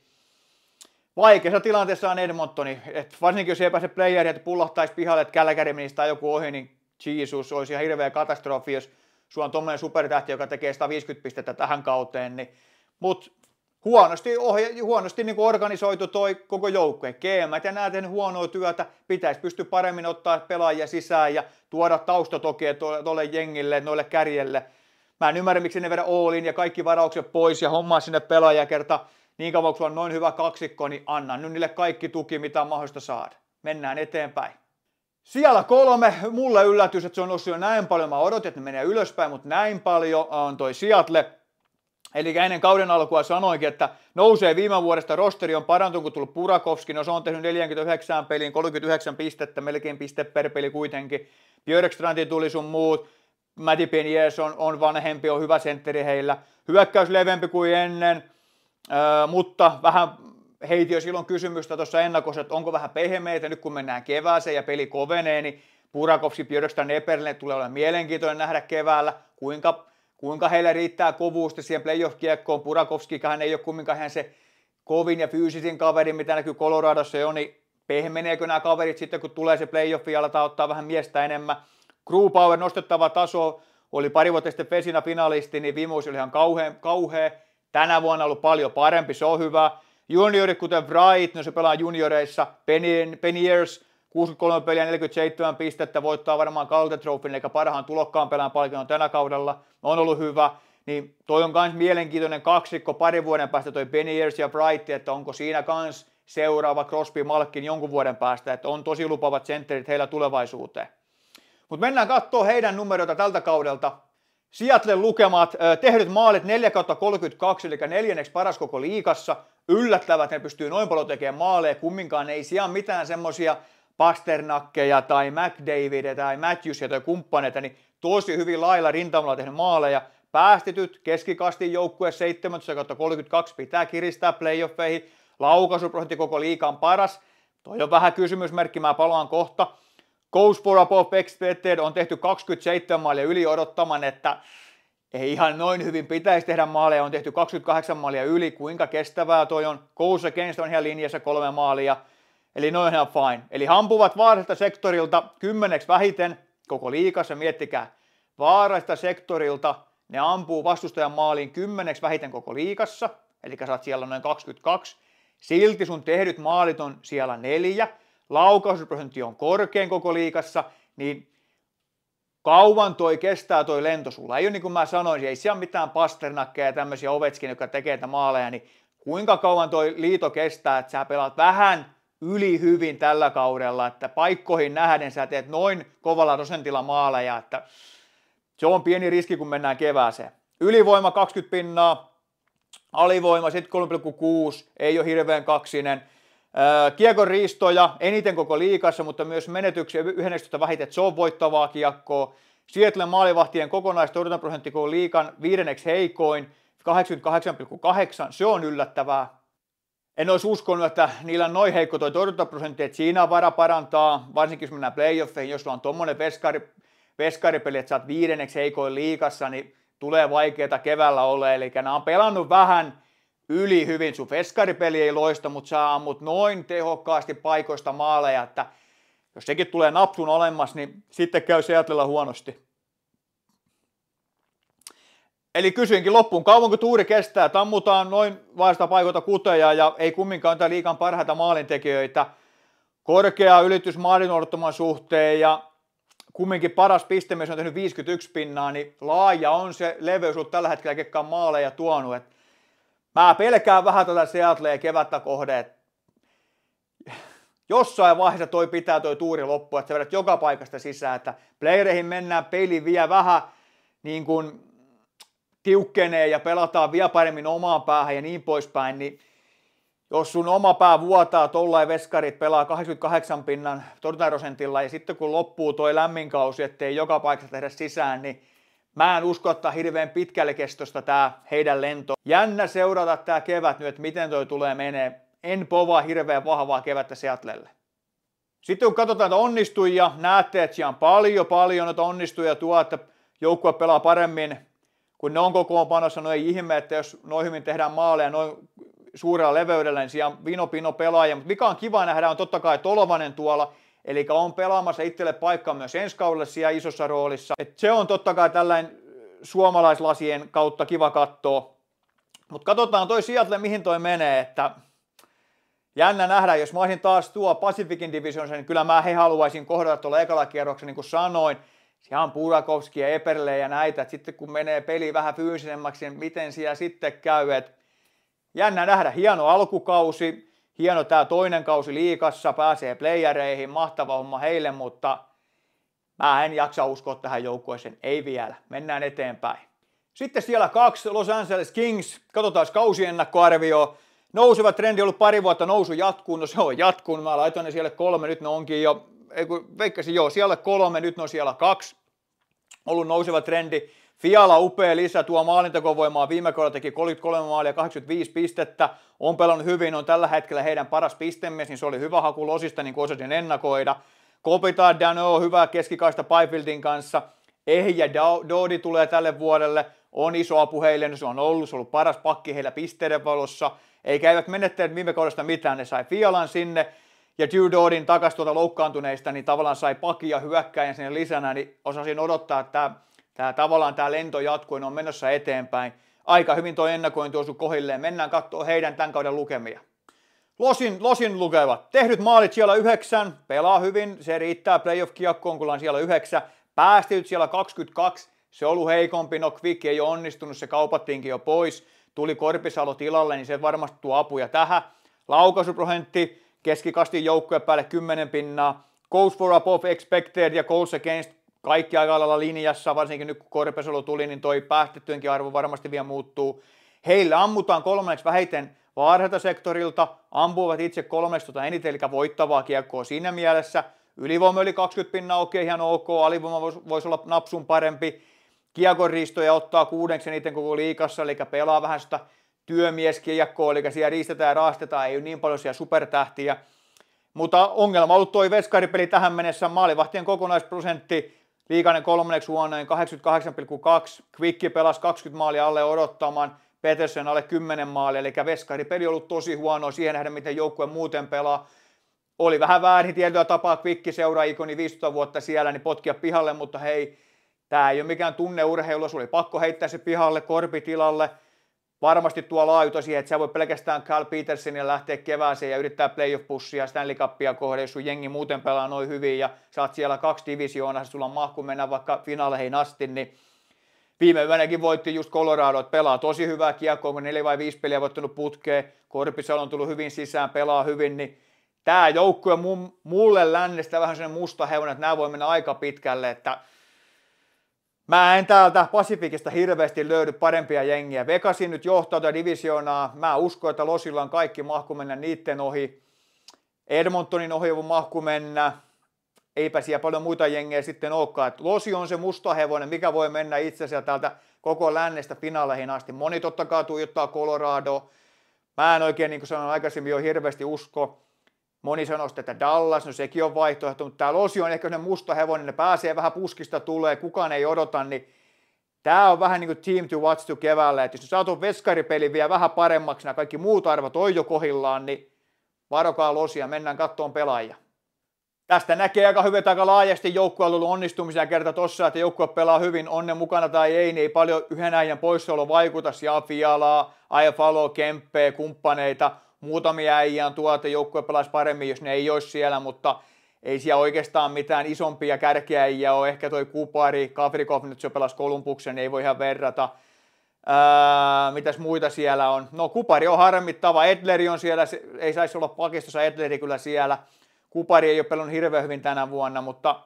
A: vaikeassa tilanteessa on Edmontoni, että varsinkin jos ei pääse playeria, että pullahtaisi pihalle, että Kälkäri tai joku ohi, niin Jesus, olisi ihan hirveä katastrofi, jos sulla on tuommoinen supertähti, joka tekee 150 pistettä tähän kauteen, niin, mutta huonosti, ohje, huonosti niin kuin organisoitu toi koko joukkue. Keemät ja näet tehnyt huonoa työtä, pitäisi pystyä paremmin ottaa pelaajia sisään ja tuoda taustatokea tuolle jengille, noille kärjelle. Mä en ymmärrä, miksi ne vedä Oolin ja kaikki varaukset pois ja hommaa sinne pelaajia kerta. Niin kauan kun on noin hyvä kaksikko, niin anna nyt niille kaikki tuki, mitä on mahdollista saada. Mennään eteenpäin. Siellä kolme, mulle yllätys, että se on noussut jo näin paljon. Mä odotin, että ne menee ylöspäin, mutta näin paljon äh, toi Seattle. Eli ennen kauden alkua sanoinkin, että nousee viime vuodesta, rosteri on parantunut, kun tullut Purakovski, no se on tehnyt 49 peliin, 39 pistettä, melkein piste per peli kuitenkin. Björkstrandi tuli sun muut, Mäti Penies on, on vanhempi, on hyvä sentteri heillä. Hyökkäys levempi kuin ennen, äh, mutta vähän heiti jo silloin kysymystä tuossa ennakossa, että onko vähän pehmeitä nyt kun mennään kevääseen ja peli kovenee, niin Purakovski, Björkstad, Neperle tulee olemaan mielenkiintoinen nähdä keväällä, kuinka, kuinka heillä riittää kovuusta siihen playoff-kiekkoon. Burakovskikaan ei ole kumminkaan se kovin ja fyysisin kaveri, mitä näkyy Coloradossa jo, niin pehmeneekö nämä kaverit sitten, kun tulee se playoffi ja aletaan ottaa vähän miestä enemmän. Crew power nostettava taso, oli pari vuotta sitten Pesina finalisti, niin viime vuosi oli ihan kauhean, kauhean. Tänä vuonna ollut paljon parempi, se on hyvä. Juniorit, kuten Wright, no se pelaa junioreissa, Peniers, 63 peliä, 47 pistettä, voittaa varmaan Calder eikä parhaan tulokkaan pelaan palkinnon tänä kaudella, on ollut hyvä, niin toi on myös mielenkiintoinen kaksikko pari vuoden päästä toi Peniers ja Wright, että onko siinä kans seuraava Crosby Malkin jonkun vuoden päästä, että on tosi lupavat sentterit heillä tulevaisuuteen. Mutta mennään katsoa heidän numeroita tältä kaudelta. Seattle lukemat, tehdyt maalit 4 32, eli neljänneksi paras koko liikassa yllättävät, ne pystyy noin paljon tekemään maaleja, kumminkaan ei sijaan mitään semmoisia Pasternakkeja tai McDavidia tai Matthewsia tai kumppaneita, niin tosi hyvin lailla rintamalla tehnyt maaleja. Päästetyt keskikastin joukkue 17-32 pitää kiristää playoffeihin. Laukaisuprosentti koko liikan paras. Toi on vähän kysymysmerkki, mä palaan kohta. Goals for above expected on tehty 27 maalia yli odottaman, että ei ihan noin hyvin pitäisi tehdä maaleja, on tehty 28 maalia yli, kuinka kestävää toi on. Kousa Kenst on ihan linjassa kolme maalia, eli noin ihan fine. Eli hampuvat vaarasta sektorilta kymmeneksi vähiten koko liikassa, miettikää. Vaarasta sektorilta ne ampuu vastustajan maaliin kymmeneksi vähiten koko liikassa, eli sä oot siellä noin 22. Silti sun tehdyt maalit on siellä neljä, laukausprosentti on korkein koko liikassa, niin Kauan toi kestää toi lento sulla. Ei ole niin kuin mä sanoin, ei siellä mitään pasternakkeja ja tämmöisiä ovetskin, jotka tekee tätä maaleja, niin kuinka kauan toi liito kestää, että sä pelaat vähän yli hyvin tällä kaudella, että paikkoihin nähden sä teet noin kovalla prosentilla maaleja, että se on pieni riski, kun mennään kevääseen. Ylivoima 20 pinnaa, alivoima sitten 3,6, ei ole hirveän kaksinen. Kiekon riistoja eniten koko liikassa, mutta myös menetyksiä 11 vähiten. Se on voittavaa kiekkoa. Sietlän maalivahtien kokonaistorjuntaprosentti on liikan viidenneksi heikoin, 88,8. Se on yllättävää. En olisi uskonut, että niillä on noin heikko toi torjuntaprosentti, että siinä on vara parantaa, varsinkin jos mennään playoffeihin, jos sulla on tuommoinen veskari, veskaripeli, että sä oot viidenneksi heikoin liikassa, niin tulee vaikeaa keväällä ole. Eli nämä on pelannut vähän, yli hyvin. Sun veskaripeli ei loista, mutta sä ammut noin tehokkaasti paikoista maaleja, että jos sekin tulee napsun olemmas, niin sitten käy Seatlella huonosti. Eli kysyinkin loppuun, kauanko tuuri kestää? Tammutaan noin vaista paikoita kuteja ja ei kumminkaan tämä liikan parhaita maalintekijöitä. Korkea ylitys maalin odottaman suhteen ja kumminkin paras pistemies on tehnyt 51 pinnaa, niin laaja on se leveys ollut tällä hetkellä kekkaan maaleja tuonut. Että Mä pelkään vähän tätä ja kevättä kohde, jossain vaiheessa toi pitää toi tuuri loppua, että sä vedät joka paikasta sisään, että playereihin mennään, peli vie vähän niin kuin tiukkenee ja pelataan vielä paremmin omaan päähän ja niin poispäin, niin jos sun oma pää vuotaa tollain veskarit pelaa 88 pinnan torjuntarosentilla ja sitten kun loppuu toi lämmin kausi, ettei joka paikassa tehdä sisään, niin Mä en usko, että hirveän pitkälle kestosta tää heidän lento. Jännä seurata tää kevät nyt, että miten toi tulee menee. En povaa hirveän vahvaa kevättä seattlelle. Sitten kun katsotaan että onnistujia, näette, että siellä on paljon, paljon että onnistujia tuo, että joukkue pelaa paremmin, kun ne on kokoonpanossa, no ei ihme, että jos noin hyvin tehdään maaleja noin suurella leveydellä, niin siellä on vino pino pelaaja, Mutta mikä on kiva nähdä on totta kai Tolvanen tuolla, Eli on pelaamassa itselle paikkaa myös ensi kaudella siellä isossa roolissa. Et se on totta kai tällainen suomalaislasien kautta kiva katsoa. Mutta katsotaan toi Seattle, mihin toi menee, että jännä nähdä, jos mä olisin taas tuo Pacificin Division, niin kyllä mä he haluaisin kohdata tuolla ekalla kierroksella, niin kuin sanoin, ihan Burakovski ja Eperle ja näitä, että sitten kun menee peli vähän fyysisemmäksi, niin miten siellä sitten käy, että jännä nähdä, hieno alkukausi, hieno tämä toinen kausi liikassa, pääsee playereihin, mahtava homma heille, mutta mä en jaksa uskoa tähän joukkueeseen, ei vielä, mennään eteenpäin. Sitten siellä kaksi Los Angeles Kings, katsotaan kausiennakkoarvio. Nouseva trendi on ollut pari vuotta, nousu jatkuu, no se on jatkunut, mä laitoin ne siellä kolme, nyt ne onkin jo, ei kun veikkasin joo, siellä kolme, nyt ne on siellä kaksi. Ollut nouseva trendi, Fiala upea lisä tuo maalintakovoimaa. Viime kaudella teki 33 maalia, 85 pistettä. On pelannut hyvin, on tällä hetkellä heidän paras pistemies, niin se oli hyvä haku losista, niin kuin osasin ennakoida. Kopitaan Dano, hyvä keskikaista Paifieldin kanssa. Ehjä Dodi tulee tälle vuodelle. On iso apu heille, niin se on ollut, se on ollut paras pakki heillä pisteiden valossa. Eikä eivät menettäneet viime kaudesta mitään, ne sai Fialan sinne. Ja Drew Dodin takas tuota loukkaantuneista, niin tavallaan sai pakia hyökkäin sinne lisänä, niin osasin odottaa, että Tämä tavallaan tämä lento jatkuu, ne on menossa eteenpäin. Aika hyvin tuo ennakointi osui kohilleen. Mennään katsoa heidän tämän kauden lukemia. Losin, losin lukevat. Tehdyt maalit siellä yhdeksän. Pelaa hyvin. Se riittää playoff-kiekkoon, kun on siellä yhdeksän. Päästetyt siellä 22. Se on ollut heikompi. No Quick ei ole onnistunut. Se kaupattiinkin jo pois. Tuli Korpisalo tilalle, niin se varmasti tuo apuja tähän. Laukaisuprosentti. Keskikastin joukkoja päälle 10 pinnaa. Goals for above expected ja goals against kaikki aika lailla linjassa, varsinkin nyt kun Korpesolo tuli, niin toi päästettyjenkin arvo varmasti vielä muuttuu. Heillä ammutaan kolmanneksi vähiten vaarheta sektorilta, ampuvat itse kolmeksi tuota eniten, eli voittavaa kiekkoa siinä mielessä. Ylivoima yli 20 pinnaa, okei, okay, ihan ok, alivoima voisi vois olla napsun parempi. Kiekonriistoja ottaa kuudeksi eniten koko liikassa, eli pelaa vähän sitä työmieskiekkoa, eli siellä riistetään ja raastetaan, ei ole niin paljon siellä supertähtiä. Mutta ongelma on ollut tuo veskaripeli tähän mennessä, maalivahtien kokonaisprosentti Liikainen kolmanneksi huonoin, 88,2. Kvikki pelasi 20 maalia alle odottaman. Petersen alle 10 maalia, eli peli on ollut tosi huono siihen nähden, miten joukkue muuten pelaa. Oli vähän väärin tietyllä tapaa Kvikki seuraa ikoni 15 vuotta siellä, niin potkia pihalle, mutta hei, tämä ei ole mikään tunneurheilu, sulla oli pakko heittää se pihalle, korpitilalle – varmasti tuo laajuto siihen, että sä voi pelkästään Carl Petersonia lähteä kevääseen ja yrittää playoff-pussia Stanley Cupia kohde, jos sun jengi muuten pelaa noin hyvin ja saat siellä kaksi divisioonaa, sulla on mahku mennä vaikka finaaleihin asti, niin Viime yönäkin voitti just Colorado, että pelaa tosi hyvää kiekkoa, kun neljä vai viisi peliä voittanut putkeen, Korpisalo on tullut hyvin sisään, pelaa hyvin, niin tämä joukkue mulle lännestä vähän sen musta hevonen, että nämä voi mennä aika pitkälle, että – Mä en täältä Pasifikista hirveästi löydy parempia jengiä. Vekasin nyt johtaa tätä divisioonaa. Mä uskon, että Losilla on kaikki mahku mennä niiden ohi. Edmontonin ohi on mahku mennä. Eipä siellä paljon muita jengejä sitten olekaan. Et Losi on se musta hevonen, mikä voi mennä itse asiassa täältä koko lännestä finaaleihin asti. Moni totta kai tuijottaa Colorado. Mä en oikein, niin kuin sanoin aikaisemmin, jo hirveästi usko. Moni sanoi että Dallas, no sekin on vaihtoehto, mutta tämä Losi on ehkä musta hevonen, ne pääsee vähän puskista tulee, kukaan ei odota, niin tämä on vähän niin kuin team to watch to keväällä, että jos saat on veskaripeli vielä vähän paremmaksi, nämä kaikki muut arvot on jo kohillaan, niin varokaa Losia, mennään kattoon pelaajia. Tästä näkee aika hyvin, aika laajasti joukkueella onnistumisia kerta tossa, että joukkue pelaa hyvin, onne mukana tai ei, niin ei paljon yhden äijän poissaolo vaikuta. Ja Fialaa, Aifalo, Kemppeä, kumppaneita, muutamia äijä on tuolta, joukkue pelaisi paremmin, jos ne ei olisi siellä, mutta ei siellä oikeastaan mitään isompia kärkiäjiä ole. Ehkä toi Kupari, Kavrikov nyt se pelasi Kolumbuksen, ei voi ihan verrata. Öö, mitäs muita siellä on? No Kupari on harmittava, Edleri on siellä, ei saisi olla pakistossa Edleri kyllä siellä. Kupari ei ole pelannut hirveän hyvin tänä vuonna, mutta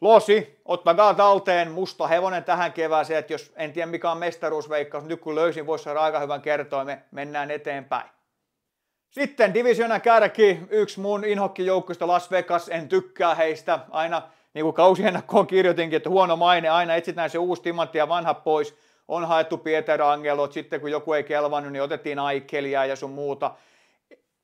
A: Losi, ottakaa talteen musta hevonen tähän kevääseen, että jos en tiedä mikä on mestaruusveikkaus, nyt kun löysin, voisi saada aika hyvän kertoimen, mennään eteenpäin. Sitten divisiona kärki, yksi mun inhokkijoukkoista Las Vegas, en tykkää heistä. Aina niin kuin kausiennakkoon kirjoitinkin, että huono maine, aina etsitään se uusi timantti ja vanha pois. On haettu Pieter Angelot, sitten kun joku ei kelvannut, niin otettiin Aikeliä ja sun muuta.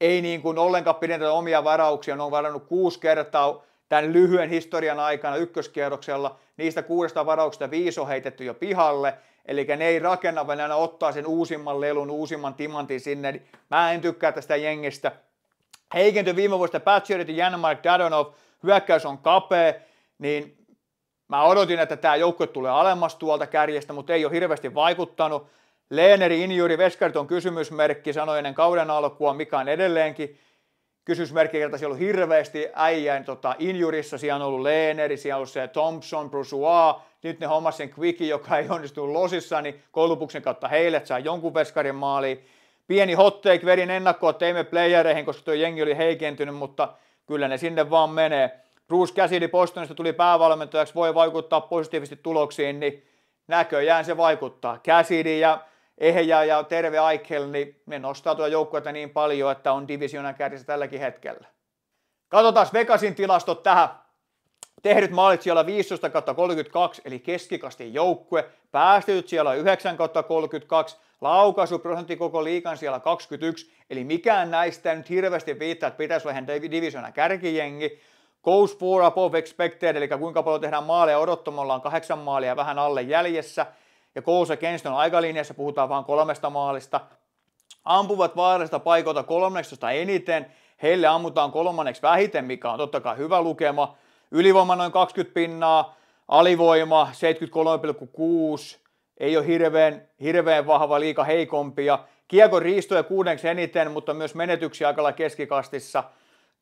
A: Ei niin kuin ollenkaan pidetä omia varauksia, ne on varannut kuusi kertaa tämän lyhyen historian aikana ykköskierroksella. Niistä kuudesta varauksesta viisi on heitetty jo pihalle Eli ne ei rakenna, vaan aina ottaa sen uusimman lelun, uusimman timantin sinne. Mä en tykkää tästä jengistä. Heikentyi viime vuodesta Patcherit ja Janmark Dadonov. Hyökkäys on kapea, niin mä odotin, että tämä joukko tulee alemmas tuolta kärjestä, mutta ei ole hirveästi vaikuttanut. Leeneri Injuri Veskart on kysymysmerkki, sanoi ennen kauden alkua, mikä on edelleenkin kysymysmerkki, kerta siellä on hirveästi äijän tota, injurissa, siellä on ollut Leeneri, siellä on ollut se Thompson, Brusua, nyt ne hommas sen Quicki, joka ei onnistu losissa, niin koulupuksen kautta heille, saa jonkun veskarin maaliin. Pieni hotteik verin ennakkoa teimme playereihin, koska tuo jengi oli heikentynyt, mutta kyllä ne sinne vaan menee. Bruce Cassidy Bostonista tuli päävalmentajaksi, voi vaikuttaa positiivisesti tuloksiin, niin näköjään se vaikuttaa. Cassidy ja ehejä ja Terve Aikel, niin ne nostaa tuota joukkuetta niin paljon, että on divisionan kärjessä tälläkin hetkellä. Katsotaan Vegasin tilastot tähän. Tehdyt maalit siellä 15 32, eli keskikastin joukkue. Päästetyt siellä 9 32. Laukaisuprosentti koko liikan siellä 21. Eli mikään näistä nyt hirveästi viittaa, että pitäisi olla ihan divisiona kärkijengi. Goals for above expected, eli kuinka paljon tehdään maaleja odottamalla on kahdeksan maalia vähän alle jäljessä. Ja Goals against on aikalinjassa, puhutaan vain kolmesta maalista. Ampuvat vaarallista paikoilta 13 eniten, heille ammutaan kolmanneksi vähiten, mikä on totta kai hyvä lukema. Ylivoima noin 20 pinnaa, alivoima 73,6, ei ole hirveän, hirveän vahva, liika heikompi. Ja kiekon riistoja kuudeksi eniten, mutta myös menetyksiä aikalla keskikastissa.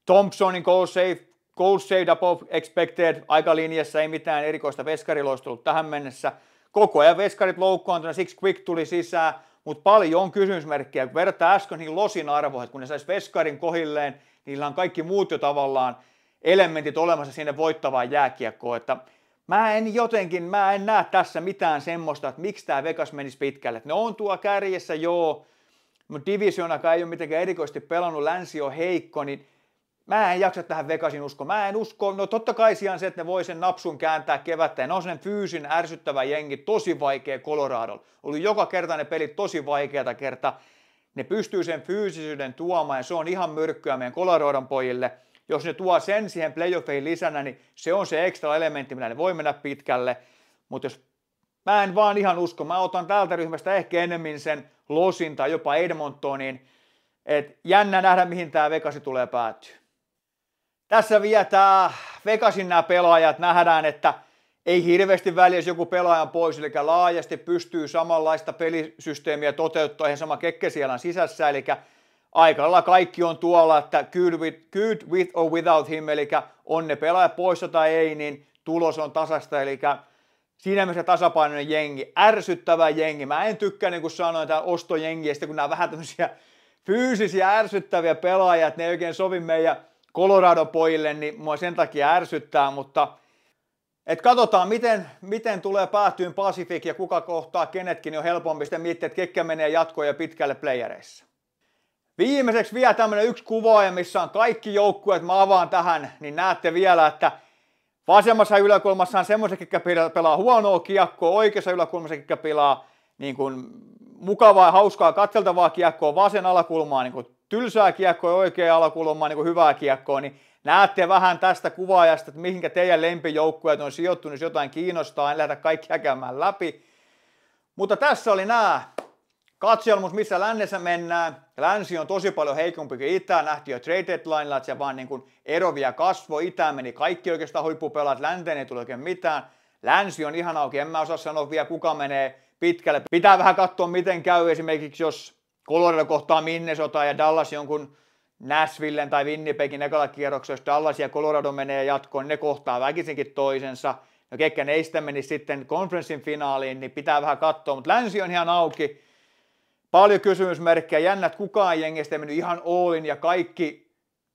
A: Thompsonin goal save, goal save above expected aikalinjassa ei mitään erikoista veskariloista ollut tähän mennessä. Koko ajan veskarit loukkaantuna, siksi Quick tuli sisään, mutta paljon on kysymysmerkkejä. Kun vertaa äsken niin losin arvoihin, kun ne saisi veskarin kohilleen, niillä on kaikki muut jo tavallaan elementit olemassa sinne voittavaan jääkiekkoon, että mä en jotenkin, mä en näe tässä mitään semmoista, että miksi tämä Vegas menisi pitkälle. Ne on tuo kärjessä, joo, mutta divisionakaan ei ole mitenkään erikoisesti pelannut, länsi on heikko, niin mä en jaksa tähän Vegasin usko. Mä en usko, no totta kai sijaan se, että ne voi sen napsun kääntää kevättä. Ja ne on sen fyysin ärsyttävä jengi, tosi vaikea Colorado. Oli joka kerta ne pelit tosi vaikeata kerta. Ne pystyy sen fyysisyyden tuomaan ja se on ihan myrkkyä meidän Coloradon pojille – jos ne tuo sen siihen playoffeihin lisänä, niin se on se ekstra elementti, millä ne voi mennä pitkälle. Mutta jos mä en vaan ihan usko, mä otan tältä ryhmästä ehkä enemmän sen Losin tai jopa Edmontonin. että jännä nähdä, mihin tämä Vegasi tulee päättyä. Tässä vietää Vegasin nämä pelaajat. Nähdään, että ei hirveästi väliä, jos joku pelaaja pois, eli laajasti pystyy samanlaista pelisysteemiä toteuttamaan ihan sama kekke siellä sisässä, eli aika lailla kaikki on tuolla, että good with, good with or without him, eli on ne pelaajat poissa tai ei, niin tulos on tasasta, eli siinä mielessä tasapainoinen jengi, ärsyttävä jengi. Mä en tykkää, niin kuin sanoin, tämän ostojengiä, sitten kun nämä vähän tämmöisiä fyysisiä ärsyttäviä pelaajia, että ne ei oikein sovi meidän Colorado pojille, niin mua sen takia ärsyttää, mutta et katsotaan, miten, miten tulee päättyyn Pacific ja kuka kohtaa kenetkin, niin on helpompi sitten miettiä, että ketkä menee jatkoja pitkälle playereissa. Viimeiseksi vielä tämmönen yksi kuvaaja, missä on kaikki joukkueet. Mä avaan tähän, niin näette vielä, että vasemmassa yläkulmassa on semmoiset, jotka pelaa huonoa kiekkoa, oikeassa yläkulmassa, jotka pelaa niin kuin mukavaa ja hauskaa katseltavaa kiekkoa, vasen alakulmaa niin kuin tylsää kiekkoa ja oikea alakulmaa niin kuin hyvää kiekkoa, niin näette vähän tästä kuvaajasta, että mihinkä teidän lempijoukkueet on sijoittunut, jos jotain kiinnostaa, en lähdetä kaikki käymään läpi. Mutta tässä oli nämä Katselmus, missä lännessä mennään. Länsi on tosi paljon heikompi kuin Itä, nähtiin jo trade deadline, että se vaan niin kuin ero vielä kasvoi. Itään meni kaikki oikeastaan huippupelaat, länteen ei tule oikein mitään. Länsi on ihan auki, en mä osaa sanoa vielä kuka menee pitkälle. Pitää vähän katsoa miten käy esimerkiksi, jos Colorado kohtaa Minnesota ja Dallas jonkun Nashvillen tai Winnipegin ekalla kierroksella, jos Dallas ja Colorado menee jatkoon, ne kohtaa väkisinkin toisensa. No kekkä neistä meni sitten konferenssin finaaliin, niin pitää vähän katsoa, mutta länsi on ihan auki. Paljon kysymysmerkkejä, jännät kukaan jengestä ei mennyt ihan oolin ja kaikki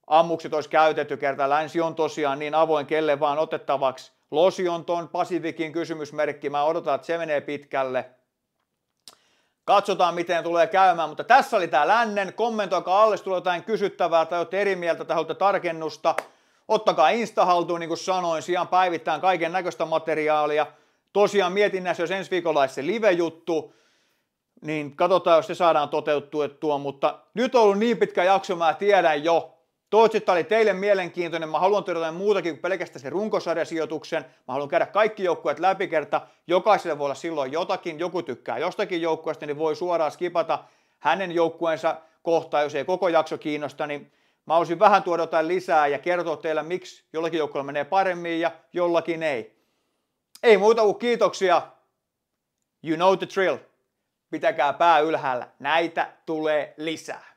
A: ammukset olisi käytetty kerta. Länsi on tosiaan niin avoin kelle vaan otettavaksi. Losi on ton Pasifikin kysymysmerkki. Mä odotan, että se menee pitkälle. Katsotaan, miten tulee käymään, mutta tässä oli tämä lännen. Kommentoikaa alle, jos tulee jotain kysyttävää tai olette eri mieltä tai haluatte tarkennusta. Ottakaa Insta haltuun, niin kuin sanoin, sijaan päivittäin kaiken näköistä materiaalia. Tosiaan mietin näissä, jos ensi viikolla se live-juttu, niin katsotaan, jos se saadaan toteutettua, mutta nyt on ollut niin pitkä jakso, mä tiedän jo. Toivottavasti tämä oli teille mielenkiintoinen. Mä haluan tehdä jotain muutakin kuin pelkästään se runkosarjasijoituksen. Mä haluan käydä kaikki joukkueet läpi kerta. Jokaiselle voi olla silloin jotakin. Joku tykkää jostakin joukkueesta, niin voi suoraan skipata hänen joukkueensa kohtaan, jos ei koko jakso kiinnosta. Niin mä olisin vähän tuoda jotain lisää ja kertoa teille, miksi jollakin joukkueella menee paremmin ja jollakin ei. Ei muuta kuin kiitoksia. You know the drill pitäkää pää ylhäällä. Näitä tulee lisää.